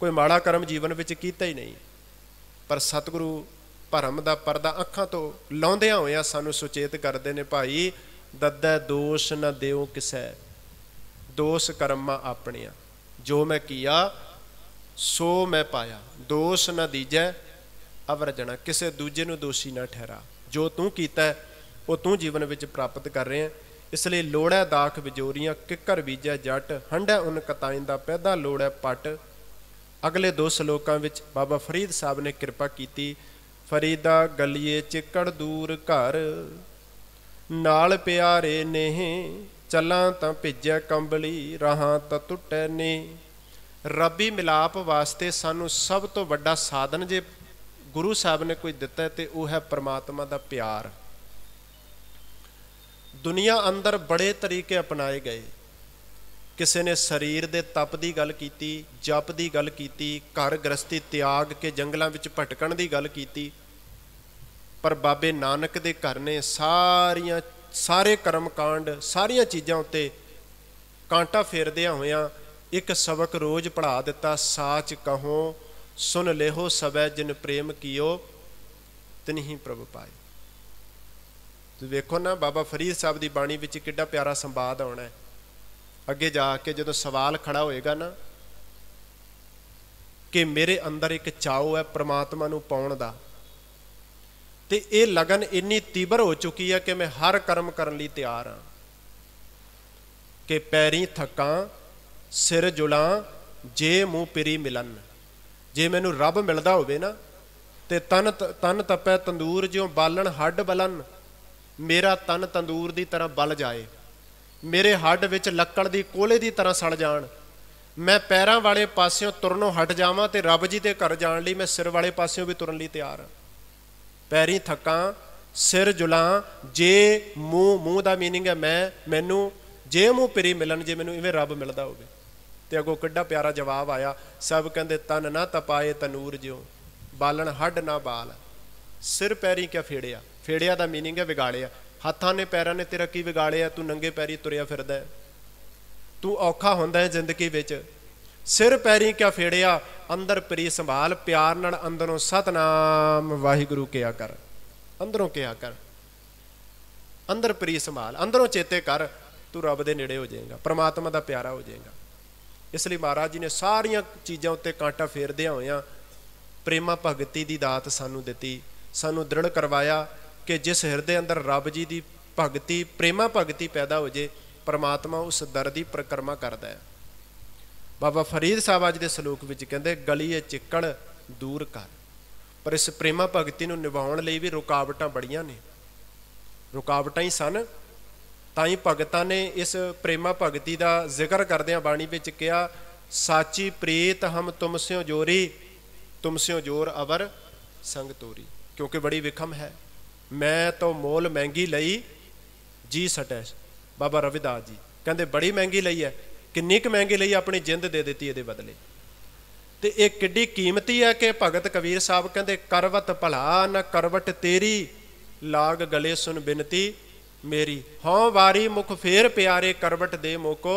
[SPEAKER 1] ਕੋਈ ਮਾੜਾ ਕਰਮ ਜੀਵਨ ਵਿੱਚ ਕੀਤਾ ਹੀ ਨਹੀਂ ਪਰ ਸਤਿਗੁਰੂ ਭਰਮ ਦਾ ਪਰਦਾ ਅੱਖਾਂ ਤੋਂ ਲਾਉਂਦਿਆਂ ਹੋਇਆਂ ਸਾਨੂੰ ਸੁਚੇਤ ਕਰਦੇ ਨੇ ਭਾਈ ਦੱਦਾ ਦੋਸ਼ ਨਾ ਦਿਓ ਕਿਸੈ ਦੋਸ਼ ਕਰਮਾਂ ਆਪਣੀਆਂ ਜੋ ਮੈਂ ਕੀਆ ਸੋ ਮੈਂ ਪਾਇਆ ਦੋਸ਼ ਨਾ ਦੀਜੈ ਅਵਰਜਣਾ ਕਿਸੇ ਦੂਜੇ ਨੂੰ ਦੋਸ਼ੀ ਨਾ ਠਹਿਰਾ ਜੋ ਤੂੰ ਕੀਤਾ ਉਹ ਤੂੰ ਜੀਵਨ ਵਿੱਚ ਪ੍ਰਾਪਤ ਕਰ ਰਿਹਾ ਇਸ ਲਈ ਲੋੜੈ ਦਾਖ ਵਿਜੋਰੀਆਂ ਕਿਕਰ ਬੀਜੈ ਜੱਟ ਹੰਡੈ ਉਨ ਕਤਾਈਂ ਦਾ ਪੈਦਾ ਲੋੜੈ ਪਟ ਅਗਲੇ ਦੋ ਸ਼ਲੋਕਾਂ ਵਿੱਚ ਬਾਬਾ ਫਰੀਦ ਸਾਹਿਬ ਨੇ ਕਿਰਪਾ ਕੀਤੀ ਫਰੀਦਾ ਗਲੀਏ ਚਿੱਕੜ ਦੂਰ ਘਰ ਨਾਲ ਪਿਆਰੇ ਨੇ ਚੱਲਾਂ ਤਾਂ ਭਿੱਜਿਆ ਕੰਬਲੀ ਰਹਾ ਤਾਂ ਟੁੱਟੈ ਨੇ ਰੱਬੀ ਮਿਲਾਪ ਵਾਸਤੇ ਸਾਨੂੰ ਸਭ ਤੋਂ ਵੱਡਾ ਸਾਧਨ ਜੇ ਗੁਰੂ ਸਾਹਿਬ ਨੇ ਕੋਈ ਦਿੱਤਾ ਤੇ ਉਹ ਹੈ ਪ੍ਰਮਾਤਮਾ ਦਾ ਪਿਆਰ ਦੁਨੀਆ ਅੰਦਰ ਬੜੇ ਤਰੀਕੇ ਅਪਣਾਏ ਗਏ ਕਿਸੇ ਨੇ ਸਰੀਰ ਦੇ ਤਪ ਦੀ ਗੱਲ ਕੀਤੀ ਜਪ ਦੀ ਗੱਲ ਕੀਤੀ ਘਰ ਗ੍ਰਸਤੀ ਤਿਆਗ ਕੇ ਜੰਗਲਾਂ ਵਿੱਚ ਭਟਕਣ ਦੀ ਗੱਲ ਕੀਤੀ ਪਰ ਬਾਬੇ ਨਾਨਕ ਦੇ ਘਰ ਨੇ ਸਾਰੀਆਂ ਸਾਰੇ ਕਰਮਕਾਂਡ ਸਾਰੀਆਂ ਚੀਜ਼ਾਂ ਉੱਤੇ ਕਾਂਟਾ ਫੇਰਦਿਆਂ ਹੋਇਆਂ ਇੱਕ ਸਬਕ ਰੋਜ਼ ਪੜ੍ਹਾ ਦਿੱਤਾ ਸਾਚ ਕਹੋ ਸੁਨ ਲੇਹੋ ਸਬੈ ਜਿਨ ਪ੍ਰੇਮ ਕੀਓ ਤਿਨਹੀ ਪ੍ਰਭ ਪਾਏ ਤੁਸੀਂ ਵੇਖੋ ਨਾ ਬਾਬਾ ਫਰੀਦ ਸਾਹਿਬ ਦੀ ਬਾਣੀ ਵਿੱਚ ਕਿੱਡਾ ਪਿਆਰਾ ਸੰਵਾਦ ਆਉਣਾ ਹੈ ਅੱਗੇ ਜਾ ਕੇ ਜਦੋਂ ਸਵਾਲ ਖੜਾ ਹੋਏਗਾ ਨਾ ਕਿ ਮੇਰੇ ਅੰਦਰ ਇੱਕ ਚਾਹੋ ਹੈ ਪ੍ਰਮਾਤਮਾ ਨੂੰ ਪਾਉਣ ਦਾ ਤੇ ਇਹ ਲਗਨ ਇੰਨੀ ਤੀਬਰ ਹੋ ਚੁੱਕੀ ਹੈ ਕਿ ਮੈਂ ਹਰ ਕਰਮ ਕਰਨ ਲਈ ਤਿਆਰ ਹਾਂ ਕਿ ਪੈਰੀ ਥੱਕਾਂ ਸਿਰ ਜੁਲਾਂ ਜੇ ਮੂੰਹ ਪਰੀ ਮਿਲਨ ਜੇ ਮੈਨੂੰ ਰੱਬ ਮਿਲਦਾ ਹੋਵੇ ਨਾ ਤੇ ਤਨ ਤਨ ਤਪੈ ਤੰਦੂਰ ਜਿਉ ਬਾਲਣ ਹੱਡ ਬਲਨ ਮੇਰਾ ਤਨ ਤੰਦੂਰ ਦੀ ਤਰ੍ਹਾਂ ਬਲ ਜਾਏ ਮੇਰੇ ਹੱਡ ਵਿੱਚ ਲੱਕੜ ਦੀ ਕੋਲੇ ਦੀ ਤਰ੍ਹਾਂ ਸੜ ਜਾਣ ਮੈਂ ਪੈਰਾਂ ਵਾਲੇ ਪਾਸਿਓਂ ਤੁਰਨੋਂ ਹਟ ਜਾਵਾਂ ਤੇ ਰੱਬ ਜੀ ਦੇ ਘਰ ਜਾਣ ਲਈ ਮੈਂ ਸਿਰ ਵਾਲੇ ਪਾਸਿਓਂ ਵੀ ਤੁਰਨ ਲਈ ਤਿਆਰ ਹਾਂ ਪੈਰੀ ਥੱਕਾਂ ਸਿਰ ਜੁਲਾਂ ਜੇ ਮੂੰਹ ਮੂੰਹ ਦਾ ਮੀਨਿੰਗ ਹੈ ਮੈਂ ਮੈਨੂੰ ਜੇ ਮੂੰਹ ਪਰੀ ਮਿਲਣ ਜੇ ਮੈਨੂੰ ਇਵੇਂ ਰੱਬ ਮਿਲਦਾ ਹੋਵੇ ਤੇ ਅਗੋ ਕਿੱਡਾ ਪਿਆਰਾ ਜਵਾਬ ਆਇਆ ਸਭ ਕਹਿੰਦੇ ਤਨ ਨਾ ਤਪਾਏ ਤਨੂਰ ਜਿਉ ਬਾਲਣ ਹੱਡ ਨਾ ਬਾਲ ਸਿਰ ਪੈਰੀ ਕਿਆ ਫੇੜਿਆ ਫੇੜਿਆ ਦਾ मीनिंग ਹੈ ਵਿਗਾੜਿਆ ਹੱਥਾਂ ਨੇ ਪੈਰਾਂ ਨੇ ਤੇਰਾ ਕੀ ਵਿਗਾੜਿਆ ਤੂੰ ਨੰਗੇ ਪੈਰੀ ਤੁਰਿਆ ਫਿਰਦਾ ਤੂੰ ਔਖਾ ਹੁੰਦਾ ਹੈ ਜ਼ਿੰਦਗੀ ਵਿੱਚ ਸਿਰ ਪੈਰੀ ਕਿਆ ਫੇੜਿਆ ਅੰਦਰ ਪ੍ਰੀ ਸੰਭਾਲ ਪਿਆਰ ਨਾਲ ਅੰਦਰੋਂ ਸਤਨਾਮ ਵਾਹਿਗੁਰੂ ਕਿਆ ਕਰ ਅੰਦਰੋਂ ਕਿਆ ਕਰ ਅੰਦਰ ਪ੍ਰੀ ਸੰਭਾਲ ਅੰਦਰੋਂ ਚੇਤੇ ਕਰ ਤੂੰ ਰੱਬ ਦੇ ਨੇੜੇ ਹੋ ਜਾਏਗਾ ਪ੍ਰਮਾਤਮਾ ਦਾ ਪਿਆਰਾ ਹੋ ਜਾਏਗਾ ਇਸ ਲਈ ਮਹਾਰਾਜ ਜੀ ਨੇ ਸਾਰੀਆਂ ਚੀਜ਼ਾਂ ਉੱਤੇ ਕਾਂਟਾ ਫੇਰਦੇ ਹੋਇਆਂ ਪ੍ਰੇਮਾ ਭਗਤੀ ਦੀ ਦਾਤ ਸਾਨੂੰ ਦਿੱਤੀ ਸਾਨੂੰ ਦ੍ਰਿੜ ਕਰਵਾਇਆ ਕਿ ਜਿਸ ਹਿਰਦੇ ਅੰਦਰ ਰੱਬ ਜੀ ਦੀ ਭਗਤੀ ਪ੍ਰੇਮਾ ਭਗਤੀ ਪੈਦਾ ਹੋ ਜੇ ਪਰਮਾਤਮਾ ਉਸ ਦਰ ਦੀ ਪ੍ਰਕਰਮਾ ਕਰਦਾ ਹੈ ਬਾਬਾ ਫਰੀਦ ਸਾਹਿਬ ਅੱਜ ਦੇ ਸਲੋਕ ਵਿੱਚ ਕਹਿੰਦੇ ਗਲੀਏ ਚਿੱਕੜ ਦੂਰ ਕਰ ਪਰ ਇਸ ਪ੍ਰੇਮਾ ਭਗਤੀ ਨੂੰ ਨਿਭਾਉਣ ਲਈ ਵੀ ਰੁਕਾਵਟਾਂ ਬੜੀਆਂ ਨੇ ਰੁਕਾਵਟਾਂ ਹੀ ਸਨ ਤਾਂ ਹੀ ਭਗਤਾਂ ਨੇ ਇਸ ਪ੍ਰੇਮਾ ਭਗਤੀ ਦਾ ਜ਼ਿਕਰ ਕਰਦਿਆਂ ਬਾਣੀ ਵਿੱਚ ਕਿਹਾ ਸਾਚੀ ਪ੍ਰੀਤ ਹਮ ਤੁਮਸਿਓ ਜੋਰੀ ਤੁਮਸਿਓ ਜੋਰ ਅਵਰ ਸੰਗ ਤੋਰੀ ਕਿਉਂਕਿ ਬੜੀ ਵਿਖਮ ਹੈ ਮੈਂ ਤਾਂ ਮੋਲ ਮਹਿੰਗੀ ਲਈ ਜੀ ਸਟੈ ਬਾਬਾ ਰਵਿਦਾਸ ਜੀ ਕਹਿੰਦੇ ਬੜੀ ਮਹਿੰਗੀ ਲਈ ਹੈ ਕਿੰਨੀ ਕੁ ਮਹਿੰਗੀ ਲਈ ਆਪਣੀ ਜਿੰਦ ਦੇ ਦਿੱਤੀ ਇਹਦੇ ਬਦਲੇ ਤੇ ਇਹ ਕਿੱਡੀ ਕੀਮਤੀ ਹੈ ਕਿ ਭਗਤ ਕਬੀਰ ਸਾਹਿਬ ਕਹਿੰਦੇ ਕਰਵਤ ਭਲਾ ਨਾ ਕਰਵਟ ਤੇਰੀ ਲਾਗ ਗਲੇ ਸੁਨ ਬਿਨਤੀ ਮੇਰੀ ਹਉ ਵਾਰੀ ਮੁਖ ਫੇਰ ਪਿਆਰੇ ਕਰਵਟ ਦੇ ਮੋਕੋ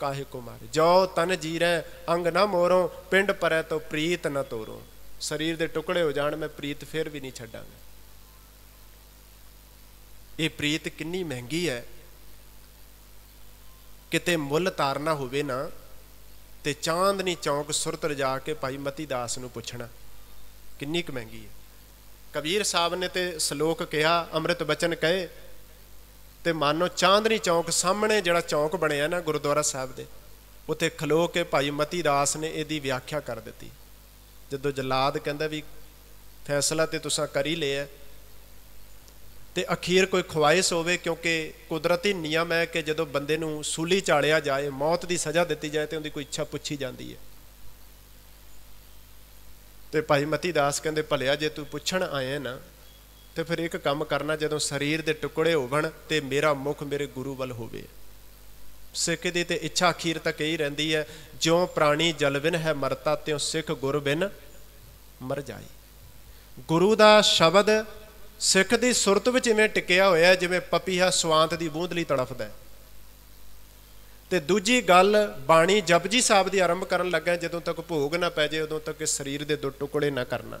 [SPEAKER 1] ਕਾਹੇ ਕੋ ਮਾਰ ਜੋ ਤਨ ਜੀਰੈ ਅੰਗ ਨਾ ਮੋਰੋ ਪਿੰਡ ਪਰੈ ਤੋ ਪ੍ਰੀਤ ਨਾ ਤੋਰੋ ਸਰੀਰ ਦੇ ਟੁਕੜੇ ਹੋ ਜਾਣ ਮੈਂ ਪ੍ਰੀਤ ਫੇਰ ਵੀ ਨਹੀਂ ਛੱਡਾਂਗਾ ਇਹ ਪ੍ਰੀਤ ਕਿੰਨੀ ਮਹਿੰਗੀ ਹੈ ਕਿਤੇ ਮੁੱਲ ਤਾਰਨਾ ਹੋਵੇ ਨਾ ਤੇ ਚਾਂਦਨੀ ਚੌਂਕ ਸੁਰਤ ਰਜਾ ਕੇ ਭਾਈ ਮਤੀ ਦਾਸ ਨੂੰ ਪੁੱਛਣਾ ਕਿੰਨੀ ਕੁ ਮਹਿੰਗੀ ਹੈ ਕਬੀਰ ਸਾਹਿਬ ਨੇ ਤੇ ਸ਼ਲੋਕ ਕਿਹਾ ਅੰਮ੍ਰਿਤ ਬਚਨ ਕਹੇ ਤੇ ਮਾਨੋ ਚਾਂਦਨੀ ਚੌਂਕ ਸਾਹਮਣੇ ਜਿਹੜਾ ਚੌਂਕ ਬਣਿਆ ਨਾ ਗੁਰਦੁਆਰਾ ਸਾਹਿਬ ਦੇ ਉੱਥੇ ਖਲੋ ਕੇ ਭਾਈ ਮਤੀ ਦਾਸ ਨੇ ਇਹਦੀ ਵਿਆਖਿਆ ਕਰ ਦਿੱਤੀ ਜਦੋਂ ਜਲਾਦ ਕਹਿੰਦਾ ਵੀ ਫੈਸਲਾ ਤੇ ਤੁਸੀਂ ਕਰ ਹੀ ਲਿਆ ਤੇ ਅਖੀਰ ਕੋਈ ਖੁਆਇਸ਼ ਹੋਵੇ ਕਿਉਂਕਿ ਕੁਦਰਤੀ ਨਿਯਮ ਹੈ ਕਿ ਜਦੋਂ ਬੰਦੇ ਨੂੰ ਸੂਲੀ ਚਾੜਿਆ ਜਾਏ ਮੌਤ ਦੀ ਸਜ਼ਾ ਦਿੱਤੀ ਜਾਏ ਤੇ ਉਹਦੀ ਕੋਈ ਇੱਛਾ ਪੁੱਛੀ ਜਾਂਦੀ ਹੈ ਤੇ ਭਾਈ ਮਤੀ ਦਾਸ ਕਹਿੰਦੇ ਭਲਿਆ ਜੇ ਤੂੰ ਪੁੱਛਣ ਆਏ ਨਾ ਤੇ ਫਿਰ ਇੱਕ ਕੰਮ ਕਰਨਾ ਜਦੋਂ ਸਰੀਰ ਦੇ ਟੁਕੜੇ ਹੋਵਣ ਤੇ ਮੇਰਾ ਮੁਖ ਮੇਰੇ ਗੁਰੂ ਵੱਲ ਹੋਵੇ ਸਿੱਖ ਦੀ ਤੇ ਇੱਛਾ ਅਖੀਰ ਤੱਕ ਇਹੀ ਰਹਿੰਦੀ ਹੈ ਜਿਉਂ ਪ੍ਰਾਣੀ ਜਲਵਿਨ ਹੈ ਮਰਤਾ ਤਿਉ ਸਿੱਖ ਗੁਰ ਬਿਨ ਮਰ ਜਾਈ ਗੁਰੂ ਦਾ ਸ਼ਬਦ ਸਿੱਖ ਦੀ ਸੁਰਤ ਵਿੱਚ ਇਵੇਂ ਟਿਕਿਆ ਹੋਇਆ ਜਿਵੇਂ ਪਪੀਹਾ ਸਵਾਂਤ ਦੀ ਬੂੰਦ ਲਈ ਤੜਫਦਾ ਹੈ ਤੇ ਦੂਜੀ ਗੱਲ ਬਾਣੀ ਜਪਜੀ ਸਾਹਿਬ ਦੀ ਆਰੰਭ ਕਰਨ ਲੱਗਾ ਜਦੋਂ ਤੱਕ ਭੋਗ ਨਾ ਪੈ ਜੇ ਉਦੋਂ ਤੱਕ ਸਰੀਰ ਦੇ ਦੋ ਟੁਕੜੇ ਨਾ ਕਰਨਾ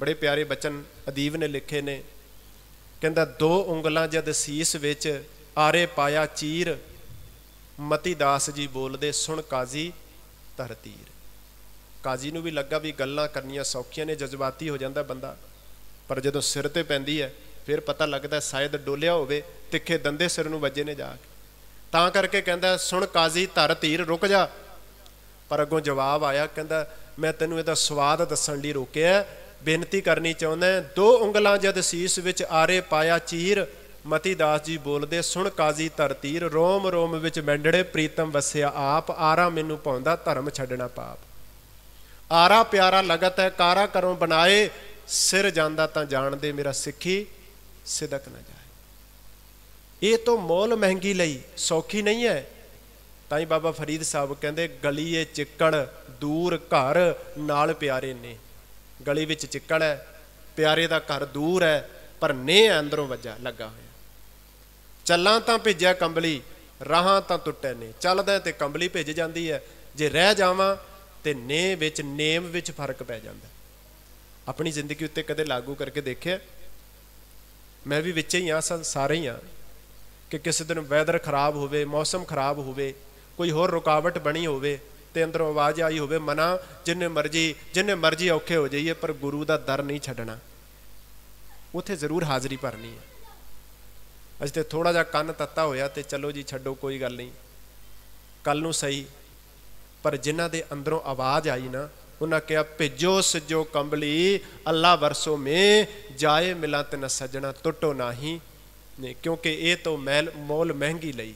[SPEAKER 1] ਬੜੇ ਪਿਆਰੇ ਬਚਨ ਅਦੀਬ ਨੇ ਲਿਖੇ ਨੇ ਕਹਿੰਦਾ ਦੋ ਉਂਗਲਾਂ ਜਦ ਸੀਸ ਵਿੱਚ ਆਰੇ ਪਾਇਆ ਚੀਰ ਮਤੀ ਦਾਸ ਜੀ ਬੋਲਦੇ ਸੁਣ ਕਾਜ਼ੀ ਤਰਤੀਰ ਕਾਜ਼ੀ ਨੂੰ ਵੀ ਲੱਗਾ ਵੀ ਗੱਲਾਂ ਕਰਨੀਆਂ ਸੌਖੀਆਂ ਨੇ ਜਜ਼ਬਾਤੀ ਹੋ ਜਾਂਦਾ ਬੰਦਾ ਪਰ ਜਦੋਂ ਸਿਰ ਤੇ ਪੈਂਦੀ ਹੈ ਫਿਰ ਪਤਾ ਲੱਗਦਾ ਸ਼ਾਇਦ ਡੋਲਿਆ ਹੋਵੇ ਤਿੱਖੇ ਦੰਦੇ ਸਿਰ ਨੂੰ ਵੱਜੇ ਨੇ ਜਾ ਕੇ ਤਾਂ ਕਰਕੇ ਕਹਿੰਦਾ ਸੁਣ ਕਾਜ਼ੀ ਧਰ ਧੀਰ ਰੁਕ ਜਾ ਪਰ ਅੱਗੋਂ ਜਵਾਬ ਆਇਆ ਕਹਿੰਦਾ ਮੈਂ ਤੈਨੂੰ ਇਹਦਾ ਸਵਾਦ ਦੱਸਣ ਲਈ ਰੋਕਿਆ ਬੇਨਤੀ ਕਰਨੀ ਚਾਹੁੰਦਾ ਦੋ ਉਂਗਲਾਂ ਜਦ ਸੀਸ ਵਿੱਚ ਆਰੇ ਪਾਇਆ ਚੀਰ ਮਤੀ ਦਾਸ ਜੀ ਬੋਲਦੇ ਸੁਣ ਕਾਜ਼ੀ ਧਰਤੀਰ ਰੋਮ ਰੋਮ ਵਿੱਚ ਮੈਂਡੜੇ ਪ੍ਰੀਤਮ ਵਸਿਆ ਆਪ ਆਰਾ ਮੈਨੂੰ ਪਾਉਂਦਾ ਧਰਮ ਛੱਡਣਾ ਪਾਪ ਆਰਾ ਪਿਆਰਾ ਲਗਤ ਹੈ ਕਾਰਾ ਕਰੋ ਬਣਾਏ ਸਿਰ ਜਾਂਦਾ ਤਾਂ ਜਾਣਦੇ ਮੇਰਾ ਸਿੱਖੀ ਸਿਦਕ ਨਾ ਜਾਏ ਇਹ ਤੋਂ ਮੋਲ ਮਹਿੰਗੀ ਲਈ ਸੌਖੀ ਨਹੀਂ ਹੈ ਤਾਂ ਹੀ ਬਾਬਾ ਫਰੀਦ ਸਾਹਿਬ ਕਹਿੰਦੇ ਗਲੀਏ ਚਿੱਕੜ ਦੂਰ ਘਰ ਨਾਲ ਪਿਆਰੇ ਨੇ ਗਲੀ ਵਿੱਚ ਚਿੱਕੜ ਹੈ ਪਿਆਰੇ ਦਾ ਘਰ ਦੂਰ ਹੈ ਪਰ ਨੇ ਅੰਦਰੋਂ ਵੱਜਾ ਲੱਗਾ ਹੋਇਆ ਚੱਲਾਂ ਤਾਂ ਭੇਜਿਆ ਕੰਬਲੀ ਰਾਹਾਂ ਤਾਂ ਟੁੱਟੇ ਨੇ ਚੱਲਦਾ ਤੇ ਕੰਬਲੀ ਭੇਜ ਜਾਂਦੀ ਹੈ ਜੇ ਰਹਿ ਜਾਵਾਂ ਤੇ ਨੇ ਵਿੱਚ ਨੇਮ ਵਿੱਚ ਫਰਕ ਪੈ ਜਾਂਦਾ ਆਪਣੀ ਜ਼ਿੰਦਗੀ ਉੱਤੇ ਕਦੇ ਲਾਗੂ ਕਰਕੇ ਦੇਖਿਆ ਮੈਂ ਵੀ ਵਿੱਚ ਹੀ ਆ ਸਾਰੇ ਹੀ ਆ ਕਿ ਕਿਸੇ ਦਿਨ ਵੈਦਰ ਖਰਾਬ ਹੋਵੇ ਮੌਸਮ ਖਰਾਬ ਹੋਵੇ ਕੋਈ ਹੋਰ ਰੁਕਾਵਟ ਬਣੀ ਹੋਵੇ ਤੇ ਅੰਦਰੋਂ ਆਵਾਜ਼ ਆਈ ਹੋਵੇ ਮਨਾ ਜਿੰਨੇ ਮਰਜੀ ਜਿੰਨੇ ਮਰਜੀ ਔਖੇ ਹੋ ਜਾਈਏ ਪਰ ਗੁਰੂ ਦਾ ਦਰ ਨਹੀਂ ਛੱਡਣਾ ਉੱਥੇ ਜ਼ਰੂਰ ਹਾਜ਼ਰੀ ਭਰਨੀ ਹੈ ਅਜ ਤੇ ਥੋੜਾ ਜਿਹਾ ਕੰਨ ਤੱਤਾ ਹੋਇਆ ਤੇ ਚਲੋ ਜੀ ਛੱਡੋ ਕੋਈ ਗੱਲ ਨਹੀਂ ਕੱਲ ਨੂੰ ਸਹੀ ਪਰ ਜਿਨ੍ਹਾਂ ਦੇ ਅੰਦਰੋਂ ਆਵਾਜ਼ ਆਈ ਨਾ ਉਹਨਾਂ ਕਿਹਾ ਭੇਜੋ ਸਜੋ ਕੰਬਲੀ ਅੱਲਾ ਵਰਸੋ ਮੇ ਜਾਏ ਮਿਲਾਂ ਤਨ ਸਜਣਾ ਟੁੱਟੋ ਨਾਹੀ ਨੇ ਕਿਉਂਕਿ ਇਹ ਤੋਂ ਮੈਲ ਮੋਲ ਮਹਿੰਗੀ ਲਈ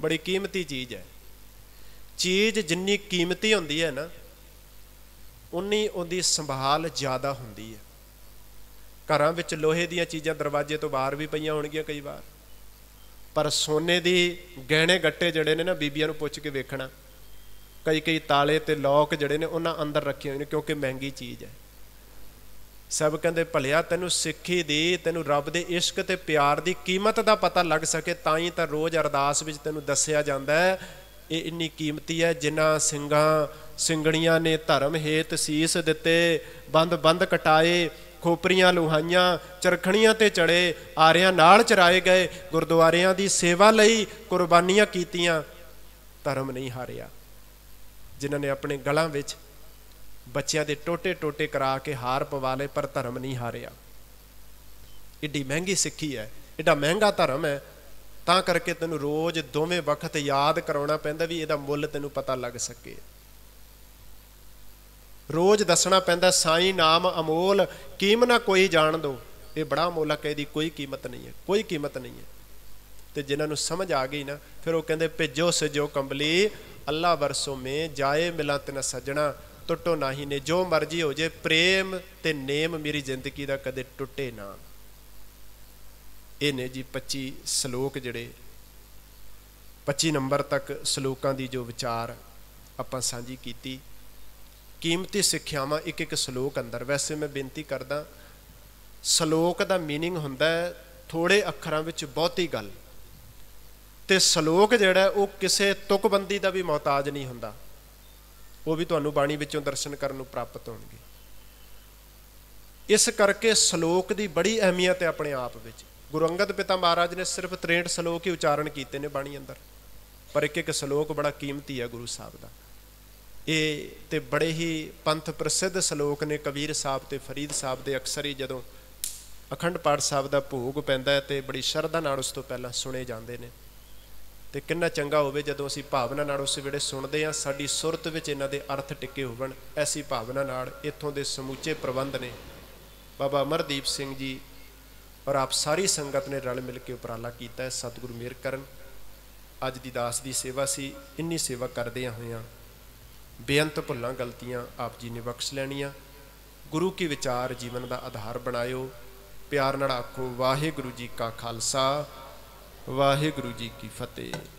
[SPEAKER 1] ਬੜੀ ਕੀਮਤੀ ਚੀਜ਼ ਹੈ ਚੀਜ਼ ਜਿੰਨੀ ਕੀਮਤੀ ਹੁੰਦੀ ਹੈ ਨਾ ਉਨੀ ਉਹਦੀ ਸੰਭਾਲ ਜ਼ਿਆਦਾ ਹੁੰਦੀ ਹੈ ਘਰਾਂ ਵਿੱਚ ਲੋਹੇ ਦੀਆਂ ਚੀਜ਼ਾਂ ਦਰਵਾਜ਼ੇ ਤੋਂ ਬਾਹਰ ਵੀ ਪਈਆਂ ਹੋਣਗੀਆਂ ਕਈ ਵਾਰ ਪਰ ਸੋਨੇ ਦੀ ਗਹਿਣੇ ਗੱਟੇ ਜਿਹੜੇ ਨੇ ਨਾ ਬੀਬੀਆਂ ਨੂੰ ਪੁੱਛ ਕੇ ਵੇਖਣਾ ਕਈ ਕਈ ਤਾਲੇ ਤੇ ਲੋਕ ਜਿਹੜੇ ਨੇ ਉਹਨਾਂ ਅੰਦਰ ਰੱਖੇ ਹੋਏ ਨੇ ਕਿਉਂਕਿ ਮਹਿੰਗੀ ਚੀਜ਼ ਹੈ ਸਭ ਕਹਿੰਦੇ ਭਲਿਆ ਤੈਨੂੰ ਸਿੱਖੀ ਦੀ ਤੈਨੂੰ ਰੱਬ ਦੇ ਇਸ਼ਕ ਤੇ ਪਿਆਰ ਦੀ ਕੀਮਤ ਦਾ ਪਤਾ ਲੱਗ ਸਕੇ ਤਾਂ ਹੀ ਤਾਂ ਰੋਜ਼ ਅਰਦਾਸ ਵਿੱਚ ਤੈਨੂੰ ਦੱਸਿਆ ਜਾਂਦਾ ਹੈ ਇਹ ਇੰਨੀ ਕੀਮਤੀ ਹੈ ਜਿਨ੍ਹਾਂ ਸਿੰਘਾਂ ਸਿੰਘਣੀਆਂ ਨੇ ਧਰਮ ਹੇਤ ਸੀਸ ਦਿੱਤੇ ਬੰਦ ਬੰਦ ਕਟਾਏ ਖੋਪਰੀਆਂ ਲੁਹਾਈਆਂ ਚਰਖਣੀਆਂ ਤੇ ਚੜੇ ਆਰਿਆਂ ਨਾਲ ਚਰਾਏ ਗਏ ਗੁਰਦੁਆਰਿਆਂ ਦੀ ਸੇਵਾ ਲਈ ਕੁਰਬਾਨੀਆਂ ਕੀਤੀਆਂ ਧਰਮ ਨਹੀਂ ਹਾਰਿਆ ਜਿਨ੍ਹਾਂ ਨੇ ਆਪਣੇ ਗਲਾਂ ਵਿੱਚ ਬੱਚਿਆਂ ਦੇ ਟੋਟੇ-ਟੋਟੇ ਕਰਾ ਕੇ ਹਾਰ ਪਵਾ ਲਏ ਪਰ ਧਰਮ ਨਹੀਂ ਹਾਰਿਆ ਇੱਡੀ ਮਹਿੰਗੀ ਸਿੱਖੀ ਹੈ ਏਡਾ ਮਹਿੰਗਾ ਧਰਮ ਹੈ ਤਾਂ ਕਰਕੇ ਤੈਨੂੰ ਰੋਜ਼ ਦੋਵੇਂ ਵਕਤ ਯਾਦ ਕਰਾਉਣਾ ਪੈਂਦਾ ਵੀ ਇਹਦਾ ਮੁੱਲ ਤੈਨੂੰ ਪਤਾ ਲੱਗ ਸਕੇ ਰੋਜ਼ ਦੱਸਣਾ ਪੈਂਦਾ ਸਾਈ ਨਾਮ ਅਮੋਲ ਕੀਮ ਨਾ ਕੋਈ ਜਾਣ ਦੋ ਇਹ ਬੜਾ ਮੋਲਕ ਹੈ ਦੀ ਕੋਈ ਕੀਮਤ ਨਹੀਂ ਹੈ ਕੋਈ ਕੀਮਤ ਨਹੀਂ ਹੈ ਤੇ ਜਿਨ੍ਹਾਂ ਨੂੰ ਸਮਝ ਆ ਗਈ ਨਾ ਫਿਰ ਉਹ ਕਹਿੰਦੇ ਭਿਜੋ ਸਜੋ ਕੰਬਲੀ ਅੱਲਾ ਵਰਸੋ ਮੇ ਜਾਏ ਮਿਲਾਂ ਤੈਨ ਸਜਣਾ ਟੁੱਟੋ ਨਾਹੀ ਨੇ ਜੋ ਮਰਜ਼ੀ ਹੋ ਜੇ ਪ੍ਰੇਮ ਤੇ ਨੇਮ ਮੇਰੀ ਜ਼ਿੰਦਗੀ ਦਾ ਕਦੇ ਟੁੱਟੇ ਨਾ ਇਹ ਨੇ ਜੀ 25 ਸ਼ਲੋਕ ਜਿਹੜੇ 25 ਨੰਬਰ ਤੱਕ ਸ਼ਲੋਕਾਂ ਦੀ ਜੋ ਵਿਚਾਰ ਆਪਾਂ ਸਾਂਝੀ ਕੀਤੀ ਕੀਮਤੀ ਸਿੱਖਿਆਵਾਂ ਇੱਕ ਇੱਕ ਸ਼ਲੋਕ ਅੰਦਰ ਵੈਸੇ ਮੈਂ ਬੇਨਤੀ ਕਰਦਾ ਸ਼ਲੋਕ ਦਾ मीनिंग ਹੁੰਦਾ ਹੈ ਥੋੜੇ ਅੱਖਰਾਂ ਵਿੱਚ ਬਹੁਤੀ ਗੱਲ ਤੇ ਸ਼ਲੋਕ ਜਿਹੜਾ ਉਹ ਕਿਸੇ ਤੁਕਬੰਦੀ ਦਾ ਵੀ ਮਹਤਾਜ ਨਹੀਂ ਹੁੰਦਾ ਉਹ ਵੀ ਤੁਹਾਨੂੰ ਬਾਣੀ ਵਿੱਚੋਂ ਦਰਸ਼ਨ ਕਰਨ ਨੂੰ ਪ੍ਰਾਪਤ ਹੋਣਗੇ ਇਸ ਕਰਕੇ ਸ਼ਲੋਕ ਦੀ ਬੜੀ ਅਹਿਮੀਅਤ ਹੈ ਆਪਣੇ ਆਪ ਵਿੱਚ ਗੁਰੂ ਅੰਗਦ ਪਿਤਾ ਮਹਾਰਾਜ ਨੇ ਸਿਰਫ 63 ਸ਼ਲੋਕ ਹੀ ਉਚਾਰਨ ਕੀਤੇ ਨੇ ਬਾਣੀ ਅੰਦਰ ਪਰ ਇੱਕ ਇੱਕ ਸ਼ਲੋਕ ਬੜਾ ਕੀਮਤੀ ਹੈ ਗੁਰੂ ਸਾਹਿਬ ਦਾ ਇਹ ਤੇ ਬੜੇ ਹੀ ਪੰਥ ਪ੍ਰਸਿੱਧ ਸ਼ਲੋਕ ਨੇ ਕਬੀਰ ਸਾਹਿਬ ਤੇ ਫਰੀਦ ਸਾਹਿਬ ਦੇ ਅਕਸਰ ਹੀ ਜਦੋਂ ਅਖੰਡ ਪਾਠ ਸਾਹਿਬ ਦਾ ਭੋਗ ਪੈਂਦਾ ਹੈ ਤੇ ਬੜੀ ਸ਼ਰਧਾ ਨਾਲ ਉਸ ਤੋਂ ਪਹਿਲਾਂ ਸੁਣੇ ਜਾਂਦੇ ਨੇ ਤੇ ਕਿੰਨਾ ਚੰਗਾ ਹੋਵੇ ਜਦੋਂ ਅਸੀਂ ਭਾਵਨਾ ਨਾਲ ਉਸ ਵੇਲੇ ਸੁਣਦੇ ਹਾਂ ਸਾਡੀ ਸੁਰਤ ਵਿੱਚ ਇਹਨਾਂ ਦੇ ਅਰਥ ਟਿੱਕੇ ਹੋਵਣ ਐਸੀ ਭਾਵਨਾ ਨਾਲ ਇੱਥੋਂ ਦੇ ਸਮੂਚੇ ਪ੍ਰਬੰਧ ਨੇ ਬਾਬਾ ਅਮਰਦੀਪ ਸਿੰਘ ਜੀ ਔਰ ਆਪ ਸਾਰੀ ਸੰਗਤ ਨੇ ਰਲ ਮਿਲ ਕੇ ਉਪਰਾਲਾ ਕੀਤਾ ਹੈ ਸਤਿਗੁਰੂ ਮੇਰ ਕਰਨ ਅੱਜ ਦੀ ਦਾਸ ਦੀ ਸੇਵਾ ਸੀ ਇੰਨੀ ਸੇਵਾ ਕਰਦੇ ਹੋਇਆ ਬੇਅੰਤ ਭੁੱਲਾਂ ਗਲਤੀਆਂ ਆਪ ਜੀ ਨੇ ਬਖਸ਼ ਲੈਣੀਆਂ ਗੁਰੂ ਕੀ ਵਿਚਾਰ ਜੀਵਨ ਦਾ ਆਧਾਰ ਬਣਾਇਓ ਪਿਆਰ ਨਾਲ ਆਖੋ ਵਾਹਿਗੁਰੂ ਜੀ ਕਾ ਖਾਲਸਾ ਵਾਹਿਗੁਰੂ ਜੀ ਕੀ ਫਤਿਹ